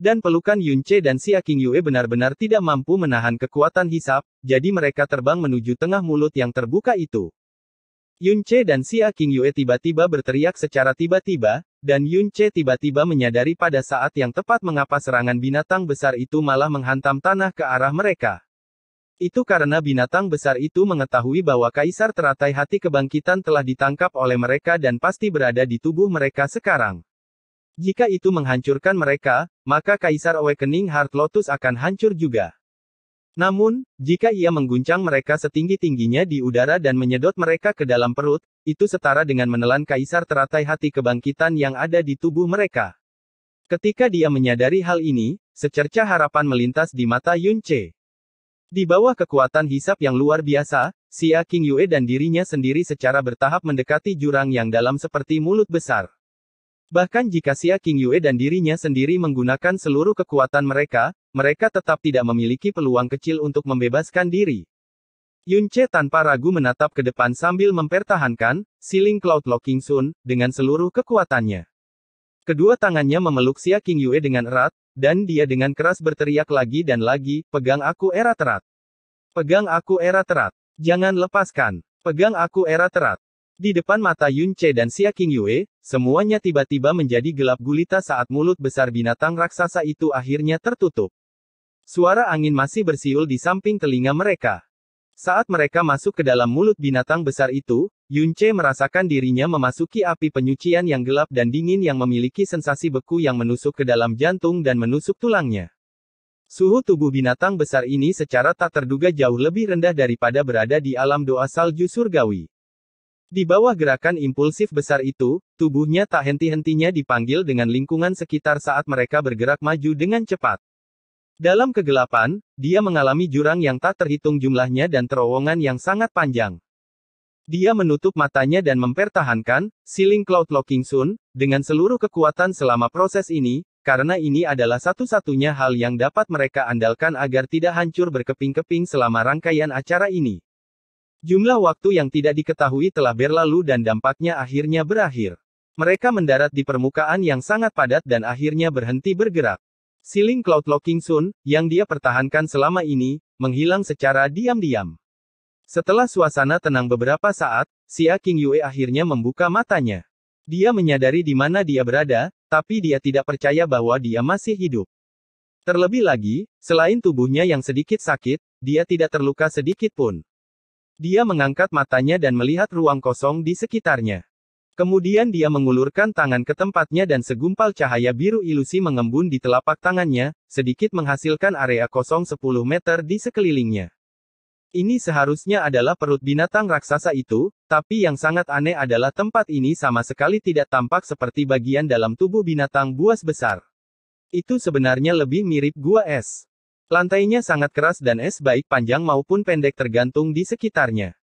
Dan pelukan Yunche dan si Aking Yue benar-benar tidak mampu menahan kekuatan hisap, jadi mereka terbang menuju tengah mulut yang terbuka itu. Yun Che dan Xia Yue tiba-tiba berteriak secara tiba-tiba, dan Yun Che tiba-tiba menyadari pada saat yang tepat mengapa serangan binatang besar itu malah menghantam tanah ke arah mereka. Itu karena binatang besar itu mengetahui bahwa kaisar teratai hati kebangkitan telah ditangkap oleh mereka dan pasti berada di tubuh mereka sekarang. Jika itu menghancurkan mereka, maka kaisar Awakening Heart Lotus akan hancur juga. Namun, jika ia mengguncang mereka setinggi-tingginya di udara dan menyedot mereka ke dalam perut, itu setara dengan menelan kaisar teratai hati kebangkitan yang ada di tubuh mereka. Ketika dia menyadari hal ini, secerca harapan melintas di mata Yun Che. Di bawah kekuatan hisap yang luar biasa, Xia King Yue dan dirinya sendiri secara bertahap mendekati jurang yang dalam seperti mulut besar. Bahkan jika Xia Yue dan dirinya sendiri menggunakan seluruh kekuatan mereka, mereka tetap tidak memiliki peluang kecil untuk membebaskan diri. Yun Che tanpa ragu menatap ke depan sambil mempertahankan, siling Cloud Locking Sun, dengan seluruh kekuatannya. Kedua tangannya memeluk Xia Yue dengan erat, dan dia dengan keras berteriak lagi dan lagi, pegang aku erat-erat. Pegang aku erat-erat. Jangan lepaskan. Pegang aku erat-erat. Di depan mata Yun Che dan Xia King Yue, semuanya tiba-tiba menjadi gelap gulita saat mulut besar binatang raksasa itu akhirnya tertutup. Suara angin masih bersiul di samping telinga mereka. Saat mereka masuk ke dalam mulut binatang besar itu, Yun Che merasakan dirinya memasuki api penyucian yang gelap dan dingin yang memiliki sensasi beku yang menusuk ke dalam jantung dan menusuk tulangnya. Suhu tubuh binatang besar ini secara tak terduga jauh lebih rendah daripada berada di alam doa salju surgawi. Di bawah gerakan impulsif besar itu, tubuhnya tak henti-hentinya dipanggil dengan lingkungan sekitar saat mereka bergerak maju dengan cepat. Dalam kegelapan, dia mengalami jurang yang tak terhitung jumlahnya dan terowongan yang sangat panjang. Dia menutup matanya dan mempertahankan, Siling Cloud Locking Sun, dengan seluruh kekuatan selama proses ini, karena ini adalah satu-satunya hal yang dapat mereka andalkan agar tidak hancur berkeping-keping selama rangkaian acara ini. Jumlah waktu yang tidak diketahui telah berlalu dan dampaknya akhirnya berakhir. Mereka mendarat di permukaan yang sangat padat dan akhirnya berhenti bergerak. Siling Cloud Locking Sun, yang dia pertahankan selama ini, menghilang secara diam-diam. Setelah suasana tenang beberapa saat, Xia King Yue akhirnya membuka matanya. Dia menyadari di mana dia berada, tapi dia tidak percaya bahwa dia masih hidup. Terlebih lagi, selain tubuhnya yang sedikit sakit, dia tidak terluka sedikit pun. Dia mengangkat matanya dan melihat ruang kosong di sekitarnya. Kemudian dia mengulurkan tangan ke tempatnya dan segumpal cahaya biru ilusi mengembun di telapak tangannya, sedikit menghasilkan area kosong 10 meter di sekelilingnya. Ini seharusnya adalah perut binatang raksasa itu, tapi yang sangat aneh adalah tempat ini sama sekali tidak tampak seperti bagian dalam tubuh binatang buas besar. Itu sebenarnya lebih mirip gua es. Lantainya sangat keras dan es baik panjang maupun pendek tergantung di sekitarnya.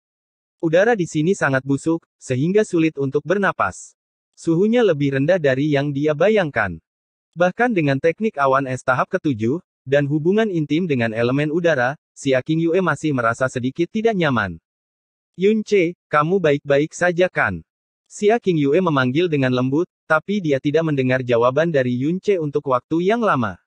Udara di sini sangat busuk, sehingga sulit untuk bernapas. Suhunya lebih rendah dari yang dia bayangkan. Bahkan dengan teknik awan es tahap ketujuh, dan hubungan intim dengan elemen udara, si Aking Yue masih merasa sedikit tidak nyaman. Yun Che, kamu baik-baik saja kan? Si Aking Yue memanggil dengan lembut, tapi dia tidak mendengar jawaban dari Yun Che untuk waktu yang lama.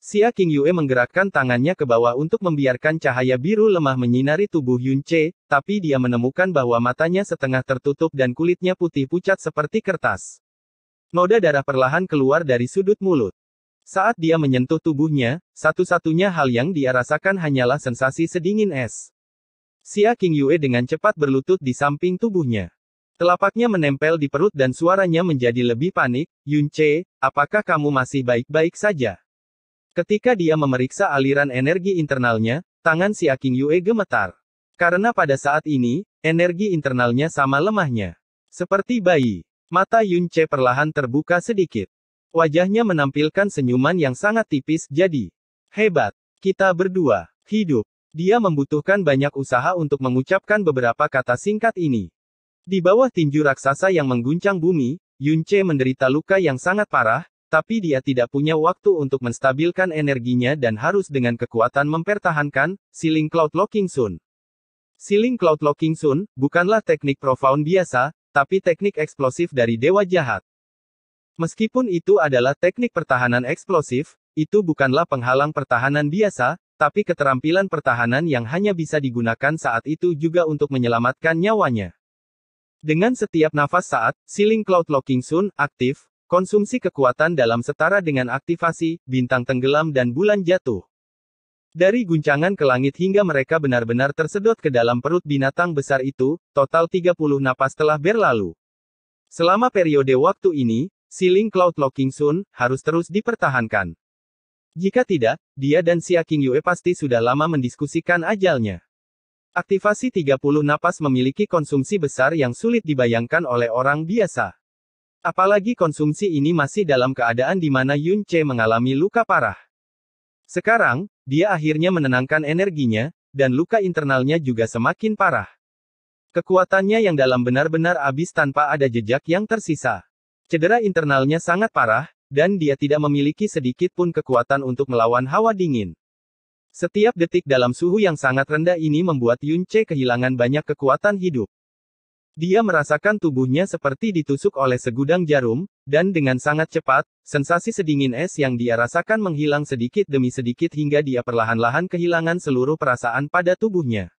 Xia King Yue menggerakkan tangannya ke bawah untuk membiarkan cahaya biru lemah menyinari tubuh Yun Che, tapi dia menemukan bahwa matanya setengah tertutup dan kulitnya putih pucat seperti kertas. Noda darah perlahan keluar dari sudut mulut. Saat dia menyentuh tubuhnya, satu-satunya hal yang dia rasakan hanyalah sensasi sedingin es. Xia King Yue dengan cepat berlutut di samping tubuhnya. Telapaknya menempel di perut dan suaranya menjadi lebih panik, Yun Che, apakah kamu masih baik-baik saja? Ketika dia memeriksa aliran energi internalnya, tangan si Aking Yue gemetar. Karena pada saat ini, energi internalnya sama lemahnya. Seperti bayi, mata Yun Che perlahan terbuka sedikit. Wajahnya menampilkan senyuman yang sangat tipis jadi. Hebat, kita berdua, hidup. Dia membutuhkan banyak usaha untuk mengucapkan beberapa kata singkat ini. Di bawah tinju raksasa yang mengguncang bumi, Yun Che menderita luka yang sangat parah, tapi dia tidak punya waktu untuk menstabilkan energinya dan harus dengan kekuatan mempertahankan, Siling Cloud Locking Sun. Siling Cloud Locking Sun, bukanlah teknik profound biasa, tapi teknik eksplosif dari Dewa Jahat. Meskipun itu adalah teknik pertahanan eksplosif, itu bukanlah penghalang pertahanan biasa, tapi keterampilan pertahanan yang hanya bisa digunakan saat itu juga untuk menyelamatkan nyawanya. Dengan setiap nafas saat, Siling Cloud Locking Sun aktif, Konsumsi kekuatan dalam setara dengan aktivasi, bintang tenggelam dan bulan jatuh. Dari guncangan ke langit hingga mereka benar-benar tersedot ke dalam perut binatang besar itu, total 30 napas telah berlalu. Selama periode waktu ini, Siling Cloud Locking Sun harus terus dipertahankan. Jika tidak, dia dan Xia King Yue pasti sudah lama mendiskusikan ajalnya. Aktivasi 30 napas memiliki konsumsi besar yang sulit dibayangkan oleh orang biasa. Apalagi konsumsi ini masih dalam keadaan di mana Yun Che mengalami luka parah. Sekarang, dia akhirnya menenangkan energinya, dan luka internalnya juga semakin parah. Kekuatannya yang dalam benar-benar habis tanpa ada jejak yang tersisa. Cedera internalnya sangat parah, dan dia tidak memiliki sedikit pun kekuatan untuk melawan hawa dingin. Setiap detik dalam suhu yang sangat rendah ini membuat Yun Che kehilangan banyak kekuatan hidup. Dia merasakan tubuhnya seperti ditusuk oleh segudang jarum, dan dengan sangat cepat, sensasi sedingin es yang dia rasakan menghilang sedikit demi sedikit hingga dia perlahan-lahan kehilangan seluruh perasaan pada tubuhnya.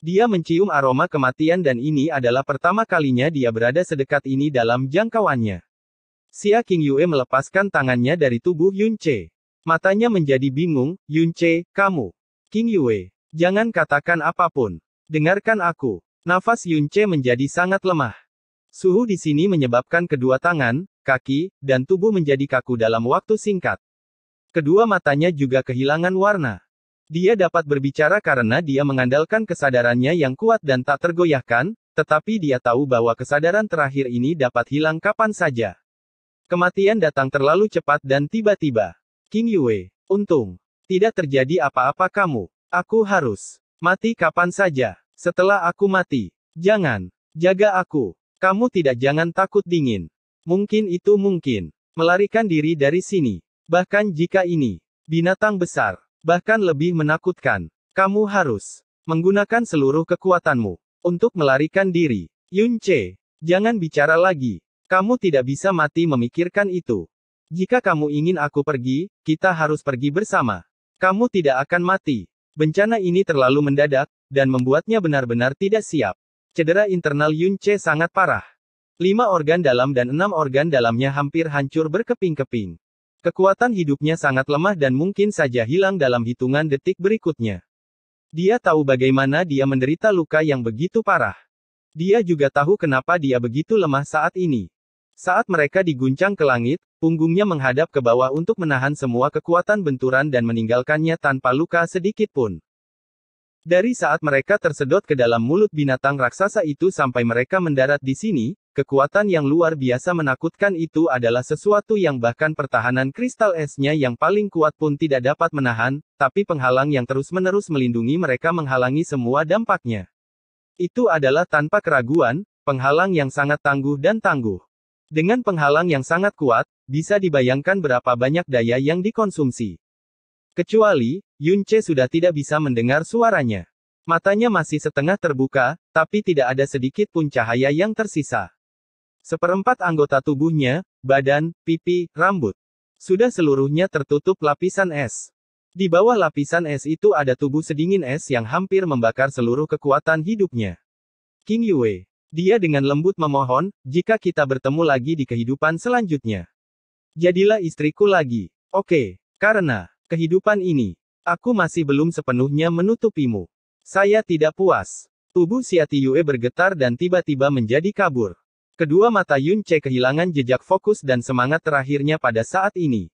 Dia mencium aroma kematian dan ini adalah pertama kalinya dia berada sedekat ini dalam jangkauannya. Xia King Yue melepaskan tangannya dari tubuh Yun Che. Matanya menjadi bingung, Yun Che, kamu. King Yue, jangan katakan apapun. Dengarkan aku. Nafas Yunce menjadi sangat lemah. Suhu di sini menyebabkan kedua tangan, kaki, dan tubuh menjadi kaku dalam waktu singkat. Kedua matanya juga kehilangan warna. Dia dapat berbicara karena dia mengandalkan kesadarannya yang kuat dan tak tergoyahkan, tetapi dia tahu bahwa kesadaran terakhir ini dapat hilang kapan saja. Kematian datang terlalu cepat dan tiba-tiba. King Yue, untung, tidak terjadi apa-apa kamu. Aku harus mati kapan saja. Setelah aku mati, jangan jaga aku. Kamu tidak jangan takut dingin. Mungkin itu mungkin melarikan diri dari sini. Bahkan jika ini binatang besar, bahkan lebih menakutkan, kamu harus menggunakan seluruh kekuatanmu untuk melarikan diri. Yun Che, jangan bicara lagi. Kamu tidak bisa mati memikirkan itu. Jika kamu ingin aku pergi, kita harus pergi bersama. Kamu tidak akan mati. Bencana ini terlalu mendadak, dan membuatnya benar-benar tidak siap. Cedera internal Yun Che sangat parah. Lima organ dalam dan enam organ dalamnya hampir hancur berkeping-keping. Kekuatan hidupnya sangat lemah dan mungkin saja hilang dalam hitungan detik berikutnya. Dia tahu bagaimana dia menderita luka yang begitu parah. Dia juga tahu kenapa dia begitu lemah saat ini. Saat mereka diguncang ke langit, punggungnya menghadap ke bawah untuk menahan semua kekuatan benturan dan meninggalkannya tanpa luka sedikit pun. Dari saat mereka tersedot ke dalam mulut binatang raksasa itu sampai mereka mendarat di sini, kekuatan yang luar biasa menakutkan itu adalah sesuatu yang bahkan pertahanan kristal esnya yang paling kuat pun tidak dapat menahan, tapi penghalang yang terus-menerus melindungi mereka menghalangi semua dampaknya. Itu adalah tanpa keraguan, penghalang yang sangat tangguh dan tangguh. Dengan penghalang yang sangat kuat, bisa dibayangkan berapa banyak daya yang dikonsumsi. Kecuali, Yunce sudah tidak bisa mendengar suaranya. Matanya masih setengah terbuka, tapi tidak ada sedikit pun cahaya yang tersisa. Seperempat anggota tubuhnya, badan, pipi, rambut, sudah seluruhnya tertutup lapisan es. Di bawah lapisan es itu ada tubuh sedingin es yang hampir membakar seluruh kekuatan hidupnya. King Yue. Dia dengan lembut memohon, jika kita bertemu lagi di kehidupan selanjutnya. Jadilah istriku lagi. Oke, karena Kehidupan ini, aku masih belum sepenuhnya menutupimu. Saya tidak puas. Tubuh Siati Yue bergetar dan tiba-tiba menjadi kabur. Kedua mata Yun Che kehilangan jejak fokus dan semangat terakhirnya pada saat ini.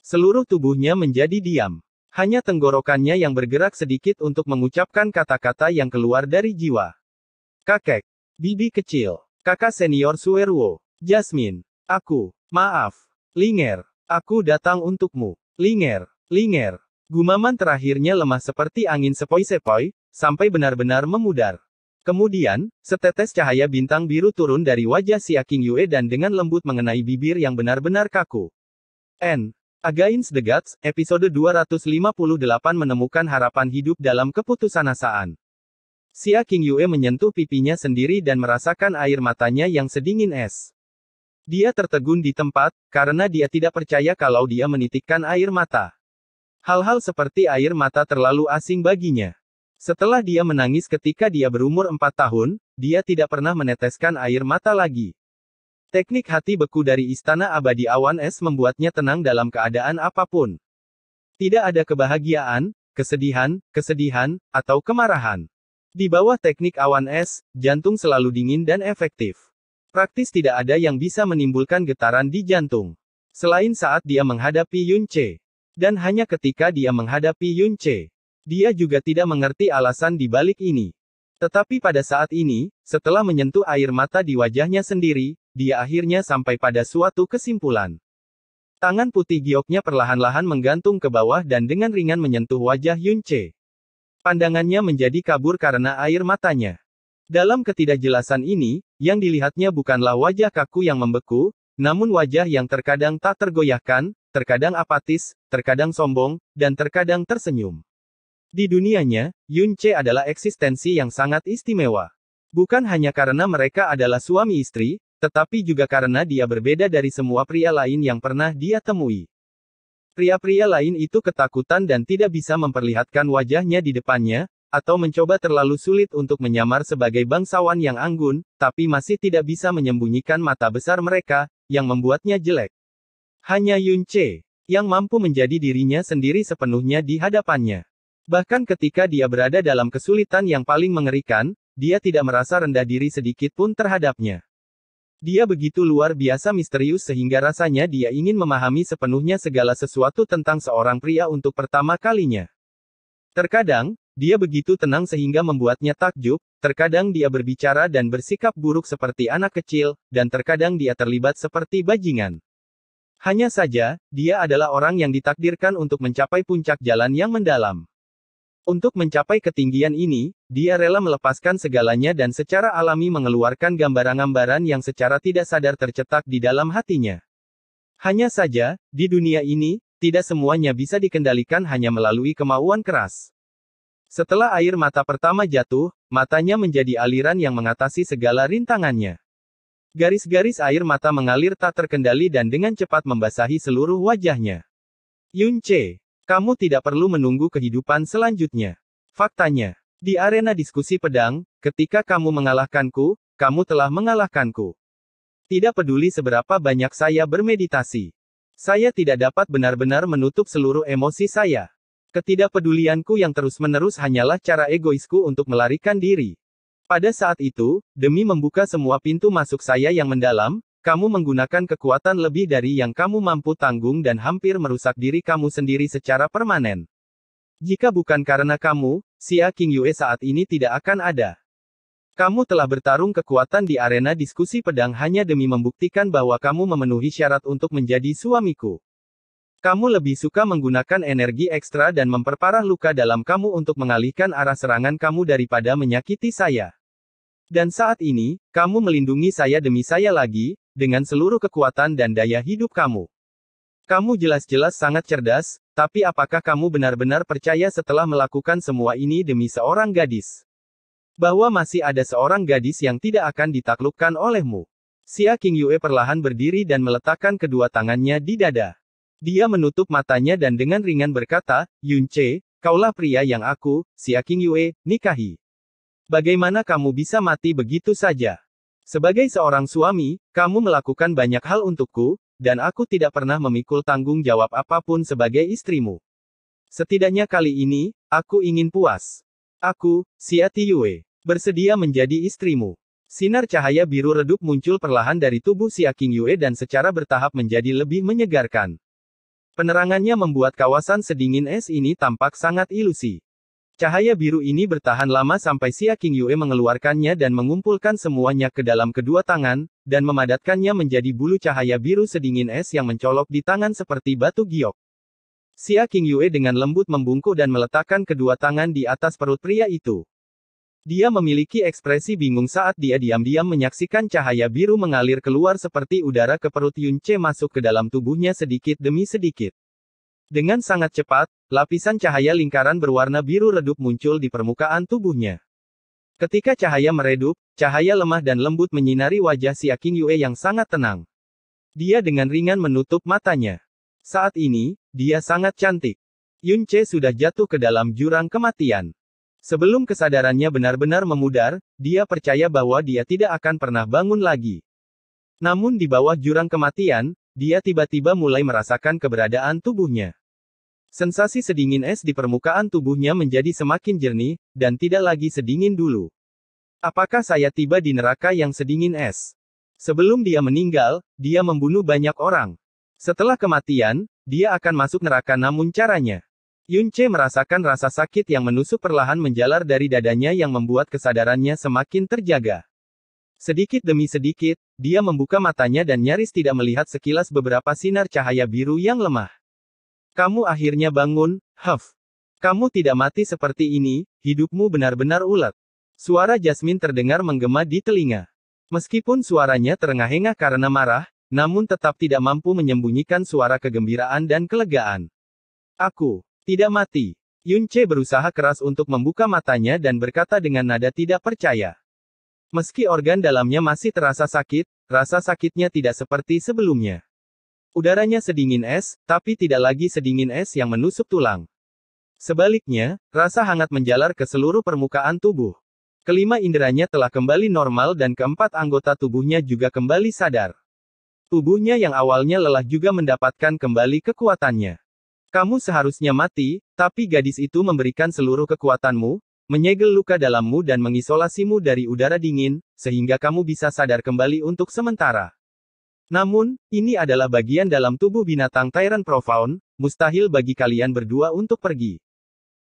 Seluruh tubuhnya menjadi diam. Hanya tenggorokannya yang bergerak sedikit untuk mengucapkan kata-kata yang keluar dari jiwa. Kakek, bibi kecil, kakak senior Suerwo, Jasmine, aku, maaf, Linger, aku datang untukmu, Linger. Linger. Gumaman terakhirnya lemah seperti angin sepoi-sepoi, sampai benar-benar memudar. Kemudian, setetes cahaya bintang biru turun dari wajah si Aking Yue dan dengan lembut mengenai bibir yang benar-benar kaku. N. Against the Gods, episode 258 menemukan harapan hidup dalam keputusanasaan. Si Aking Yue menyentuh pipinya sendiri dan merasakan air matanya yang sedingin es. Dia tertegun di tempat, karena dia tidak percaya kalau dia menitikkan air mata. Hal-hal seperti air mata terlalu asing baginya. Setelah dia menangis ketika dia berumur empat tahun, dia tidak pernah meneteskan air mata lagi. Teknik hati beku dari Istana Abadi Awan Es membuatnya tenang dalam keadaan apapun. Tidak ada kebahagiaan, kesedihan, kesedihan, atau kemarahan. Di bawah teknik awan es, jantung selalu dingin dan efektif. Praktis tidak ada yang bisa menimbulkan getaran di jantung. Selain saat dia menghadapi Yun Che. Dan hanya ketika dia menghadapi Yun Che, dia juga tidak mengerti alasan di balik ini. Tetapi pada saat ini, setelah menyentuh air mata di wajahnya sendiri, dia akhirnya sampai pada suatu kesimpulan. Tangan putih gioknya perlahan-lahan menggantung ke bawah dan dengan ringan menyentuh wajah Yun Che. Pandangannya menjadi kabur karena air matanya. Dalam ketidakjelasan ini, yang dilihatnya bukanlah wajah kaku yang membeku, namun wajah yang terkadang tak tergoyahkan, terkadang apatis, terkadang sombong, dan terkadang tersenyum. Di dunianya, Yun Che adalah eksistensi yang sangat istimewa. Bukan hanya karena mereka adalah suami istri, tetapi juga karena dia berbeda dari semua pria lain yang pernah dia temui. Pria-pria lain itu ketakutan dan tidak bisa memperlihatkan wajahnya di depannya, atau mencoba terlalu sulit untuk menyamar sebagai bangsawan yang anggun, tapi masih tidak bisa menyembunyikan mata besar mereka, yang membuatnya jelek. Hanya Yun Che, yang mampu menjadi dirinya sendiri sepenuhnya di hadapannya. Bahkan ketika dia berada dalam kesulitan yang paling mengerikan, dia tidak merasa rendah diri sedikit pun terhadapnya. Dia begitu luar biasa misterius sehingga rasanya dia ingin memahami sepenuhnya segala sesuatu tentang seorang pria untuk pertama kalinya. Terkadang, dia begitu tenang sehingga membuatnya takjub, terkadang dia berbicara dan bersikap buruk seperti anak kecil, dan terkadang dia terlibat seperti bajingan. Hanya saja, dia adalah orang yang ditakdirkan untuk mencapai puncak jalan yang mendalam. Untuk mencapai ketinggian ini, dia rela melepaskan segalanya dan secara alami mengeluarkan gambaran-gambaran yang secara tidak sadar tercetak di dalam hatinya. Hanya saja, di dunia ini, tidak semuanya bisa dikendalikan hanya melalui kemauan keras. Setelah air mata pertama jatuh, matanya menjadi aliran yang mengatasi segala rintangannya. Garis-garis air mata mengalir tak terkendali dan dengan cepat membasahi seluruh wajahnya. Yun Che, kamu tidak perlu menunggu kehidupan selanjutnya. Faktanya, di arena diskusi pedang, ketika kamu mengalahkanku, kamu telah mengalahkanku. Tidak peduli seberapa banyak saya bermeditasi. Saya tidak dapat benar-benar menutup seluruh emosi saya. Ketidakpedulianku yang terus-menerus hanyalah cara egoisku untuk melarikan diri. Pada saat itu, demi membuka semua pintu masuk saya yang mendalam, kamu menggunakan kekuatan lebih dari yang kamu mampu tanggung dan hampir merusak diri kamu sendiri secara permanen. Jika bukan karena kamu, Sia King Yue saat ini tidak akan ada. Kamu telah bertarung kekuatan di arena diskusi pedang hanya demi membuktikan bahwa kamu memenuhi syarat untuk menjadi suamiku. Kamu lebih suka menggunakan energi ekstra dan memperparah luka dalam kamu untuk mengalihkan arah serangan kamu daripada menyakiti saya. Dan saat ini, kamu melindungi saya demi saya lagi, dengan seluruh kekuatan dan daya hidup kamu. Kamu jelas-jelas sangat cerdas, tapi apakah kamu benar-benar percaya setelah melakukan semua ini demi seorang gadis? Bahwa masih ada seorang gadis yang tidak akan ditaklukkan olehmu. Xia King Yue perlahan berdiri dan meletakkan kedua tangannya di dada. Dia menutup matanya dan dengan ringan berkata, Yun Che, kaulah pria yang aku, si King Yue, nikahi. Bagaimana kamu bisa mati begitu saja? Sebagai seorang suami, kamu melakukan banyak hal untukku, dan aku tidak pernah memikul tanggung jawab apapun sebagai istrimu. Setidaknya kali ini, aku ingin puas. Aku, Ati Yue, bersedia menjadi istrimu. Sinar cahaya biru redup muncul perlahan dari tubuh si King Yue dan secara bertahap menjadi lebih menyegarkan. Penerangannya membuat kawasan sedingin es ini tampak sangat ilusi. Cahaya biru ini bertahan lama sampai Xia King Yue mengeluarkannya dan mengumpulkan semuanya ke dalam kedua tangan, dan memadatkannya menjadi bulu cahaya biru sedingin es yang mencolok di tangan seperti batu giok. Xia King Yue dengan lembut membungkuk dan meletakkan kedua tangan di atas perut pria itu. Dia memiliki ekspresi bingung saat dia diam-diam menyaksikan cahaya biru mengalir keluar seperti udara ke perut Yun Che masuk ke dalam tubuhnya sedikit demi sedikit. Dengan sangat cepat, lapisan cahaya lingkaran berwarna biru redup muncul di permukaan tubuhnya. Ketika cahaya meredup, cahaya lemah dan lembut menyinari wajah siakin Aking Yue yang sangat tenang. Dia dengan ringan menutup matanya. Saat ini, dia sangat cantik. Yun Che sudah jatuh ke dalam jurang kematian. Sebelum kesadarannya benar-benar memudar, dia percaya bahwa dia tidak akan pernah bangun lagi. Namun di bawah jurang kematian, dia tiba-tiba mulai merasakan keberadaan tubuhnya. Sensasi sedingin es di permukaan tubuhnya menjadi semakin jernih, dan tidak lagi sedingin dulu. Apakah saya tiba di neraka yang sedingin es? Sebelum dia meninggal, dia membunuh banyak orang. Setelah kematian, dia akan masuk neraka namun caranya Yunce merasakan rasa sakit yang menusuk perlahan menjalar dari dadanya yang membuat kesadarannya semakin terjaga. Sedikit demi sedikit, dia membuka matanya dan nyaris tidak melihat sekilas beberapa sinar cahaya biru yang lemah. Kamu akhirnya bangun, Huff. Kamu tidak mati seperti ini, hidupmu benar-benar ulet. Suara Jasmine terdengar menggema di telinga. Meskipun suaranya terengah-engah karena marah, namun tetap tidak mampu menyembunyikan suara kegembiraan dan kelegaan. Aku, tidak mati. Yun Che berusaha keras untuk membuka matanya dan berkata dengan nada tidak percaya. Meski organ dalamnya masih terasa sakit, rasa sakitnya tidak seperti sebelumnya. Udaranya sedingin es, tapi tidak lagi sedingin es yang menusuk tulang. Sebaliknya, rasa hangat menjalar ke seluruh permukaan tubuh. Kelima inderanya telah kembali normal dan keempat anggota tubuhnya juga kembali sadar. Tubuhnya yang awalnya lelah juga mendapatkan kembali kekuatannya. Kamu seharusnya mati, tapi gadis itu memberikan seluruh kekuatanmu, menyegel luka dalammu dan mengisolasimu dari udara dingin, sehingga kamu bisa sadar kembali untuk sementara. Namun, ini adalah bagian dalam tubuh binatang Tyrant Profound, mustahil bagi kalian berdua untuk pergi.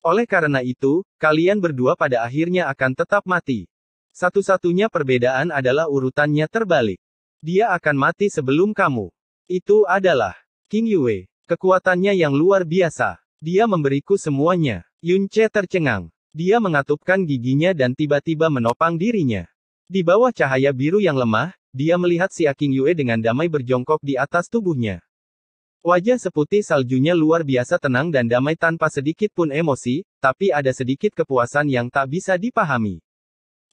Oleh karena itu, kalian berdua pada akhirnya akan tetap mati. Satu-satunya perbedaan adalah urutannya terbalik. Dia akan mati sebelum kamu. Itu adalah King Yue. Kekuatannya yang luar biasa. Dia memberiku semuanya. Yun Che tercengang. Dia mengatupkan giginya dan tiba-tiba menopang dirinya. Di bawah cahaya biru yang lemah, dia melihat si Aking Yue dengan damai berjongkok di atas tubuhnya. Wajah seputih saljunya luar biasa tenang dan damai tanpa sedikit pun emosi, tapi ada sedikit kepuasan yang tak bisa dipahami.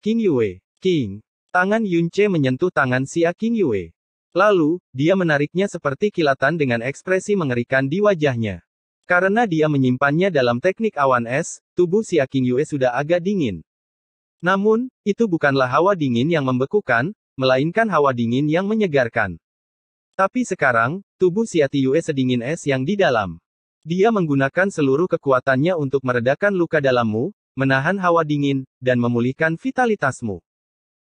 King Yue, King. Tangan Yunche menyentuh tangan si Aking Yue. Lalu, dia menariknya seperti kilatan dengan ekspresi mengerikan di wajahnya. Karena dia menyimpannya dalam teknik awan es, tubuh si Aking Yue sudah agak dingin. Namun, itu bukanlah hawa dingin yang membekukan, melainkan hawa dingin yang menyegarkan. Tapi sekarang, tubuh si Ati Yue sedingin es yang di dalam. Dia menggunakan seluruh kekuatannya untuk meredakan luka dalammu, menahan hawa dingin, dan memulihkan vitalitasmu.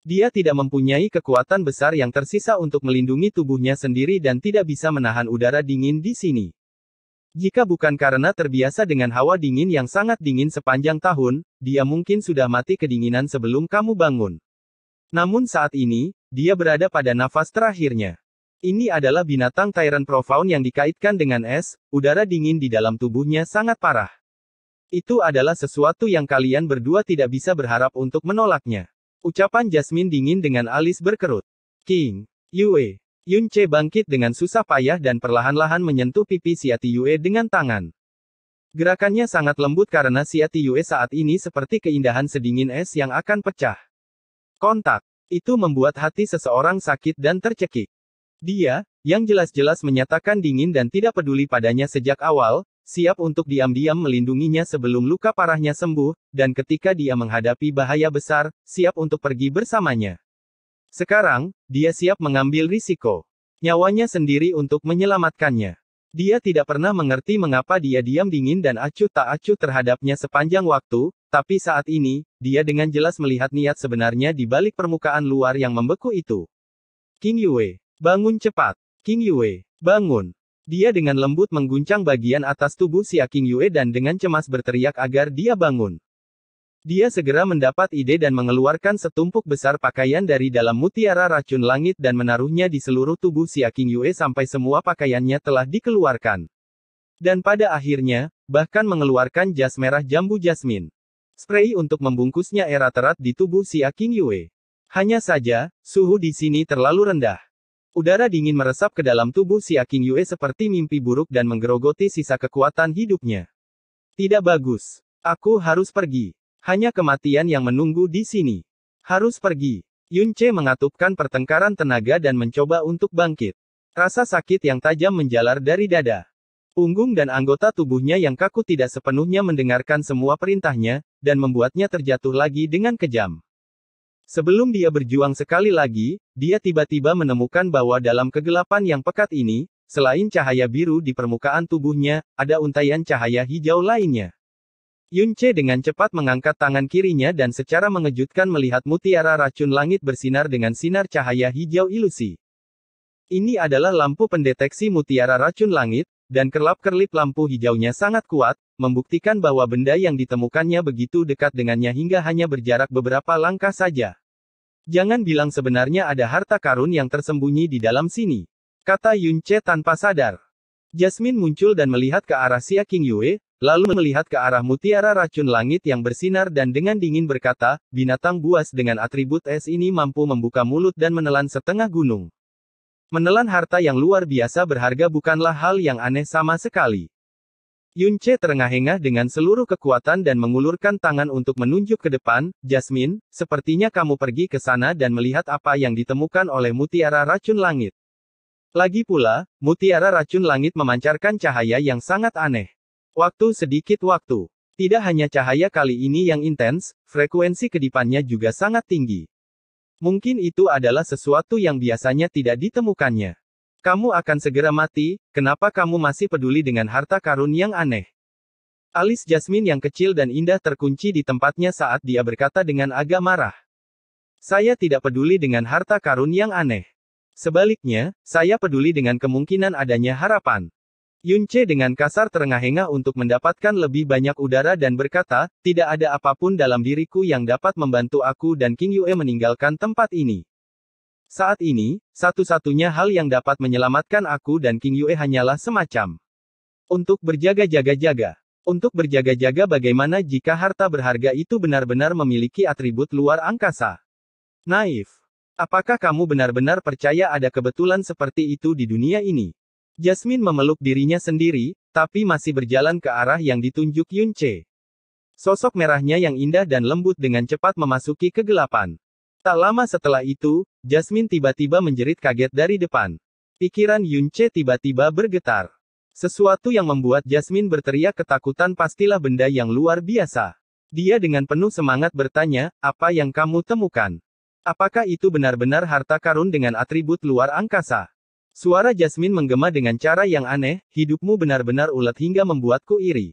Dia tidak mempunyai kekuatan besar yang tersisa untuk melindungi tubuhnya sendiri dan tidak bisa menahan udara dingin di sini. Jika bukan karena terbiasa dengan hawa dingin yang sangat dingin sepanjang tahun, dia mungkin sudah mati kedinginan sebelum kamu bangun. Namun saat ini, dia berada pada nafas terakhirnya. Ini adalah binatang Tyrant Profound yang dikaitkan dengan es, udara dingin di dalam tubuhnya sangat parah. Itu adalah sesuatu yang kalian berdua tidak bisa berharap untuk menolaknya. Ucapan Jasmine dingin dengan alis berkerut. King, Yue, Yun Che bangkit dengan susah payah dan perlahan-lahan menyentuh pipi Siati Yue dengan tangan. Gerakannya sangat lembut karena Siati Yue saat ini seperti keindahan sedingin es yang akan pecah. Kontak, itu membuat hati seseorang sakit dan tercekik. Dia, yang jelas-jelas menyatakan dingin dan tidak peduli padanya sejak awal, siap untuk diam-diam melindunginya sebelum luka parahnya sembuh, dan ketika dia menghadapi bahaya besar, siap untuk pergi bersamanya. Sekarang, dia siap mengambil risiko nyawanya sendiri untuk menyelamatkannya. Dia tidak pernah mengerti mengapa dia diam dingin dan acuh tak acuh terhadapnya sepanjang waktu, tapi saat ini, dia dengan jelas melihat niat sebenarnya di balik permukaan luar yang membeku itu. King Yue, bangun cepat. King Yue, bangun. Dia dengan lembut mengguncang bagian atas tubuh Xia King Yue dan dengan cemas berteriak agar dia bangun. Dia segera mendapat ide dan mengeluarkan setumpuk besar pakaian dari dalam mutiara racun langit dan menaruhnya di seluruh tubuh Xia King Yue sampai semua pakaiannya telah dikeluarkan. Dan pada akhirnya, bahkan mengeluarkan jas merah jambu jasmin. Spray untuk membungkusnya erat-erat di tubuh Xia King Yue. Hanya saja, suhu di sini terlalu rendah. Udara dingin meresap ke dalam tubuh Siaking Yue seperti mimpi buruk dan menggerogoti sisa kekuatan hidupnya. Tidak bagus. Aku harus pergi. Hanya kematian yang menunggu di sini. Harus pergi. Yun Che mengatupkan pertengkaran tenaga dan mencoba untuk bangkit. Rasa sakit yang tajam menjalar dari dada. Punggung dan anggota tubuhnya yang kaku tidak sepenuhnya mendengarkan semua perintahnya, dan membuatnya terjatuh lagi dengan kejam. Sebelum dia berjuang sekali lagi, dia tiba-tiba menemukan bahwa dalam kegelapan yang pekat ini, selain cahaya biru di permukaan tubuhnya, ada untaian cahaya hijau lainnya. Yunche dengan cepat mengangkat tangan kirinya dan secara mengejutkan melihat mutiara racun langit bersinar dengan sinar cahaya hijau ilusi. Ini adalah lampu pendeteksi mutiara racun langit, dan kerlap-kerlip lampu hijaunya sangat kuat, membuktikan bahwa benda yang ditemukannya begitu dekat dengannya hingga hanya berjarak beberapa langkah saja. Jangan bilang sebenarnya ada harta karun yang tersembunyi di dalam sini, kata Yun Che tanpa sadar. Jasmine muncul dan melihat ke arah Xia King Yue, lalu melihat ke arah mutiara racun langit yang bersinar dan dengan dingin berkata, binatang buas dengan atribut es ini mampu membuka mulut dan menelan setengah gunung. Menelan harta yang luar biasa berharga bukanlah hal yang aneh sama sekali. Yun Che terengah-engah dengan seluruh kekuatan dan mengulurkan tangan untuk menunjuk ke depan, Jasmine, sepertinya kamu pergi ke sana dan melihat apa yang ditemukan oleh mutiara racun langit. Lagi pula, mutiara racun langit memancarkan cahaya yang sangat aneh. Waktu sedikit waktu. Tidak hanya cahaya kali ini yang intens, frekuensi kedipannya juga sangat tinggi. Mungkin itu adalah sesuatu yang biasanya tidak ditemukannya. Kamu akan segera mati, kenapa kamu masih peduli dengan harta karun yang aneh? Alis Jasmine yang kecil dan indah terkunci di tempatnya saat dia berkata dengan agak marah. Saya tidak peduli dengan harta karun yang aneh. Sebaliknya, saya peduli dengan kemungkinan adanya harapan. Yunche dengan kasar terengah-engah untuk mendapatkan lebih banyak udara dan berkata, tidak ada apapun dalam diriku yang dapat membantu aku dan King Yue meninggalkan tempat ini. Saat ini, satu-satunya hal yang dapat menyelamatkan aku dan King Yue hanyalah semacam untuk berjaga-jaga-jaga. Untuk berjaga-jaga bagaimana jika harta berharga itu benar-benar memiliki atribut luar angkasa? Naif. Apakah kamu benar-benar percaya ada kebetulan seperti itu di dunia ini? Jasmine memeluk dirinya sendiri, tapi masih berjalan ke arah yang ditunjuk Yun Che. Sosok merahnya yang indah dan lembut dengan cepat memasuki kegelapan. Tak lama setelah itu, Jasmine tiba-tiba menjerit kaget dari depan. Pikiran Yun Che tiba-tiba bergetar. Sesuatu yang membuat Jasmine berteriak ketakutan pastilah benda yang luar biasa. Dia dengan penuh semangat bertanya, apa yang kamu temukan? Apakah itu benar-benar harta karun dengan atribut luar angkasa? Suara Jasmine menggema dengan cara yang aneh, hidupmu benar-benar ulet hingga membuatku iri.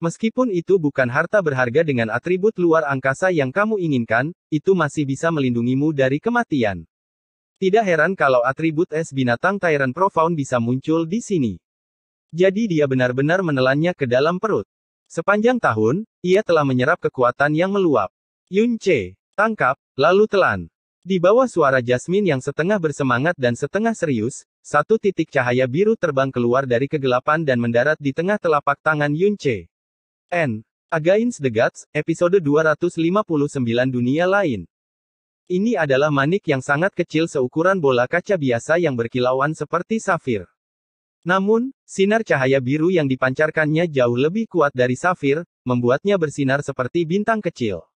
Meskipun itu bukan harta berharga dengan atribut luar angkasa yang kamu inginkan, itu masih bisa melindungimu dari kematian. Tidak heran kalau atribut es binatang Tyrant Profound bisa muncul di sini. Jadi dia benar-benar menelannya ke dalam perut. Sepanjang tahun, ia telah menyerap kekuatan yang meluap. Yun Che, tangkap, lalu telan. Di bawah suara Jasmine yang setengah bersemangat dan setengah serius, satu titik cahaya biru terbang keluar dari kegelapan dan mendarat di tengah telapak tangan Yun Che. N. Against the Gods, episode 259 Dunia Lain. Ini adalah manik yang sangat kecil seukuran bola kaca biasa yang berkilauan seperti safir. Namun, sinar cahaya biru yang dipancarkannya jauh lebih kuat dari safir, membuatnya bersinar seperti bintang kecil.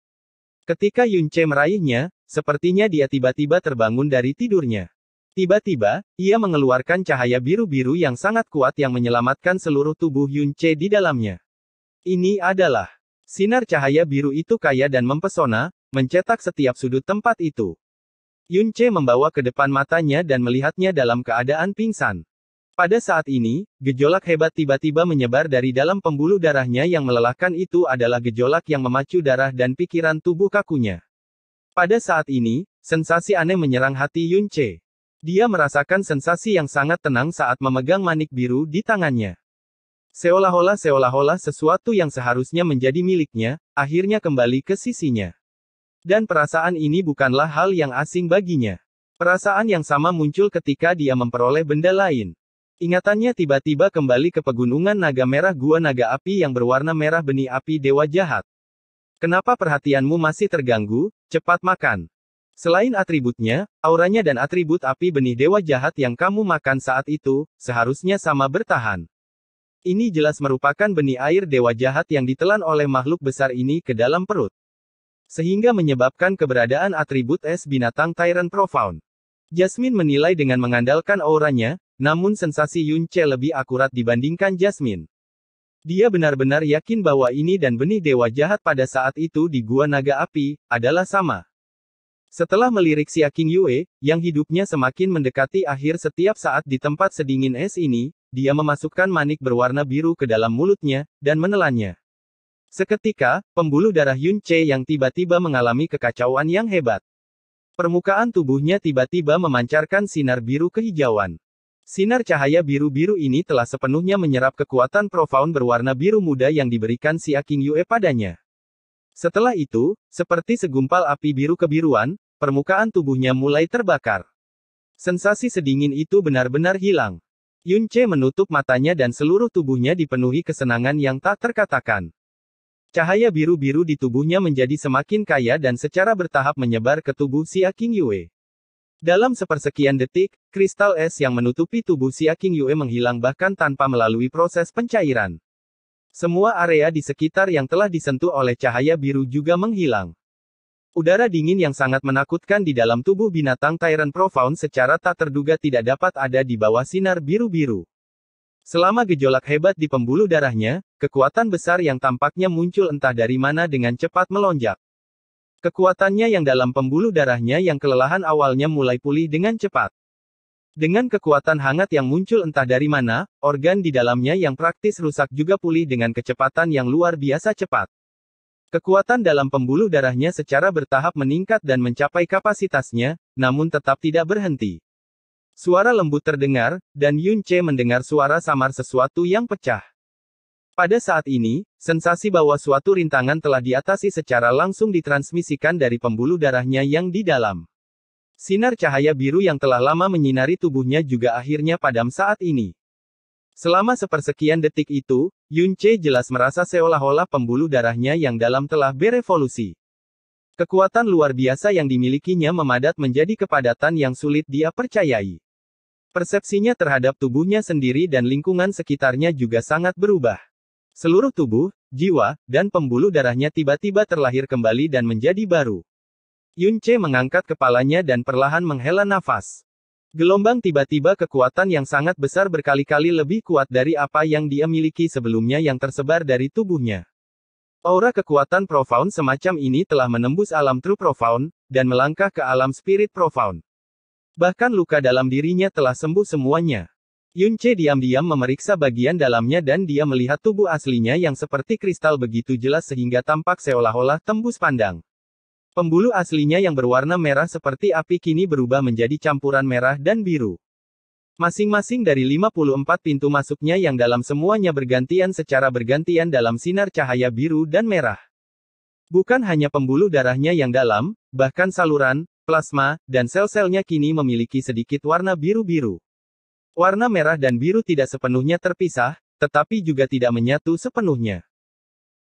Ketika Yunche meraihnya, Sepertinya dia tiba-tiba terbangun dari tidurnya. Tiba-tiba, ia mengeluarkan cahaya biru-biru yang sangat kuat yang menyelamatkan seluruh tubuh Yun Che di dalamnya. Ini adalah sinar cahaya biru itu kaya dan mempesona, mencetak setiap sudut tempat itu. Yun Che membawa ke depan matanya dan melihatnya dalam keadaan pingsan. Pada saat ini, gejolak hebat tiba-tiba menyebar dari dalam pembuluh darahnya yang melelahkan itu adalah gejolak yang memacu darah dan pikiran tubuh kakunya. Pada saat ini, sensasi aneh menyerang hati Yun Che. Dia merasakan sensasi yang sangat tenang saat memegang manik biru di tangannya. Seolah-olah seolah-olah sesuatu yang seharusnya menjadi miliknya, akhirnya kembali ke sisinya. Dan perasaan ini bukanlah hal yang asing baginya. Perasaan yang sama muncul ketika dia memperoleh benda lain. Ingatannya tiba-tiba kembali ke pegunungan naga merah gua naga api yang berwarna merah benih api dewa jahat. Kenapa perhatianmu masih terganggu? Cepat makan. Selain atributnya, auranya dan atribut api benih dewa jahat yang kamu makan saat itu, seharusnya sama bertahan. Ini jelas merupakan benih air dewa jahat yang ditelan oleh makhluk besar ini ke dalam perut. Sehingga menyebabkan keberadaan atribut es binatang Tyrant Profound. Jasmine menilai dengan mengandalkan auranya, namun sensasi Yunche lebih akurat dibandingkan Jasmine. Dia benar-benar yakin bahwa ini dan benih dewa jahat pada saat itu di Gua Naga Api, adalah sama. Setelah melirik Siaking Yue, yang hidupnya semakin mendekati akhir setiap saat di tempat sedingin es ini, dia memasukkan manik berwarna biru ke dalam mulutnya, dan menelannya. Seketika, pembuluh darah Yun Che yang tiba-tiba mengalami kekacauan yang hebat. Permukaan tubuhnya tiba-tiba memancarkan sinar biru kehijauan. Sinar cahaya biru-biru ini telah sepenuhnya menyerap kekuatan profound berwarna biru muda yang diberikan si Aking Yue padanya. Setelah itu, seperti segumpal api biru kebiruan, permukaan tubuhnya mulai terbakar. Sensasi sedingin itu benar-benar hilang. Yun Che menutup matanya dan seluruh tubuhnya dipenuhi kesenangan yang tak terkatakan. Cahaya biru-biru di tubuhnya menjadi semakin kaya dan secara bertahap menyebar ke tubuh si Aking Yue. Dalam sepersekian detik, kristal es yang menutupi tubuh Siaking Yue menghilang bahkan tanpa melalui proses pencairan. Semua area di sekitar yang telah disentuh oleh cahaya biru juga menghilang. Udara dingin yang sangat menakutkan di dalam tubuh binatang Tyrant Profound secara tak terduga tidak dapat ada di bawah sinar biru-biru. Selama gejolak hebat di pembuluh darahnya, kekuatan besar yang tampaknya muncul entah dari mana dengan cepat melonjak. Kekuatannya yang dalam pembuluh darahnya yang kelelahan awalnya mulai pulih dengan cepat. Dengan kekuatan hangat yang muncul entah dari mana, organ di dalamnya yang praktis rusak juga pulih dengan kecepatan yang luar biasa cepat. Kekuatan dalam pembuluh darahnya secara bertahap meningkat dan mencapai kapasitasnya, namun tetap tidak berhenti. Suara lembut terdengar, dan Yun Che mendengar suara samar sesuatu yang pecah. Pada saat ini, sensasi bahwa suatu rintangan telah diatasi secara langsung ditransmisikan dari pembuluh darahnya yang di dalam. Sinar cahaya biru yang telah lama menyinari tubuhnya juga akhirnya padam saat ini. Selama sepersekian detik itu, Yun Che jelas merasa seolah-olah pembuluh darahnya yang dalam telah berevolusi. Kekuatan luar biasa yang dimilikinya memadat menjadi kepadatan yang sulit dia percayai. Persepsinya terhadap tubuhnya sendiri dan lingkungan sekitarnya juga sangat berubah. Seluruh tubuh, jiwa, dan pembuluh darahnya tiba-tiba terlahir kembali dan menjadi baru. Yun Che mengangkat kepalanya dan perlahan menghela nafas. Gelombang tiba-tiba kekuatan yang sangat besar berkali-kali lebih kuat dari apa yang dia miliki sebelumnya yang tersebar dari tubuhnya. Aura kekuatan profound semacam ini telah menembus alam true profound, dan melangkah ke alam spirit profound. Bahkan luka dalam dirinya telah sembuh semuanya. Yunce diam-diam memeriksa bagian dalamnya dan dia melihat tubuh aslinya yang seperti kristal begitu jelas sehingga tampak seolah-olah tembus pandang. Pembuluh aslinya yang berwarna merah seperti api kini berubah menjadi campuran merah dan biru. Masing-masing dari 54 pintu masuknya yang dalam semuanya bergantian secara bergantian dalam sinar cahaya biru dan merah. Bukan hanya pembuluh darahnya yang dalam, bahkan saluran, plasma, dan sel-selnya kini memiliki sedikit warna biru-biru. Warna merah dan biru tidak sepenuhnya terpisah, tetapi juga tidak menyatu sepenuhnya.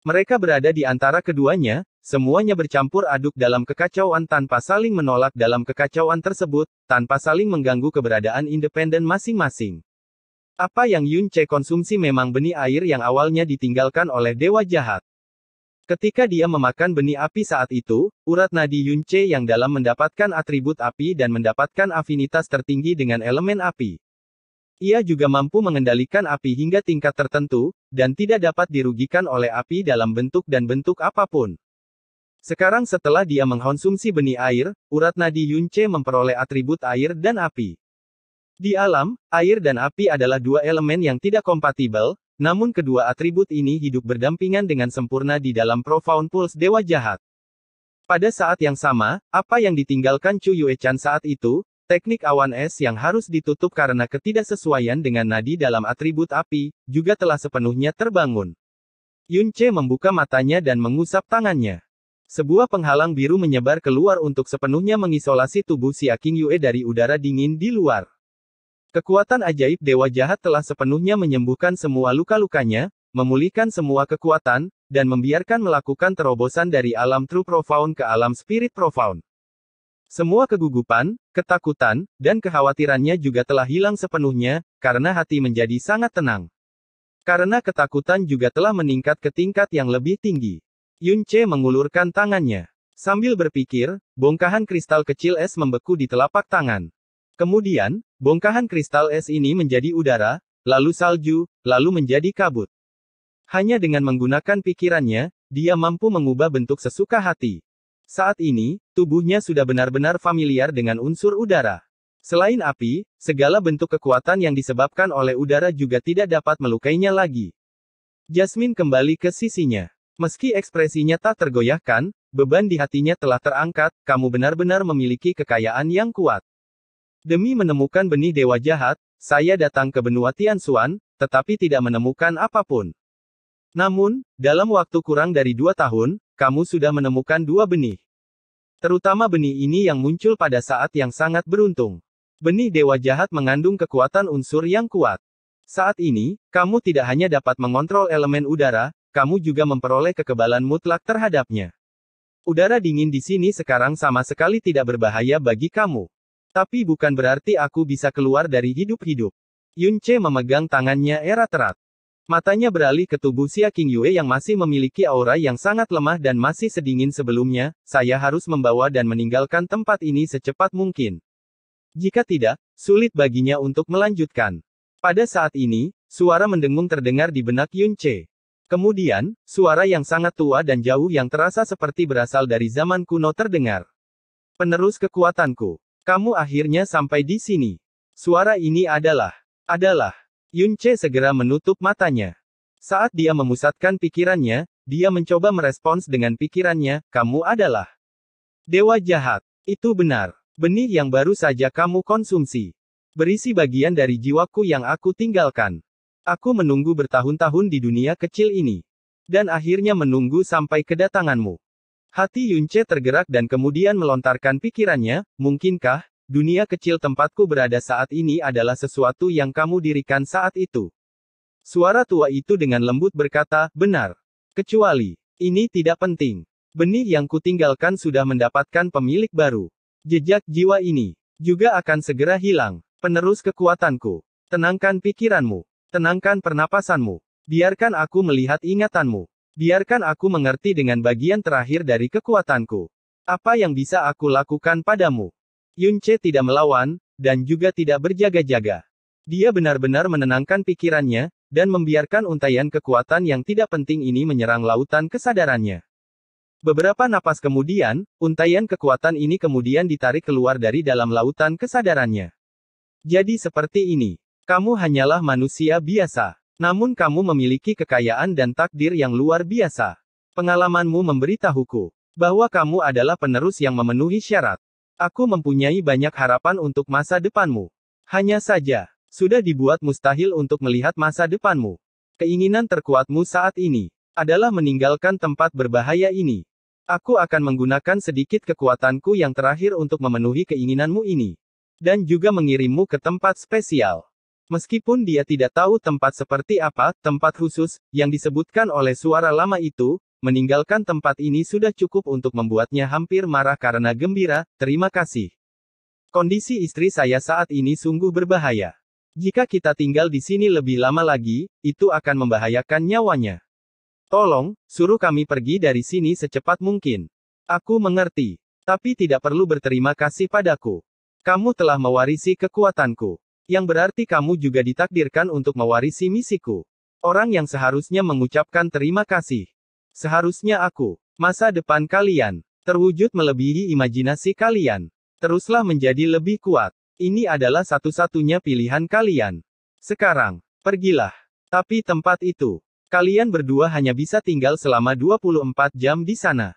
Mereka berada di antara keduanya, semuanya bercampur aduk dalam kekacauan tanpa saling menolak dalam kekacauan tersebut, tanpa saling mengganggu keberadaan independen masing-masing. Apa yang Yun Che konsumsi memang benih air yang awalnya ditinggalkan oleh dewa jahat. Ketika dia memakan benih api saat itu, urat nadi Yun Che yang dalam mendapatkan atribut api dan mendapatkan afinitas tertinggi dengan elemen api. Ia juga mampu mengendalikan api hingga tingkat tertentu, dan tidak dapat dirugikan oleh api dalam bentuk dan bentuk apapun. Sekarang setelah dia mengkonsumsi benih air, urat nadi Yunce memperoleh atribut air dan api. Di alam, air dan api adalah dua elemen yang tidak kompatibel, namun kedua atribut ini hidup berdampingan dengan sempurna di dalam Profound Pulse Dewa Jahat. Pada saat yang sama, apa yang ditinggalkan Chu Yue Chan saat itu, Teknik awan es yang harus ditutup karena ketidaksesuaian dengan nadi dalam atribut api, juga telah sepenuhnya terbangun. Yun Che membuka matanya dan mengusap tangannya. Sebuah penghalang biru menyebar keluar untuk sepenuhnya mengisolasi tubuh si Aking Yue dari udara dingin di luar. Kekuatan ajaib Dewa Jahat telah sepenuhnya menyembuhkan semua luka-lukanya, memulihkan semua kekuatan, dan membiarkan melakukan terobosan dari alam True Profound ke alam Spirit Profound. Semua kegugupan, ketakutan, dan kekhawatirannya juga telah hilang sepenuhnya, karena hati menjadi sangat tenang. Karena ketakutan juga telah meningkat ke tingkat yang lebih tinggi. Yun Che mengulurkan tangannya. Sambil berpikir, bongkahan kristal kecil es membeku di telapak tangan. Kemudian, bongkahan kristal es ini menjadi udara, lalu salju, lalu menjadi kabut. Hanya dengan menggunakan pikirannya, dia mampu mengubah bentuk sesuka hati. Saat ini, tubuhnya sudah benar-benar familiar dengan unsur udara. Selain api, segala bentuk kekuatan yang disebabkan oleh udara juga tidak dapat melukainya lagi. Jasmine kembali ke sisinya. Meski ekspresinya tak tergoyahkan, beban di hatinya telah terangkat, kamu benar-benar memiliki kekayaan yang kuat. Demi menemukan benih dewa jahat, saya datang ke benua Tianxuan, tetapi tidak menemukan apapun. Namun, dalam waktu kurang dari dua tahun, kamu sudah menemukan dua benih. Terutama benih ini yang muncul pada saat yang sangat beruntung. Benih dewa jahat mengandung kekuatan unsur yang kuat. Saat ini, kamu tidak hanya dapat mengontrol elemen udara, kamu juga memperoleh kekebalan mutlak terhadapnya. Udara dingin di sini sekarang sama sekali tidak berbahaya bagi kamu. Tapi bukan berarti aku bisa keluar dari hidup-hidup. Yunche memegang tangannya erat-erat. Matanya beralih ke tubuh Xia Yue yang masih memiliki aura yang sangat lemah dan masih sedingin sebelumnya, saya harus membawa dan meninggalkan tempat ini secepat mungkin. Jika tidak, sulit baginya untuk melanjutkan. Pada saat ini, suara mendengung terdengar di benak Yun Che. Kemudian, suara yang sangat tua dan jauh yang terasa seperti berasal dari zaman kuno terdengar. Penerus kekuatanku, kamu akhirnya sampai di sini. Suara ini adalah, adalah, Yunche segera menutup matanya. Saat dia memusatkan pikirannya, dia mencoba merespons dengan pikirannya, kamu adalah dewa jahat. Itu benar. Benih yang baru saja kamu konsumsi. Berisi bagian dari jiwaku yang aku tinggalkan. Aku menunggu bertahun-tahun di dunia kecil ini. Dan akhirnya menunggu sampai kedatanganmu. Hati Yunce tergerak dan kemudian melontarkan pikirannya, mungkinkah, Dunia kecil tempatku berada saat ini adalah sesuatu yang kamu dirikan saat itu. Suara tua itu dengan lembut berkata, benar. Kecuali, ini tidak penting. Benih yang kutinggalkan sudah mendapatkan pemilik baru. Jejak jiwa ini juga akan segera hilang. Penerus kekuatanku. Tenangkan pikiranmu. Tenangkan pernapasanmu. Biarkan aku melihat ingatanmu. Biarkan aku mengerti dengan bagian terakhir dari kekuatanku. Apa yang bisa aku lakukan padamu? Yunche tidak melawan, dan juga tidak berjaga-jaga. Dia benar-benar menenangkan pikirannya, dan membiarkan untaian kekuatan yang tidak penting ini menyerang lautan kesadarannya. Beberapa napas kemudian, untaian kekuatan ini kemudian ditarik keluar dari dalam lautan kesadarannya. Jadi seperti ini, kamu hanyalah manusia biasa. Namun kamu memiliki kekayaan dan takdir yang luar biasa. Pengalamanmu memberitahuku bahwa kamu adalah penerus yang memenuhi syarat. Aku mempunyai banyak harapan untuk masa depanmu. Hanya saja, sudah dibuat mustahil untuk melihat masa depanmu. Keinginan terkuatmu saat ini adalah meninggalkan tempat berbahaya ini. Aku akan menggunakan sedikit kekuatanku yang terakhir untuk memenuhi keinginanmu ini, dan juga mengirimmu ke tempat spesial. Meskipun dia tidak tahu tempat seperti apa, tempat khusus yang disebutkan oleh suara lama itu Meninggalkan tempat ini sudah cukup untuk membuatnya hampir marah karena gembira, terima kasih. Kondisi istri saya saat ini sungguh berbahaya. Jika kita tinggal di sini lebih lama lagi, itu akan membahayakan nyawanya. Tolong, suruh kami pergi dari sini secepat mungkin. Aku mengerti, tapi tidak perlu berterima kasih padaku. Kamu telah mewarisi kekuatanku, yang berarti kamu juga ditakdirkan untuk mewarisi misiku. Orang yang seharusnya mengucapkan terima kasih Seharusnya aku, masa depan kalian, terwujud melebihi imajinasi kalian. Teruslah menjadi lebih kuat. Ini adalah satu-satunya pilihan kalian. Sekarang, pergilah. Tapi tempat itu, kalian berdua hanya bisa tinggal selama 24 jam di sana.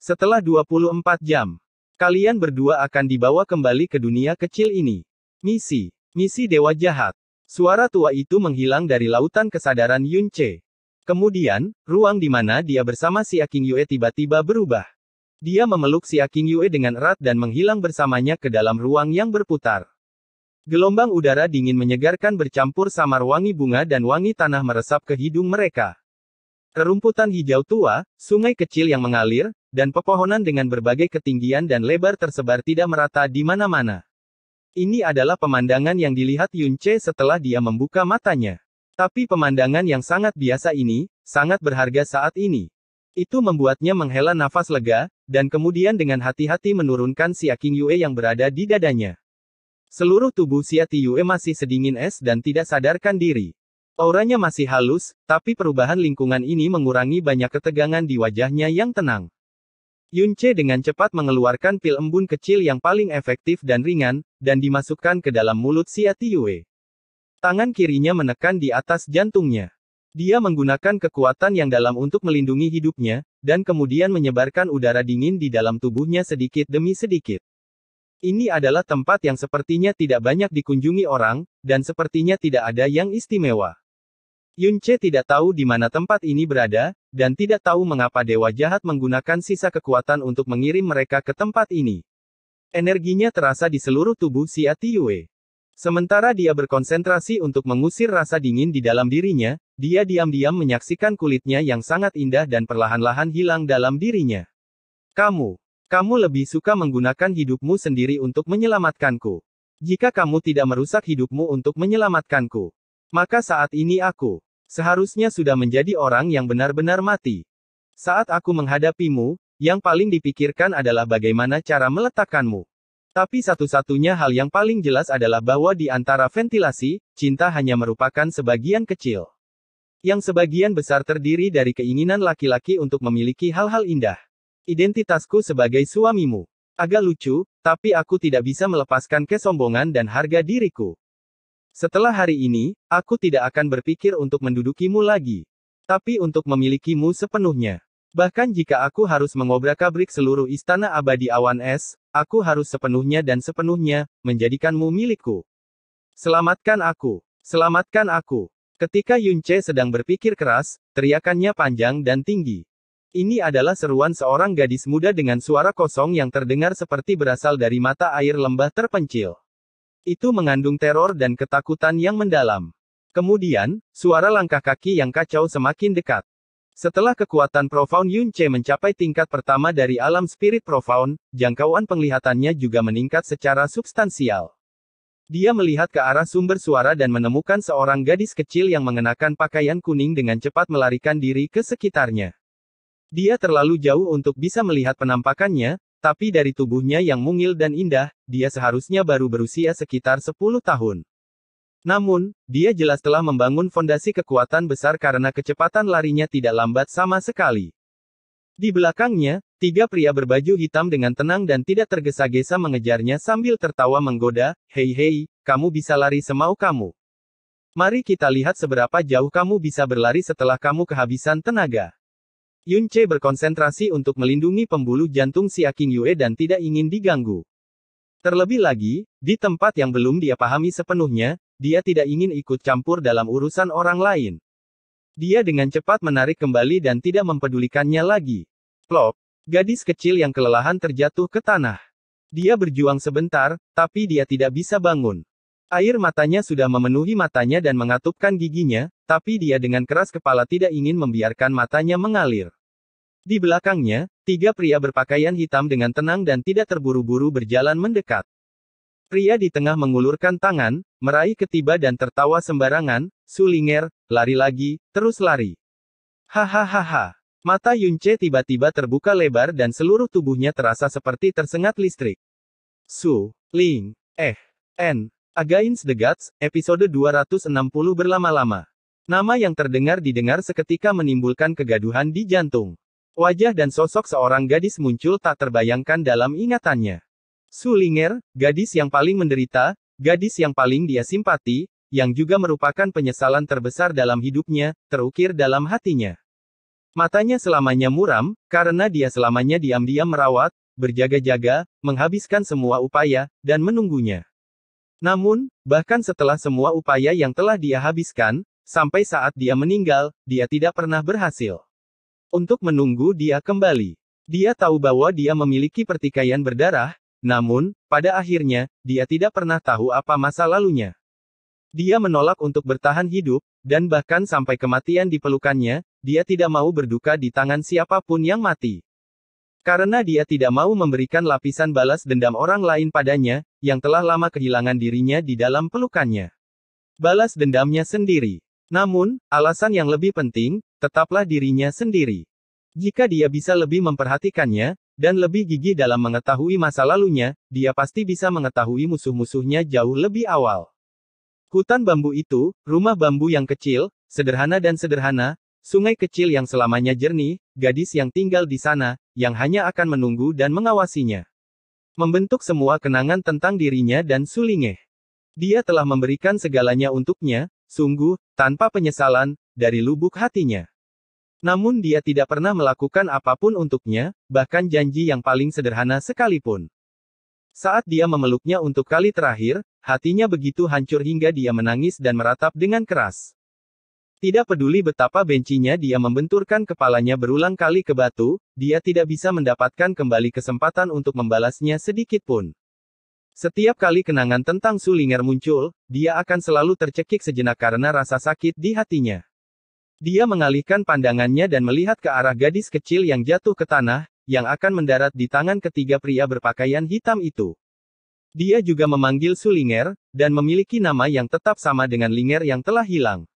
Setelah 24 jam, kalian berdua akan dibawa kembali ke dunia kecil ini. Misi, misi dewa jahat. Suara tua itu menghilang dari lautan kesadaran Yunche. Kemudian, ruang di mana dia bersama si Aking Yue tiba-tiba berubah. Dia memeluk si Aking Yue dengan erat dan menghilang bersamanya ke dalam ruang yang berputar. Gelombang udara dingin menyegarkan bercampur samar wangi bunga dan wangi tanah meresap ke hidung mereka. Kerumputan hijau tua, sungai kecil yang mengalir, dan pepohonan dengan berbagai ketinggian dan lebar tersebar tidak merata di mana-mana. Ini adalah pemandangan yang dilihat Yun setelah dia membuka matanya. Tapi pemandangan yang sangat biasa ini, sangat berharga saat ini. Itu membuatnya menghela nafas lega, dan kemudian dengan hati-hati menurunkan Siaking Yue yang berada di dadanya. Seluruh tubuh Siati Yue masih sedingin es dan tidak sadarkan diri. Auranya masih halus, tapi perubahan lingkungan ini mengurangi banyak ketegangan di wajahnya yang tenang. Yunce dengan cepat mengeluarkan pil embun kecil yang paling efektif dan ringan, dan dimasukkan ke dalam mulut Siati Yue. Tangan kirinya menekan di atas jantungnya. Dia menggunakan kekuatan yang dalam untuk melindungi hidupnya, dan kemudian menyebarkan udara dingin di dalam tubuhnya sedikit demi sedikit. Ini adalah tempat yang sepertinya tidak banyak dikunjungi orang, dan sepertinya tidak ada yang istimewa. Yunce tidak tahu di mana tempat ini berada, dan tidak tahu mengapa dewa jahat menggunakan sisa kekuatan untuk mengirim mereka ke tempat ini. Energinya terasa di seluruh tubuh si Atiyue. Sementara dia berkonsentrasi untuk mengusir rasa dingin di dalam dirinya, dia diam-diam menyaksikan kulitnya yang sangat indah dan perlahan-lahan hilang dalam dirinya. Kamu, kamu lebih suka menggunakan hidupmu sendiri untuk menyelamatkanku. Jika kamu tidak merusak hidupmu untuk menyelamatkanku, maka saat ini aku seharusnya sudah menjadi orang yang benar-benar mati. Saat aku menghadapimu, yang paling dipikirkan adalah bagaimana cara meletakkanmu. Tapi satu-satunya hal yang paling jelas adalah bahwa di antara ventilasi, cinta hanya merupakan sebagian kecil. Yang sebagian besar terdiri dari keinginan laki-laki untuk memiliki hal-hal indah. Identitasku sebagai suamimu. Agak lucu, tapi aku tidak bisa melepaskan kesombongan dan harga diriku. Setelah hari ini, aku tidak akan berpikir untuk mendudukimu lagi. Tapi untuk memilikimu sepenuhnya. Bahkan jika aku harus mengobrak-abrik seluruh istana abadi awan es, Aku harus sepenuhnya dan sepenuhnya menjadikanmu milikku. Selamatkan aku, selamatkan aku. Ketika Yun Che sedang berpikir keras, teriakannya panjang dan tinggi. Ini adalah seruan seorang gadis muda dengan suara kosong yang terdengar seperti berasal dari mata air lembah terpencil. Itu mengandung teror dan ketakutan yang mendalam. Kemudian, suara langkah kaki yang kacau semakin dekat. Setelah kekuatan Profound Yun Yunche mencapai tingkat pertama dari alam spirit Profound, jangkauan penglihatannya juga meningkat secara substansial. Dia melihat ke arah sumber suara dan menemukan seorang gadis kecil yang mengenakan pakaian kuning dengan cepat melarikan diri ke sekitarnya. Dia terlalu jauh untuk bisa melihat penampakannya, tapi dari tubuhnya yang mungil dan indah, dia seharusnya baru berusia sekitar 10 tahun. Namun, dia jelas telah membangun fondasi kekuatan besar karena kecepatan larinya tidak lambat sama sekali. Di belakangnya, tiga pria berbaju hitam dengan tenang dan tidak tergesa-gesa mengejarnya sambil tertawa menggoda, Hei hei, kamu bisa lari semau kamu. Mari kita lihat seberapa jauh kamu bisa berlari setelah kamu kehabisan tenaga. Yun Che berkonsentrasi untuk melindungi pembuluh jantung si Aking Yue dan tidak ingin diganggu. Terlebih lagi, di tempat yang belum dia pahami sepenuhnya, dia tidak ingin ikut campur dalam urusan orang lain. Dia dengan cepat menarik kembali dan tidak mempedulikannya lagi. Plop, gadis kecil yang kelelahan terjatuh ke tanah. Dia berjuang sebentar, tapi dia tidak bisa bangun. Air matanya sudah memenuhi matanya dan mengatupkan giginya, tapi dia dengan keras kepala tidak ingin membiarkan matanya mengalir. Di belakangnya, tiga pria berpakaian hitam dengan tenang dan tidak terburu-buru berjalan mendekat. Pria di tengah mengulurkan tangan, meraih ketiba dan tertawa sembarangan, sulinger, lari lagi, terus lari. Hahaha. Mata Yunce tiba-tiba terbuka lebar dan seluruh tubuhnya terasa seperti tersengat listrik. Su, Ling, Eh, N, Against the Gods, episode 260 berlama-lama. Nama yang terdengar didengar seketika menimbulkan kegaduhan di jantung. Wajah dan sosok seorang gadis muncul tak terbayangkan dalam ingatannya. Sulinger, gadis yang paling menderita, gadis yang paling dia simpati, yang juga merupakan penyesalan terbesar dalam hidupnya, terukir dalam hatinya. Matanya selamanya muram, karena dia selamanya diam-diam merawat, berjaga-jaga, menghabiskan semua upaya, dan menunggunya. Namun, bahkan setelah semua upaya yang telah dia habiskan, sampai saat dia meninggal, dia tidak pernah berhasil untuk menunggu dia kembali. Dia tahu bahwa dia memiliki pertikaian berdarah, namun, pada akhirnya, dia tidak pernah tahu apa masa lalunya. Dia menolak untuk bertahan hidup, dan bahkan sampai kematian di pelukannya, dia tidak mau berduka di tangan siapapun yang mati. Karena dia tidak mau memberikan lapisan balas dendam orang lain padanya, yang telah lama kehilangan dirinya di dalam pelukannya. Balas dendamnya sendiri. Namun, alasan yang lebih penting, tetaplah dirinya sendiri. Jika dia bisa lebih memperhatikannya, dan lebih gigi dalam mengetahui masa lalunya, dia pasti bisa mengetahui musuh-musuhnya jauh lebih awal. Hutan bambu itu, rumah bambu yang kecil, sederhana dan sederhana, sungai kecil yang selamanya jernih, gadis yang tinggal di sana, yang hanya akan menunggu dan mengawasinya. Membentuk semua kenangan tentang dirinya dan Sulingeh. Dia telah memberikan segalanya untuknya, sungguh, tanpa penyesalan, dari lubuk hatinya. Namun dia tidak pernah melakukan apapun untuknya, bahkan janji yang paling sederhana sekalipun. Saat dia memeluknya untuk kali terakhir, hatinya begitu hancur hingga dia menangis dan meratap dengan keras. Tidak peduli betapa bencinya dia membenturkan kepalanya berulang kali ke batu, dia tidak bisa mendapatkan kembali kesempatan untuk membalasnya sedikit pun. Setiap kali kenangan tentang Sulinger muncul, dia akan selalu tercekik sejenak karena rasa sakit di hatinya. Dia mengalihkan pandangannya dan melihat ke arah gadis kecil yang jatuh ke tanah, yang akan mendarat di tangan ketiga pria berpakaian hitam itu. Dia juga memanggil Sulinger, dan memiliki nama yang tetap sama dengan Linger yang telah hilang.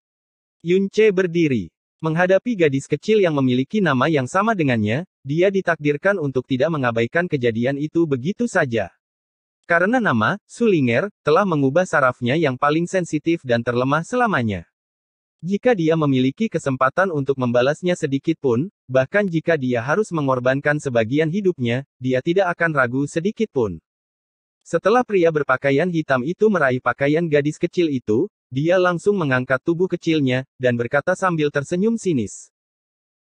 Yun Che berdiri. Menghadapi gadis kecil yang memiliki nama yang sama dengannya, dia ditakdirkan untuk tidak mengabaikan kejadian itu begitu saja. Karena nama, Sulinger, telah mengubah sarafnya yang paling sensitif dan terlemah selamanya. Jika dia memiliki kesempatan untuk membalasnya sedikit pun, bahkan jika dia harus mengorbankan sebagian hidupnya, dia tidak akan ragu sedikit pun. Setelah pria berpakaian hitam itu meraih pakaian gadis kecil itu, dia langsung mengangkat tubuh kecilnya dan berkata sambil tersenyum sinis.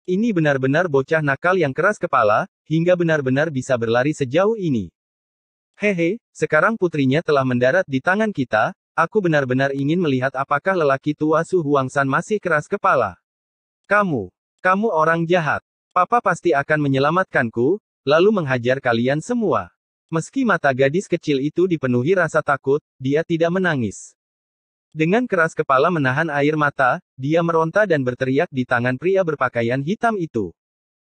Ini benar-benar bocah nakal yang keras kepala, hingga benar-benar bisa berlari sejauh ini. Hehe, sekarang putrinya telah mendarat di tangan kita, Aku benar-benar ingin melihat apakah lelaki tua Su San masih keras kepala. Kamu, kamu orang jahat. Papa pasti akan menyelamatkanku, lalu menghajar kalian semua. Meski mata gadis kecil itu dipenuhi rasa takut, dia tidak menangis. Dengan keras kepala menahan air mata, dia meronta dan berteriak di tangan pria berpakaian hitam itu.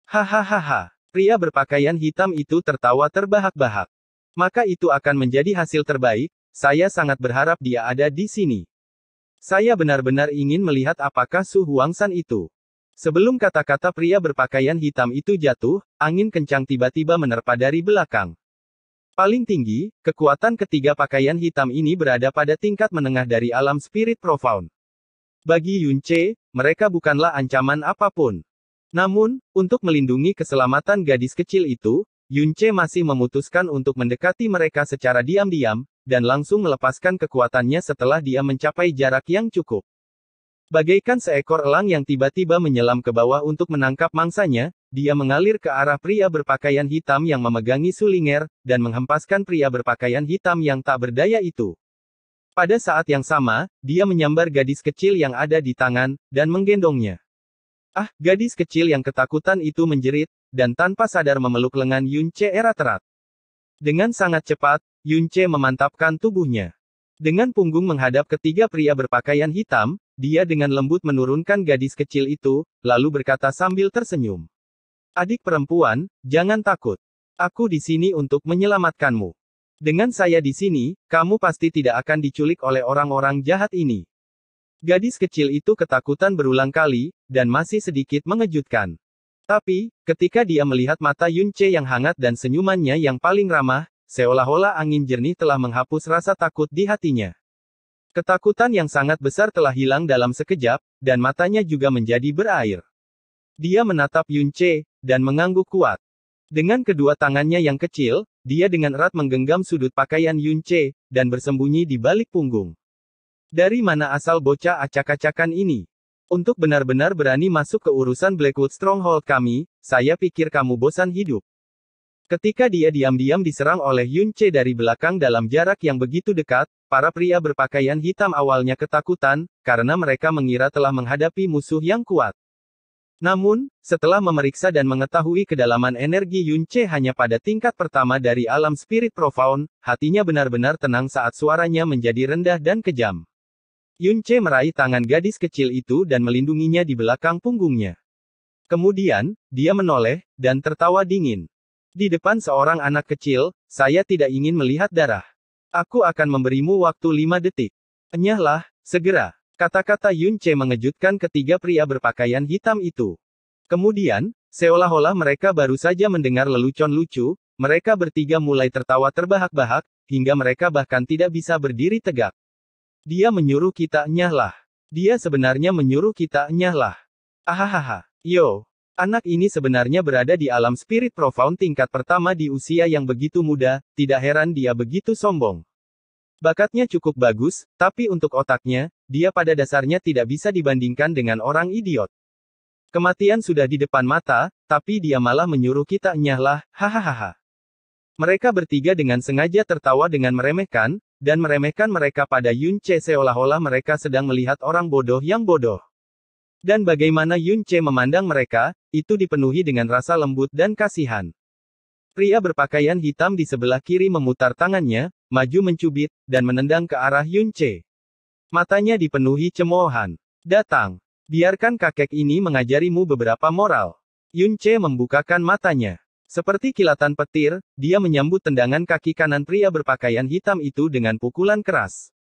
Hahaha, pria berpakaian hitam itu tertawa terbahak-bahak. Maka itu akan menjadi hasil terbaik, saya sangat berharap dia ada di sini. Saya benar-benar ingin melihat apakah Su Huangsan itu. Sebelum kata-kata pria berpakaian hitam itu jatuh, angin kencang tiba-tiba menerpa dari belakang. Paling tinggi, kekuatan ketiga pakaian hitam ini berada pada tingkat menengah dari alam spirit profound. Bagi Yun Che, mereka bukanlah ancaman apapun. Namun, untuk melindungi keselamatan gadis kecil itu, Yun Che masih memutuskan untuk mendekati mereka secara diam-diam, dan langsung melepaskan kekuatannya setelah dia mencapai jarak yang cukup. Bagaikan seekor elang yang tiba-tiba menyelam ke bawah untuk menangkap mangsanya, dia mengalir ke arah pria berpakaian hitam yang memegangi sulinger, dan menghempaskan pria berpakaian hitam yang tak berdaya itu. Pada saat yang sama, dia menyambar gadis kecil yang ada di tangan, dan menggendongnya. Ah, gadis kecil yang ketakutan itu menjerit, dan tanpa sadar memeluk lengan Yun Che erat-erat. Dengan sangat cepat, Yunce memantapkan tubuhnya. Dengan punggung menghadap ketiga pria berpakaian hitam, dia dengan lembut menurunkan gadis kecil itu, lalu berkata sambil tersenyum. Adik perempuan, jangan takut. Aku di sini untuk menyelamatkanmu. Dengan saya di sini, kamu pasti tidak akan diculik oleh orang-orang jahat ini. Gadis kecil itu ketakutan berulang kali, dan masih sedikit mengejutkan. Tapi, ketika dia melihat mata Yunce yang hangat dan senyumannya yang paling ramah, Seolah-olah angin jernih telah menghapus rasa takut di hatinya. Ketakutan yang sangat besar telah hilang dalam sekejap, dan matanya juga menjadi berair. Dia menatap Yun Che, dan mengangguk kuat. Dengan kedua tangannya yang kecil, dia dengan erat menggenggam sudut pakaian Yun Che, dan bersembunyi di balik punggung. Dari mana asal bocah acak-acakan ini? Untuk benar-benar berani masuk ke urusan Blackwood Stronghold kami, saya pikir kamu bosan hidup. Ketika dia diam-diam diserang oleh Yun Che dari belakang dalam jarak yang begitu dekat, para pria berpakaian hitam awalnya ketakutan, karena mereka mengira telah menghadapi musuh yang kuat. Namun, setelah memeriksa dan mengetahui kedalaman energi Yun Che hanya pada tingkat pertama dari alam spirit profound, hatinya benar-benar tenang saat suaranya menjadi rendah dan kejam. Yun Che meraih tangan gadis kecil itu dan melindunginya di belakang punggungnya. Kemudian, dia menoleh, dan tertawa dingin. Di depan seorang anak kecil, saya tidak ingin melihat darah. Aku akan memberimu waktu lima detik. Enyahlah, segera. Kata-kata Yun Che mengejutkan ketiga pria berpakaian hitam itu. Kemudian, seolah-olah mereka baru saja mendengar lelucon lucu, mereka bertiga mulai tertawa terbahak-bahak, hingga mereka bahkan tidak bisa berdiri tegak. Dia menyuruh kita enyahlah. Dia sebenarnya menyuruh kita enyahlah. Ahahaha. Yo, Anak ini sebenarnya berada di alam spirit profound tingkat pertama di usia yang begitu muda, tidak heran dia begitu sombong. Bakatnya cukup bagus, tapi untuk otaknya, dia pada dasarnya tidak bisa dibandingkan dengan orang idiot. Kematian sudah di depan mata, tapi dia malah menyuruh kita nyahlah, hahaha. Mereka bertiga dengan sengaja tertawa dengan meremehkan, dan meremehkan mereka pada Yun Che seolah-olah mereka sedang melihat orang bodoh yang bodoh. Dan bagaimana Yun Che memandang mereka, itu dipenuhi dengan rasa lembut dan kasihan. Pria berpakaian hitam di sebelah kiri memutar tangannya, maju mencubit, dan menendang ke arah Yun Che. Matanya dipenuhi cemoohan. Datang. Biarkan kakek ini mengajarimu beberapa moral. Yun Che membukakan matanya. Seperti kilatan petir, dia menyambut tendangan kaki kanan pria berpakaian hitam itu dengan pukulan keras.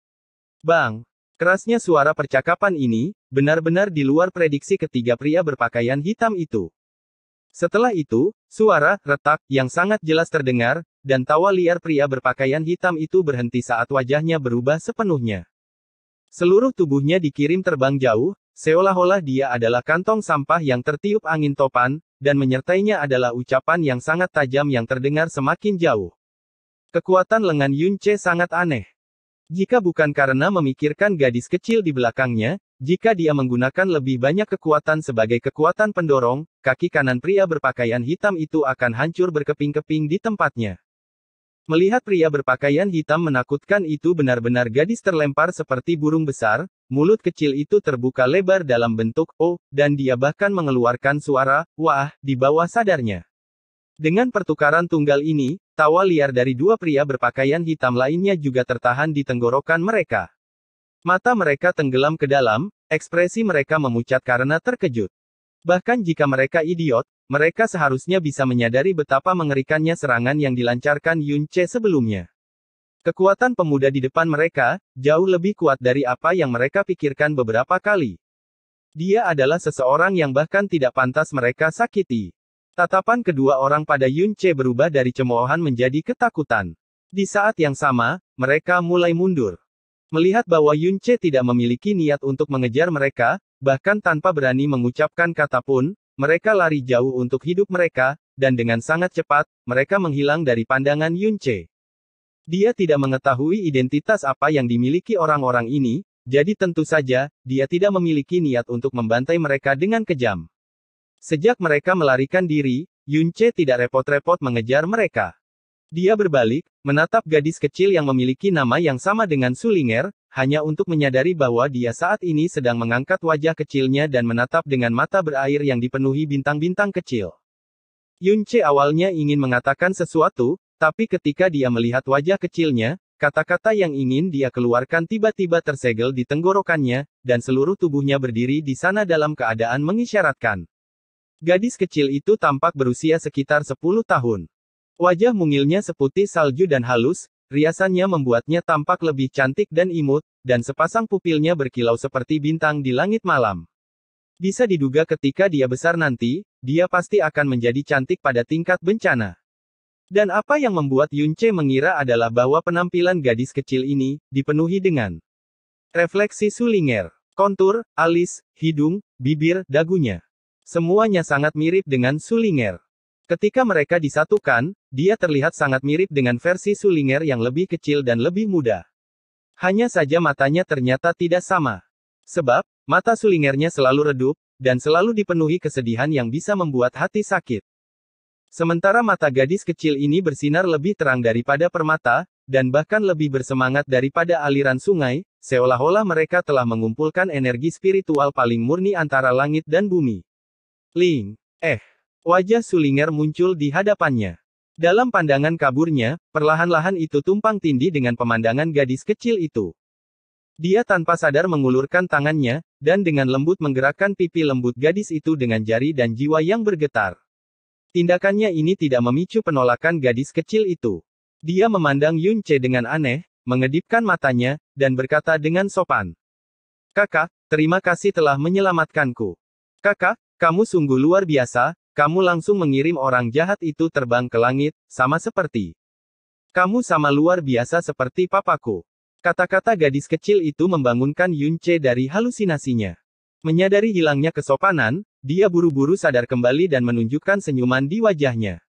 Bang! Kerasnya suara percakapan ini, benar-benar di luar prediksi ketiga pria berpakaian hitam itu. Setelah itu, suara retak yang sangat jelas terdengar, dan tawa liar pria berpakaian hitam itu berhenti saat wajahnya berubah sepenuhnya. Seluruh tubuhnya dikirim terbang jauh, seolah-olah dia adalah kantong sampah yang tertiup angin topan, dan menyertainya adalah ucapan yang sangat tajam yang terdengar semakin jauh. Kekuatan lengan Yunce sangat aneh. Jika bukan karena memikirkan gadis kecil di belakangnya, jika dia menggunakan lebih banyak kekuatan sebagai kekuatan pendorong, kaki kanan pria berpakaian hitam itu akan hancur berkeping-keping di tempatnya. Melihat pria berpakaian hitam menakutkan itu benar-benar gadis terlempar seperti burung besar, mulut kecil itu terbuka lebar dalam bentuk O, oh, dan dia bahkan mengeluarkan suara, wah, di bawah sadarnya. Dengan pertukaran tunggal ini, Tawa liar dari dua pria berpakaian hitam lainnya juga tertahan di tenggorokan mereka. Mata mereka tenggelam ke dalam, ekspresi mereka memucat karena terkejut. Bahkan jika mereka idiot, mereka seharusnya bisa menyadari betapa mengerikannya serangan yang dilancarkan Yun Che sebelumnya. Kekuatan pemuda di depan mereka, jauh lebih kuat dari apa yang mereka pikirkan beberapa kali. Dia adalah seseorang yang bahkan tidak pantas mereka sakiti. Tatapan kedua orang pada Yun Che berubah dari cemoohan menjadi ketakutan. Di saat yang sama, mereka mulai mundur. Melihat bahwa Yun Che tidak memiliki niat untuk mengejar mereka, bahkan tanpa berani mengucapkan kata pun, mereka lari jauh untuk hidup mereka, dan dengan sangat cepat, mereka menghilang dari pandangan Yun Che. Dia tidak mengetahui identitas apa yang dimiliki orang-orang ini, jadi tentu saja, dia tidak memiliki niat untuk membantai mereka dengan kejam. Sejak mereka melarikan diri, Yunche tidak repot-repot mengejar mereka. Dia berbalik, menatap gadis kecil yang memiliki nama yang sama dengan Sulinger, hanya untuk menyadari bahwa dia saat ini sedang mengangkat wajah kecilnya dan menatap dengan mata berair yang dipenuhi bintang-bintang kecil. Yunche awalnya ingin mengatakan sesuatu, tapi ketika dia melihat wajah kecilnya, Kata-kata yang ingin dia keluarkan tiba-tiba tersegel di tenggorokannya, dan seluruh tubuhnya berdiri di sana dalam keadaan mengisyaratkan. Gadis kecil itu tampak berusia sekitar 10 tahun. Wajah mungilnya seputih salju dan halus, riasannya membuatnya tampak lebih cantik dan imut, dan sepasang pupilnya berkilau seperti bintang di langit malam. Bisa diduga ketika dia besar nanti, dia pasti akan menjadi cantik pada tingkat bencana. Dan apa yang membuat Yunce mengira adalah bahwa penampilan gadis kecil ini, dipenuhi dengan refleksi sulinger, kontur, alis, hidung, bibir, dagunya. Semuanya sangat mirip dengan Sulinger. Ketika mereka disatukan, dia terlihat sangat mirip dengan versi Sulinger yang lebih kecil dan lebih muda. Hanya saja matanya ternyata tidak sama. Sebab, mata Sulingernya selalu redup, dan selalu dipenuhi kesedihan yang bisa membuat hati sakit. Sementara mata gadis kecil ini bersinar lebih terang daripada permata, dan bahkan lebih bersemangat daripada aliran sungai, seolah-olah mereka telah mengumpulkan energi spiritual paling murni antara langit dan bumi. Ling, eh. Wajah Sulinger muncul di hadapannya. Dalam pandangan kaburnya, perlahan-lahan itu tumpang tindih dengan pemandangan gadis kecil itu. Dia tanpa sadar mengulurkan tangannya, dan dengan lembut menggerakkan pipi lembut gadis itu dengan jari dan jiwa yang bergetar. Tindakannya ini tidak memicu penolakan gadis kecil itu. Dia memandang Yun Che dengan aneh, mengedipkan matanya, dan berkata dengan sopan. Kakak, terima kasih telah menyelamatkanku. Kakak, kamu sungguh luar biasa, kamu langsung mengirim orang jahat itu terbang ke langit, sama seperti. Kamu sama luar biasa seperti papaku. Kata-kata gadis kecil itu membangunkan Yunce dari halusinasinya. Menyadari hilangnya kesopanan, dia buru-buru sadar kembali dan menunjukkan senyuman di wajahnya.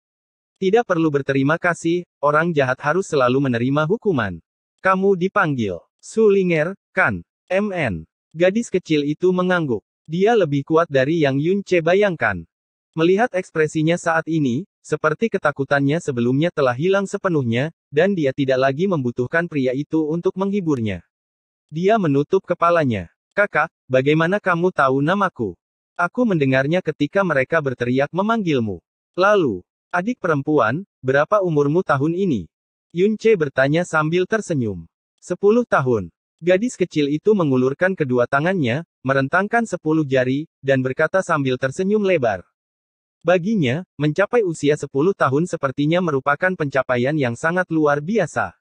Tidak perlu berterima kasih, orang jahat harus selalu menerima hukuman. Kamu dipanggil, Sulinger, kan, MN. Gadis kecil itu mengangguk. Dia lebih kuat dari yang Yun Che bayangkan. Melihat ekspresinya saat ini, seperti ketakutannya sebelumnya telah hilang sepenuhnya, dan dia tidak lagi membutuhkan pria itu untuk menghiburnya. Dia menutup kepalanya. Kakak, bagaimana kamu tahu namaku? Aku mendengarnya ketika mereka berteriak memanggilmu. Lalu, adik perempuan, berapa umurmu tahun ini? Yun bertanya sambil tersenyum. Sepuluh tahun. Gadis kecil itu mengulurkan kedua tangannya, merentangkan sepuluh jari, dan berkata sambil tersenyum lebar. Baginya, mencapai usia sepuluh tahun sepertinya merupakan pencapaian yang sangat luar biasa.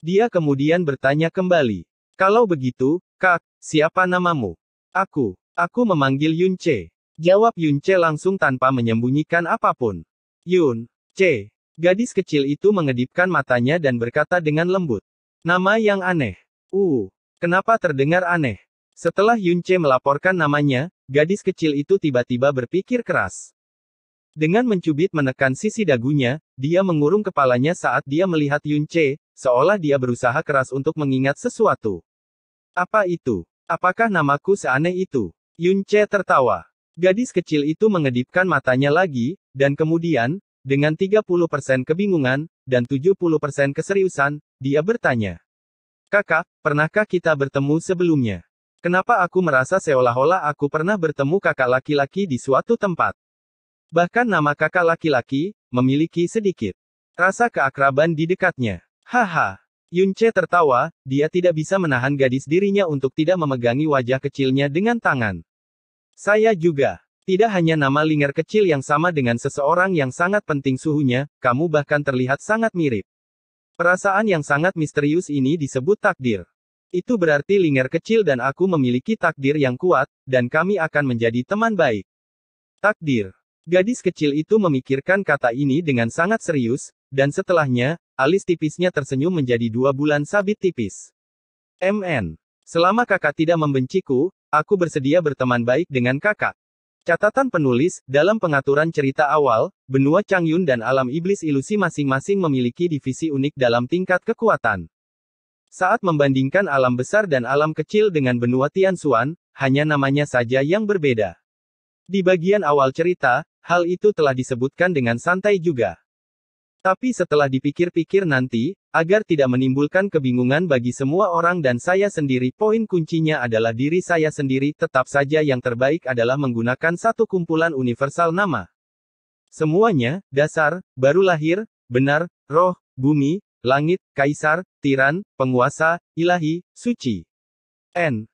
Dia kemudian bertanya kembali. Kalau begitu, Kak, siapa namamu? Aku, aku memanggil Yun Che. Jawab Yun Che langsung tanpa menyembunyikan apapun. Yun, C. Gadis kecil itu mengedipkan matanya dan berkata dengan lembut. Nama yang aneh. Uh, kenapa terdengar aneh? Setelah Yunce melaporkan namanya, gadis kecil itu tiba-tiba berpikir keras. Dengan mencubit menekan sisi dagunya, dia mengurung kepalanya saat dia melihat Yunce, seolah dia berusaha keras untuk mengingat sesuatu. Apa itu? Apakah namaku seaneh itu? Yunce tertawa. Gadis kecil itu mengedipkan matanya lagi, dan kemudian, dengan 30% kebingungan, dan 70% keseriusan, dia bertanya. Kakak, pernahkah kita bertemu sebelumnya? Kenapa aku merasa seolah-olah aku pernah bertemu kakak laki-laki di suatu tempat? Bahkan nama kakak laki-laki memiliki sedikit rasa keakraban di dekatnya. Haha. Yunce tertawa, dia tidak bisa menahan gadis dirinya untuk tidak memegangi wajah kecilnya dengan tangan. Saya juga. Tidak hanya nama Linger kecil yang sama dengan seseorang yang sangat penting suhunya, kamu bahkan terlihat sangat mirip. Perasaan yang sangat misterius ini disebut takdir. Itu berarti Linger kecil dan aku memiliki takdir yang kuat, dan kami akan menjadi teman baik. Takdir. Gadis kecil itu memikirkan kata ini dengan sangat serius, dan setelahnya, alis tipisnya tersenyum menjadi dua bulan sabit tipis. MN. Selama kakak tidak membenciku, aku bersedia berteman baik dengan kakak. Catatan penulis, dalam pengaturan cerita awal, benua Changyun dan alam iblis ilusi masing-masing memiliki divisi unik dalam tingkat kekuatan. Saat membandingkan alam besar dan alam kecil dengan benua Tianxuan, hanya namanya saja yang berbeda. Di bagian awal cerita, hal itu telah disebutkan dengan santai juga. Tapi setelah dipikir-pikir nanti, agar tidak menimbulkan kebingungan bagi semua orang dan saya sendiri, poin kuncinya adalah diri saya sendiri. Tetap saja yang terbaik adalah menggunakan satu kumpulan universal nama. Semuanya, dasar, baru lahir, benar, roh, bumi, langit, kaisar, tiran, penguasa, ilahi, suci. N.